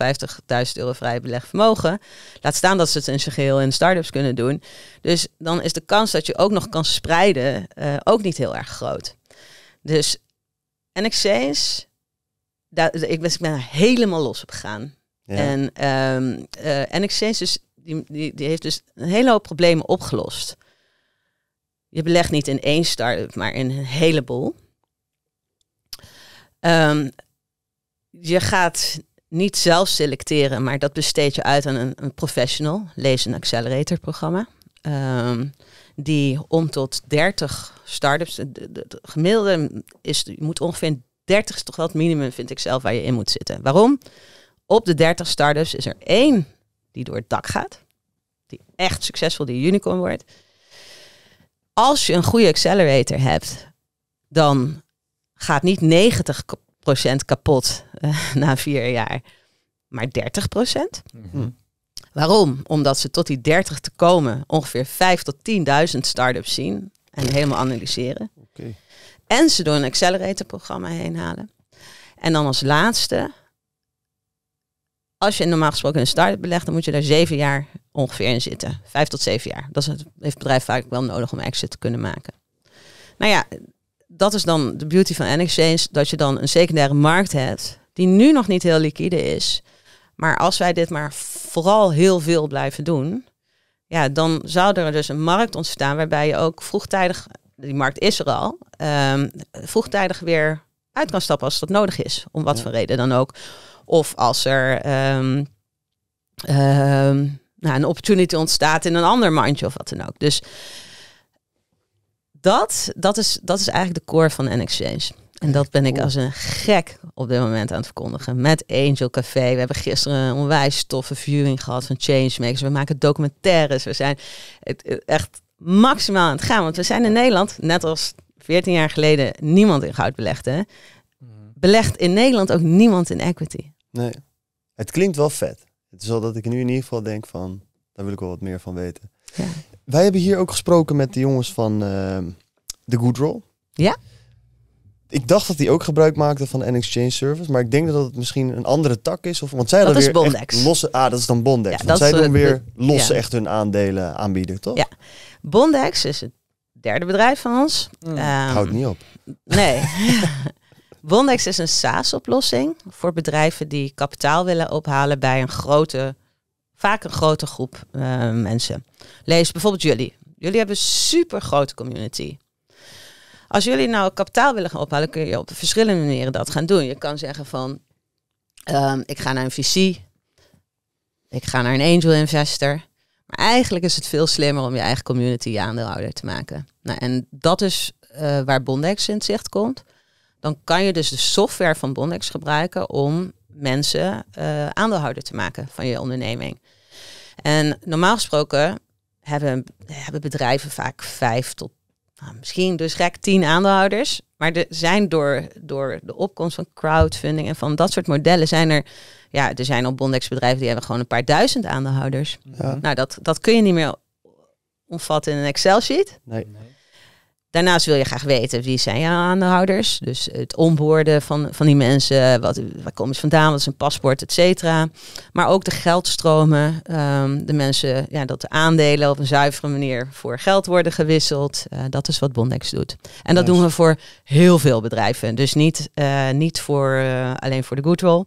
150.000 euro vrij beleg vermogen. Laat staan dat ze het in zijn geheel in start-ups kunnen doen. Dus dan is de kans dat je ook nog kan spreiden eh, ook niet heel erg groot. Dus NXC's, daar, ik, ben, ik ben helemaal los op gegaan. En um, uh, dus, die, die, die heeft dus een hele hoop problemen opgelost. Je belegt niet in één start-up, maar in een heleboel. Um, je gaat niet zelf selecteren, maar dat besteed je uit aan een, een professional, lees een accelerator programma. Ehm, die om tot 30 startups. Het gemiddelde is, je moet ongeveer 30 is toch wel het minimum, vind ik zelf, waar je in moet zitten. Waarom? Op de 30 startups is er één die door het dak gaat, die echt succesvol, die unicorn wordt. Als je een goede accelerator hebt, dan gaat niet 90% kapot eh, na vier jaar, maar 30 procent. Mhm. Hm. Waarom? Omdat ze tot die 30 te komen ongeveer 5 tot 10.000 start-ups zien en helemaal analyseren. En ze door een accelerator-programma heen halen. En dan als laatste, als je normaal gesproken een start-up belegt, dan moet je daar zeven jaar ongeveer in zitten. Vijf tot zeven jaar. Dat heeft het bedrijf vaak wel nodig om exit te kunnen maken. Nou ja, dat is dan de beauty van NXJ's, dat je dan een secundaire markt hebt die nu nog niet heel liquide is. Maar als wij dit maar vooral heel veel blijven doen, ja, dan zou er dus een markt ontstaan waarbij je ook vroegtijdig, die markt is er al, ehm, vroegtijdig weer uit kan stappen als dat nodig is, om wat voor reden dan ook. Of als er ehm, ehm, nou, een opportunity ontstaat in een ander mandje of wat dan ook. Dus dat, dat, is, dat is eigenlijk de core van N-Exchange. En dat ben ik als een gek op dit moment aan het verkondigen. Met Angel Café. We hebben gisteren een onwijs toffe viewing gehad van Changemakers. We maken documentaires. We zijn echt maximaal aan het gaan. Want we zijn in Nederland, net als 14 jaar geleden, niemand in goud belegd. Hè? Mm. Belegt in Nederland ook niemand in equity. Nee. Het klinkt wel vet. Het is al dat ik nu in ieder geval denk van, daar wil ik wel wat meer van weten. Ja. Wij hebben hier ook gesproken met de jongens van uh, The Good Roll. Ja ik dacht dat die ook gebruik maakte van een exchange service, maar ik denk dat het misschien een andere tak is. Of, want zij dat is weer Bondex. Losse, ah, dat is dan Bondex. Ja, want zij doen eh, weer losse echt hun aandelen aanbieden, toch? Ja. Bondex is het derde bedrijf van ons. Mm. Ehm, Houdt niet op. Nee. Bondex is een SaaS-oplossing voor bedrijven die kapitaal willen ophalen bij een grote, vaak een grote groep ehm, mensen. Lees bijvoorbeeld jullie. Jullie hebben een super grote community. Als jullie nou kapitaal willen gaan ophalen, kun je op verschillende manieren dat gaan doen. Je kan zeggen van, ehm, ik ga naar een VC, ik ga naar een angel investor. Maar eigenlijk is het veel slimmer om je eigen community aandeelhouder te maken. Nou, en dat is eh, waar Bondex in het zicht komt. Dan kan je dus de software van Bondex gebruiken om mensen eh, aandeelhouder te maken van je onderneming. En normaal gesproken hebben, hebben bedrijven vaak vijf tot misschien dus gek tien aandeelhouders. Maar er zijn door, door de opkomst van crowdfunding en van dat soort modellen zijn er. Ja, er zijn al Bondex bedrijven die hebben gewoon een paar duizend aandeelhouders. Nou, dat, dat kun je niet meer omvatten in een Excel sheet. nee. Daarnaast wil je graag weten wie zijn je aandeelhouders. Dus het onboorden van, van die mensen. Wat, waar komen ze vandaan? Wat is hun paspoort, et cetera. Maar ook de geldstromen. Ehm, de mensen, ja, dat de aandelen op een zuivere manier voor geld worden gewisseld. Eh, dat is wat Bondex doet. En dat doen we voor heel veel bedrijven. Dus niet, eh, niet voor, eh, alleen voor de goodwill.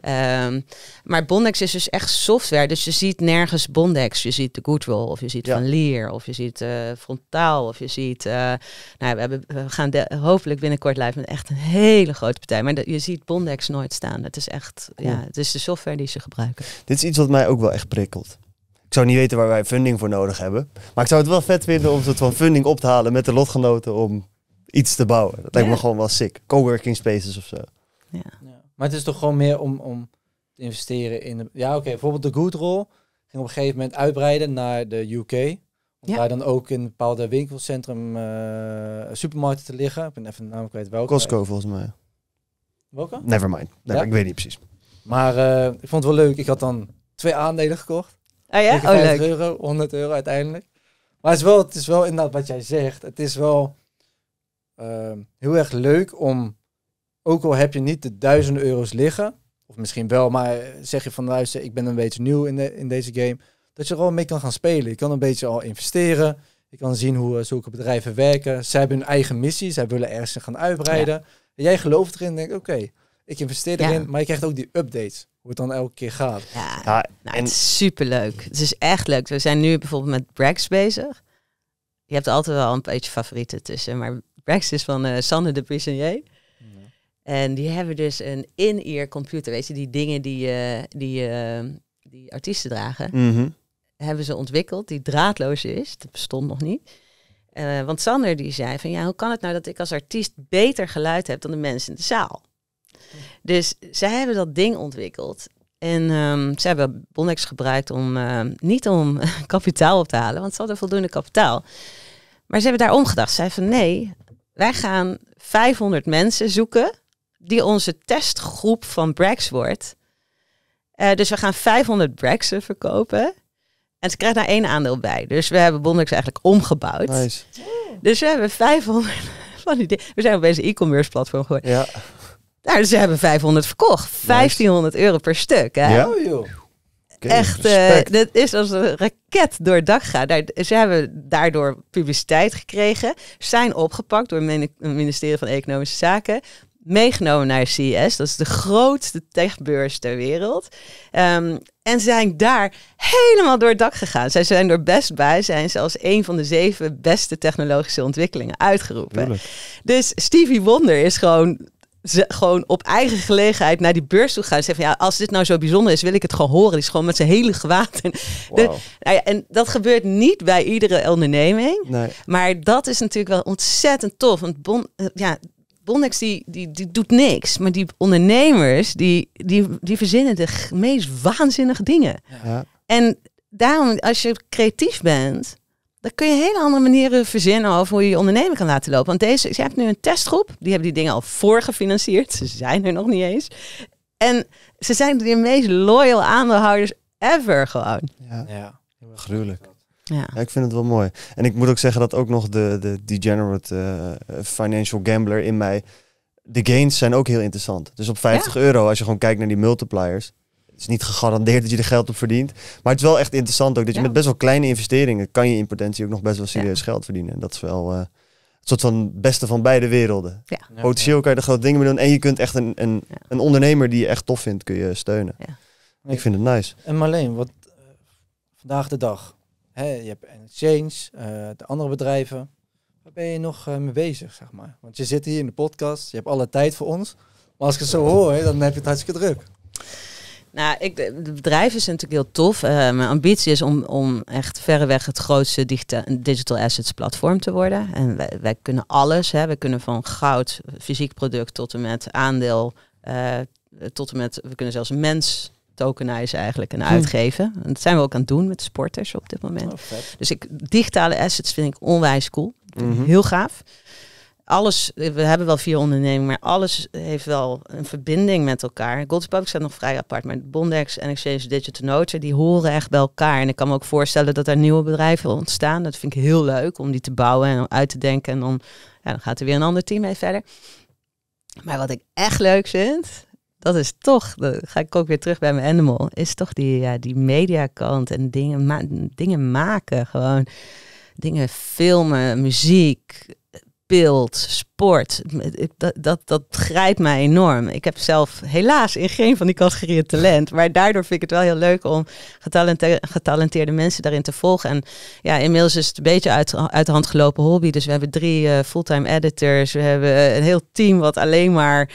Ehm, maar Bondex is dus echt software. Dus je ziet nergens Bondex. Je ziet de Goodwill of je ziet Van Leer of je ziet uh, Frontaal of je ziet... Eh, nou, we, we gaan de, hopelijk binnenkort live met echt een hele grote partij. Maar je ziet Bondex nooit staan. Het is echt... Ja, het is de software die ze gebruiken. Dit is iets wat mij ook wel echt prikkelt. Ik zou niet weten waar wij funding voor nodig hebben. Maar ik zou het wel vet vinden om zo van funding op te halen met de lotgenoten om iets te bouwen. Dat lijkt me gewoon wel sick. Coworking spaces of zo. Ja. Maar het is toch gewoon meer om, om te investeren in... ja, oké, bijvoorbeeld de Good ging op een gegeven moment uitbreiden naar de UK. Om ja. daar dan ook in een bepaalde winkelcentrum eh, supermarkten te liggen. Ik ben even namelijk naam kwijt welke. Costco volgens mij. Welke? Never Ik weet niet precies. Maar eh, ik vond het wel leuk. Ik had dan twee aandelen gekocht. Ah oh, euro, 100 euro uiteindelijk. Maar het is wel, het is wel inderdaad wat jij zegt. Het is wel ehm, heel erg leuk om ook al heb je niet de duizenden euro's liggen, of misschien wel, maar zeg je van luister, ik ben een beetje nieuw in, de, in deze game, dat je er al mee kan gaan spelen. Je kan een beetje al investeren. Je kan zien hoe eh, zulke bedrijven werken. Ze hebben hun eigen missie. Zij willen ergens gaan uitbreiden. En jij gelooft erin en denkt, oké, ik investeer erin. Maar je krijgt ook die updates. Hoe het dan elke keer gaat. Ja, nou, en... het is superleuk. Het is echt leuk. We zijn nu bijvoorbeeld met Brax bezig. Je hebt altijd wel een beetje favorieten tussen. Maar Brax is van uh, eh, Sanne de Brissonier. En die hebben dus een in-ear computer. Weet je, die dingen die, eh, die, eh, die artiesten dragen, mhm. hebben ze ontwikkeld, die draadloos is. Dat bestond nog niet. Eh, want Sander die zei van ja, hoe kan het nou dat ik als artiest beter geluid heb dan de mensen in de zaal? Dus zij hebben dat ding ontwikkeld. En ehm, ze hebben Bonnex gebruikt om ehm, niet om kapitaal op te halen, want ze hadden voldoende kapitaal. Maar ze hebben daar omgedacht. Ze zeiden van nee, wij gaan 500 mensen zoeken die onze testgroep van Brax wordt. Eh, dus we gaan 500 Bragsen verkopen. En ze krijgt daar één aandeel bij. Dus we hebben Bondex eigenlijk omgebouwd. Nice. Dus we hebben 500 van die dingen. We zijn op deze e-commerce platform geworden. Ja. Daar nou, dus ze hebben 500 verkocht. 1500 euro per stuk. Hè? Ja, oh, joh. Echt, uh, eh, dat is als een raket door het dak gaat. Daar, ze hebben daardoor publiciteit gekregen, zijn opgepakt door het ministerie van Economische Zaken, meegenomen naar CES. Dat is de grootste techbeurs ter wereld. Ehm, en zijn daar helemaal door het dak gegaan. Zij zijn er Best bij, zijn zelfs een van de zeven beste technologische ontwikkelingen uitgeroepen. Dus Stevie Wonder is gewoon gewoon op eigen gelegenheid naar die beurs toe gaan. Ze zeggen van, ja, als dit nou zo bijzonder is, wil ik het gewoon horen. Die is gewoon met zijn hele gewaad. En, nou en dat gebeurt niet bij iedere onderneming. Nee. Maar dat is natuurlijk wel ontzettend tof. Want bon, eh, ja, Bondex die, die, die doet niks. Maar die ondernemers, die, die, die verzinnen de meest waanzinnige dingen. Ja. En daarom, als je creatief bent, dan kun je hele andere manieren verzinnen over hoe je je onderneming kan laten lopen. Want deze, je hebt nu een testgroep, die hebben die dingen al voorgefinancierd. Ze zijn er nog niet eens. En ze zijn de meest loyal aandeelhouders ever gewoon. Ja, ja. gruwelijk. Ja. ik vind het wel mooi. En ik moet ook zeggen dat ook nog de, de degenerate eh, financial gambler in mij. De gains zijn ook heel interessant. Dus op 50 euro, als je gewoon kijkt naar die multipliers. Het is niet gegarandeerd dat je er geld op verdient. Maar het is wel echt interessant ook dat je met best wel kleine investeringen. kan je in potentie ook nog best wel serieus geld verdienen. En dat is wel. Uh, eh, een soort van beste van beide werelden. Ja. Potentieel kan je er grote dingen mee doen. En je kunt echt een, een, een ondernemer die je echt tof vindt, kun je steunen. Ja. Ik vind het nice. En Marleen, wat eh, vandaag de dag, je hebt Exchange, uh, eh, de andere bedrijven. Waar ben je nog eh, mee bezig, zeg maar? Want je zit hier in de podcast, je hebt alle tijd voor ons. Maar als ik het zo hoor, dan heb je het hartstikke druk. Nou, ik, de bedrijven zijn natuurlijk heel tof. Eh, mijn ambitie is om, om echt verreweg het grootste digitale digital assets platform te worden. En wij, wij kunnen alles. Hè. We kunnen van goud, fysiek product tot en met aandeel, tot en met, we kunnen zelfs mens tokenizen eigenlijk en hm. uitgeven. En dat zijn we ook aan het doen met sporters op dit moment. Oh, dus ik, digitale assets vind ik onwijs cool. Mhm. Heel gaaf. Alles, we hebben wel vier ondernemingen, maar alles heeft wel een verbinding met elkaar. Goldspub staat nog vrij apart, maar Bondex en Exchange Digital Notes, die horen echt bij elkaar. En ik kan me ook voorstellen dat er nieuwe bedrijven ontstaan. Dat vind ik heel leuk om die te bouwen en uit te denken. En dan, ja, dan gaat er weer een ander team mee verder. Maar wat ik echt leuk vind, dat is toch, dan ga ik ook weer terug bij mijn animal, is toch die, ja, die mediakant en dingen, ma dingen maken. Gewoon dingen filmen, muziek, beeld, sport. Dat, dat, dat grijpt mij enorm. Ik heb zelf helaas in geen van die categorieën talent. Maar daardoor vind ik het wel heel leuk om getalente getalenteerde mensen daarin te volgen. En ja, inmiddels is het een beetje uit, uit de hand gelopen hobby. Dus we hebben drie eh, fulltime editors. We hebben een heel team wat alleen maar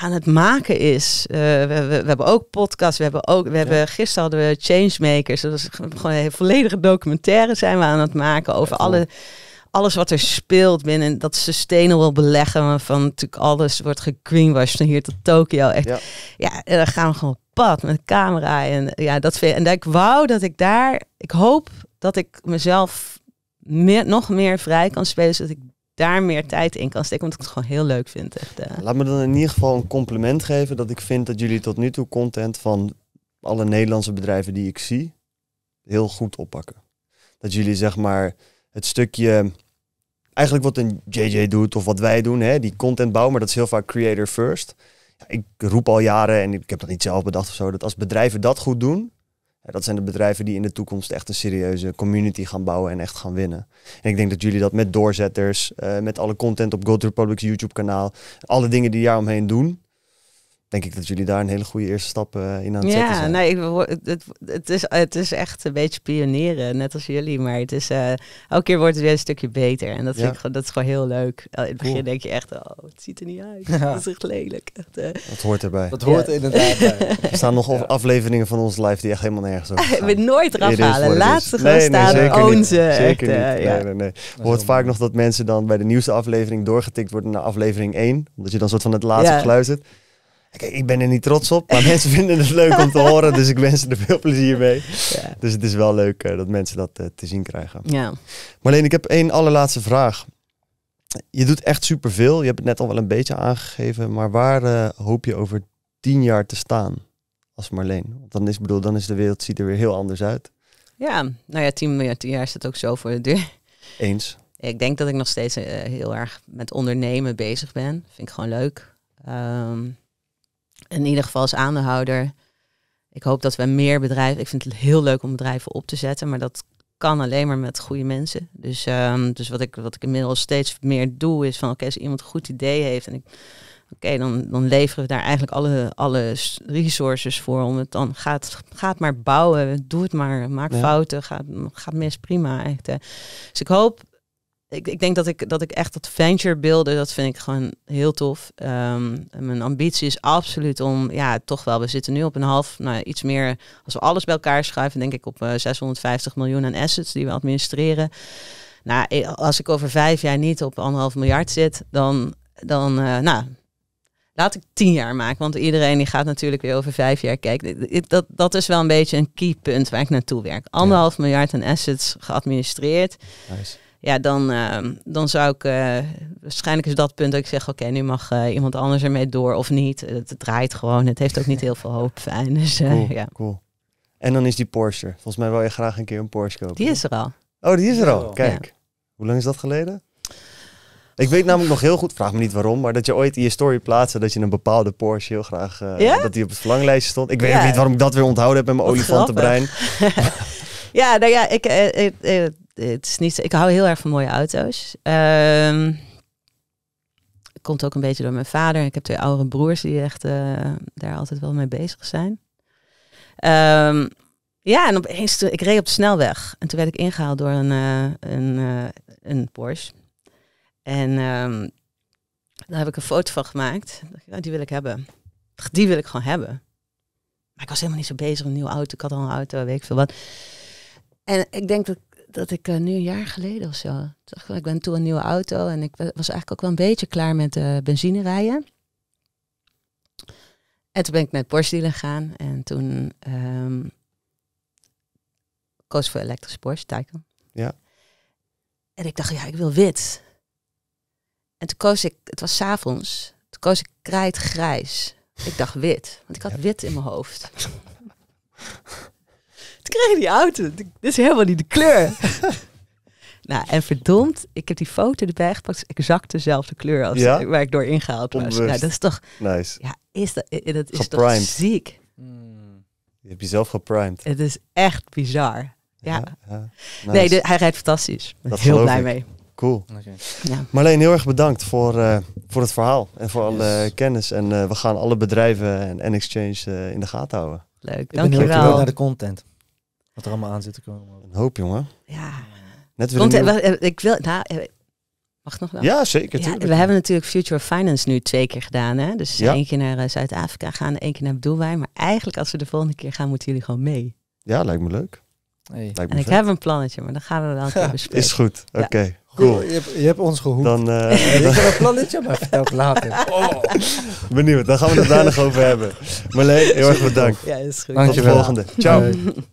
aan het maken is. Eh, we, we, hebben ook podcasts, we hebben ook, we hebben, gisteren hadden we Changemakers, dat is gewoon een volledige documentaire zijn we aan het maken over alle, alles wat er speelt binnen dat sustainable beleggen, van natuurlijk alles wordt gegreenwashed hier tot Tokio. Echt, ja, ja en dan gaan we gewoon op pad met de camera en ja, dat vind, en dat ik wou dat ik daar, ik hoop dat ik mezelf meer, nog meer vrij kan spelen, zodat ik daar meer tijd in kan steken. Want ik het gewoon heel leuk vind. Echt, eh. Laat me dan in ieder geval een compliment geven. Dat ik vind dat jullie tot nu toe content van alle Nederlandse bedrijven die ik zie. heel goed oppakken. Dat jullie zeg maar het stukje. Eigenlijk wat een JJ doet of wat wij doen, hè, die content bouwen, maar dat is heel vaak creator first. ik roep al jaren en ik heb dat niet zelf bedacht of zo, dat als bedrijven dat goed doen, dat zijn de bedrijven die in de toekomst echt een serieuze community gaan bouwen en echt gaan winnen. En ik denk dat jullie dat met doorzetters, eh, met alle content op Gold Republic's YouTube kanaal, alle dingen die daaromheen doen, denk ik dat jullie daar een hele goede eerste stap eh, in aan het zetten zijn. Nee, het, het, is, het is echt een beetje pionieren, net als jullie. Maar het is, eh, elke keer wordt het weer een stukje beter. En dat, vind ik, dat is gewoon heel leuk. Eh, in het begin denk je echt, oh, het ziet er niet uit. Het is echt lelijk. Echt, dat hoort erbij. Dat hoort inderdaad bij. Er staan nog afleveringen van ons live die echt helemaal nergens over We nooit eraf halen. Laat ze gewoon nee, staan, nee, zeker niet. Nee, nee, Hoort vaak nog dat mensen dan bij de nieuwste aflevering doorgetikt worden naar aflevering 1. Omdat je dan soort van het laatste geluisterd ik ben er niet trots op, maar mensen vinden het leuk om te horen. Dus ik wens er veel plezier mee. Ja. Dus het is wel leuk eh, dat mensen dat eh, te zien krijgen. Ja. Marleen, ik heb één allerlaatste vraag. Je doet echt superveel. Je hebt het net al wel een beetje aangegeven. Maar waar eh, hoop je over tien jaar te staan als Marleen? Want dan is, bedoel, dan is de wereld ziet er weer heel anders uit. Ja, nou ja, tien jaar jaar het ook zo voor de deur. Eens. Ik denk dat ik nog steeds heel erg met ondernemen bezig ben. Vind ik gewoon leuk. Ehm, in ieder geval als aandeelhouder. Ik hoop dat we meer bedrijven. Ik vind het heel leuk om bedrijven op te zetten, maar dat kan alleen maar met goede mensen. Dus, ehm, dus wat, ik, wat ik inmiddels steeds meer doe is van oké, als iemand een goed idee heeft en ik. Oké, dan, dan leveren we daar eigenlijk alle, alle resources voor om het dan gaat, gaat maar bouwen, doe het maar, maak fouten, gaat, gaat mis, prima. Echt, dus ik hoop ik, ik denk dat ik, dat ik echt dat venture beelden, dat vind ik gewoon heel tof. Ehm, mijn ambitie is absoluut om, ja, toch wel, we zitten nu op een half, nou iets meer, als we alles bij elkaar schuiven, denk ik op 650 eh, miljoen aan assets die we administreren. Nou, eh, als ik over vijf jaar niet op anderhalf miljard zit, dan, dan eh, nou, laat ik tien jaar maken. Want iedereen die gaat natuurlijk weer over vijf jaar kijken. Dat, dat is wel een beetje een key punt waar ik naartoe werk. Anderhalf miljard aan assets geadministreerd ja, dan, ehm, dan zou ik, eh, waarschijnlijk is dat punt dat ik zeg, oké, nu mag eh, iemand anders ermee door of niet. Het, draait gewoon, het heeft ook niet heel veel hoop fijn. Dus, eh, cool, ja. cool. En dan is die Porsche. Volgens mij wil je graag een keer een Porsche kopen. Die is er al. Oh, die is er al. Kijk. Hoe lang is dat geleden? Ik weet namelijk nog heel goed, vraag me niet waarom, maar dat je ooit in je story plaatste dat je een bepaalde Porsche heel graag, ja? dat die op het verlanglijstje stond. Ik weet niet waarom ik dat weer onthouden heb in mijn olifantenbrein. ja, nou ja, ik, eh, eh, het is niet, ik hou heel erg van mooie auto's. Um, komt ook een beetje door mijn vader. Ik heb twee oudere broers die echt eh, daar altijd wel mee bezig zijn. Ehm, ja, en opeens, ik reed op de snelweg. En toen werd ik ingehaald door een, uh, een, eh, een Porsche. En ehm, daar heb ik een foto van gemaakt. die wil ik hebben. Die wil ik gewoon hebben. Maar ik was helemaal niet zo bezig met een nieuwe auto. Ik had al een auto, weet ik veel wat. En ik denk dat dat ik eh, nu een jaar geleden of zo. Ik ben toen een nieuwe auto en ik was eigenlijk ook wel een beetje klaar met uh, benzine En toen ben ik naar Porsche dealer gegaan en toen um, koos voor elektrische Porsche Taycan. Ja. En ik dacht, ja, ik wil wit. En toen koos ik, het was s'avonds, toen koos ik krijtgrijs. grijs. Ik dacht wit, want ik had wit in mijn hoofd. Toen kreeg die auto. Dit is helemaal niet de kleur. nou, en verdomd, ik heb die foto erbij gepakt. Dus exact dezelfde kleur als ja? waar ik door ingehaald was. Nou, dat is toch... Nice. Ja, is dat, eh, eh, dat is geprimed. toch ziek. Hmm. Je hebt jezelf geprimed. Het is echt bizar. Ja. Nee, de, hij rijdt fantastisch. Ik ben heel blij mee. Cool. Okay. Ja. Marleen, heel erg bedankt voor, eh, voor het verhaal en voor yes. alle kennis. En we gaan alle bedrijven en, exchange in de gaten houden. Leuk, dankjewel. Ik ben heel naar de content er allemaal aan zitten, te komen. Een hoop, jongen. Ja. Net eh, eh, ik wil, nou, wacht eh, nog wel? Ja, zeker. we hebben natuurlijk Future of Finance nu twee keer gedaan. Hè? Dus ja. één keer naar Zuid-Afrika gaan, één keer naar Dubai. Maar eigenlijk als we de volgende keer gaan, moeten jullie gewoon mee. Ja, lijkt me leuk. Hey. en ik heb een plannetje, maar dan gaan we wel een keer bespreken. Is goed, oké. Cool. Je, hebt, ons gehoord. Dan, uh, ik heb een plannetje, maar vertel het later. Oh. Benieuwd, dan gaan we het daar nog over hebben. Marleen, heel erg bedankt. Ja, is goed. Tot de volgende. Ciao.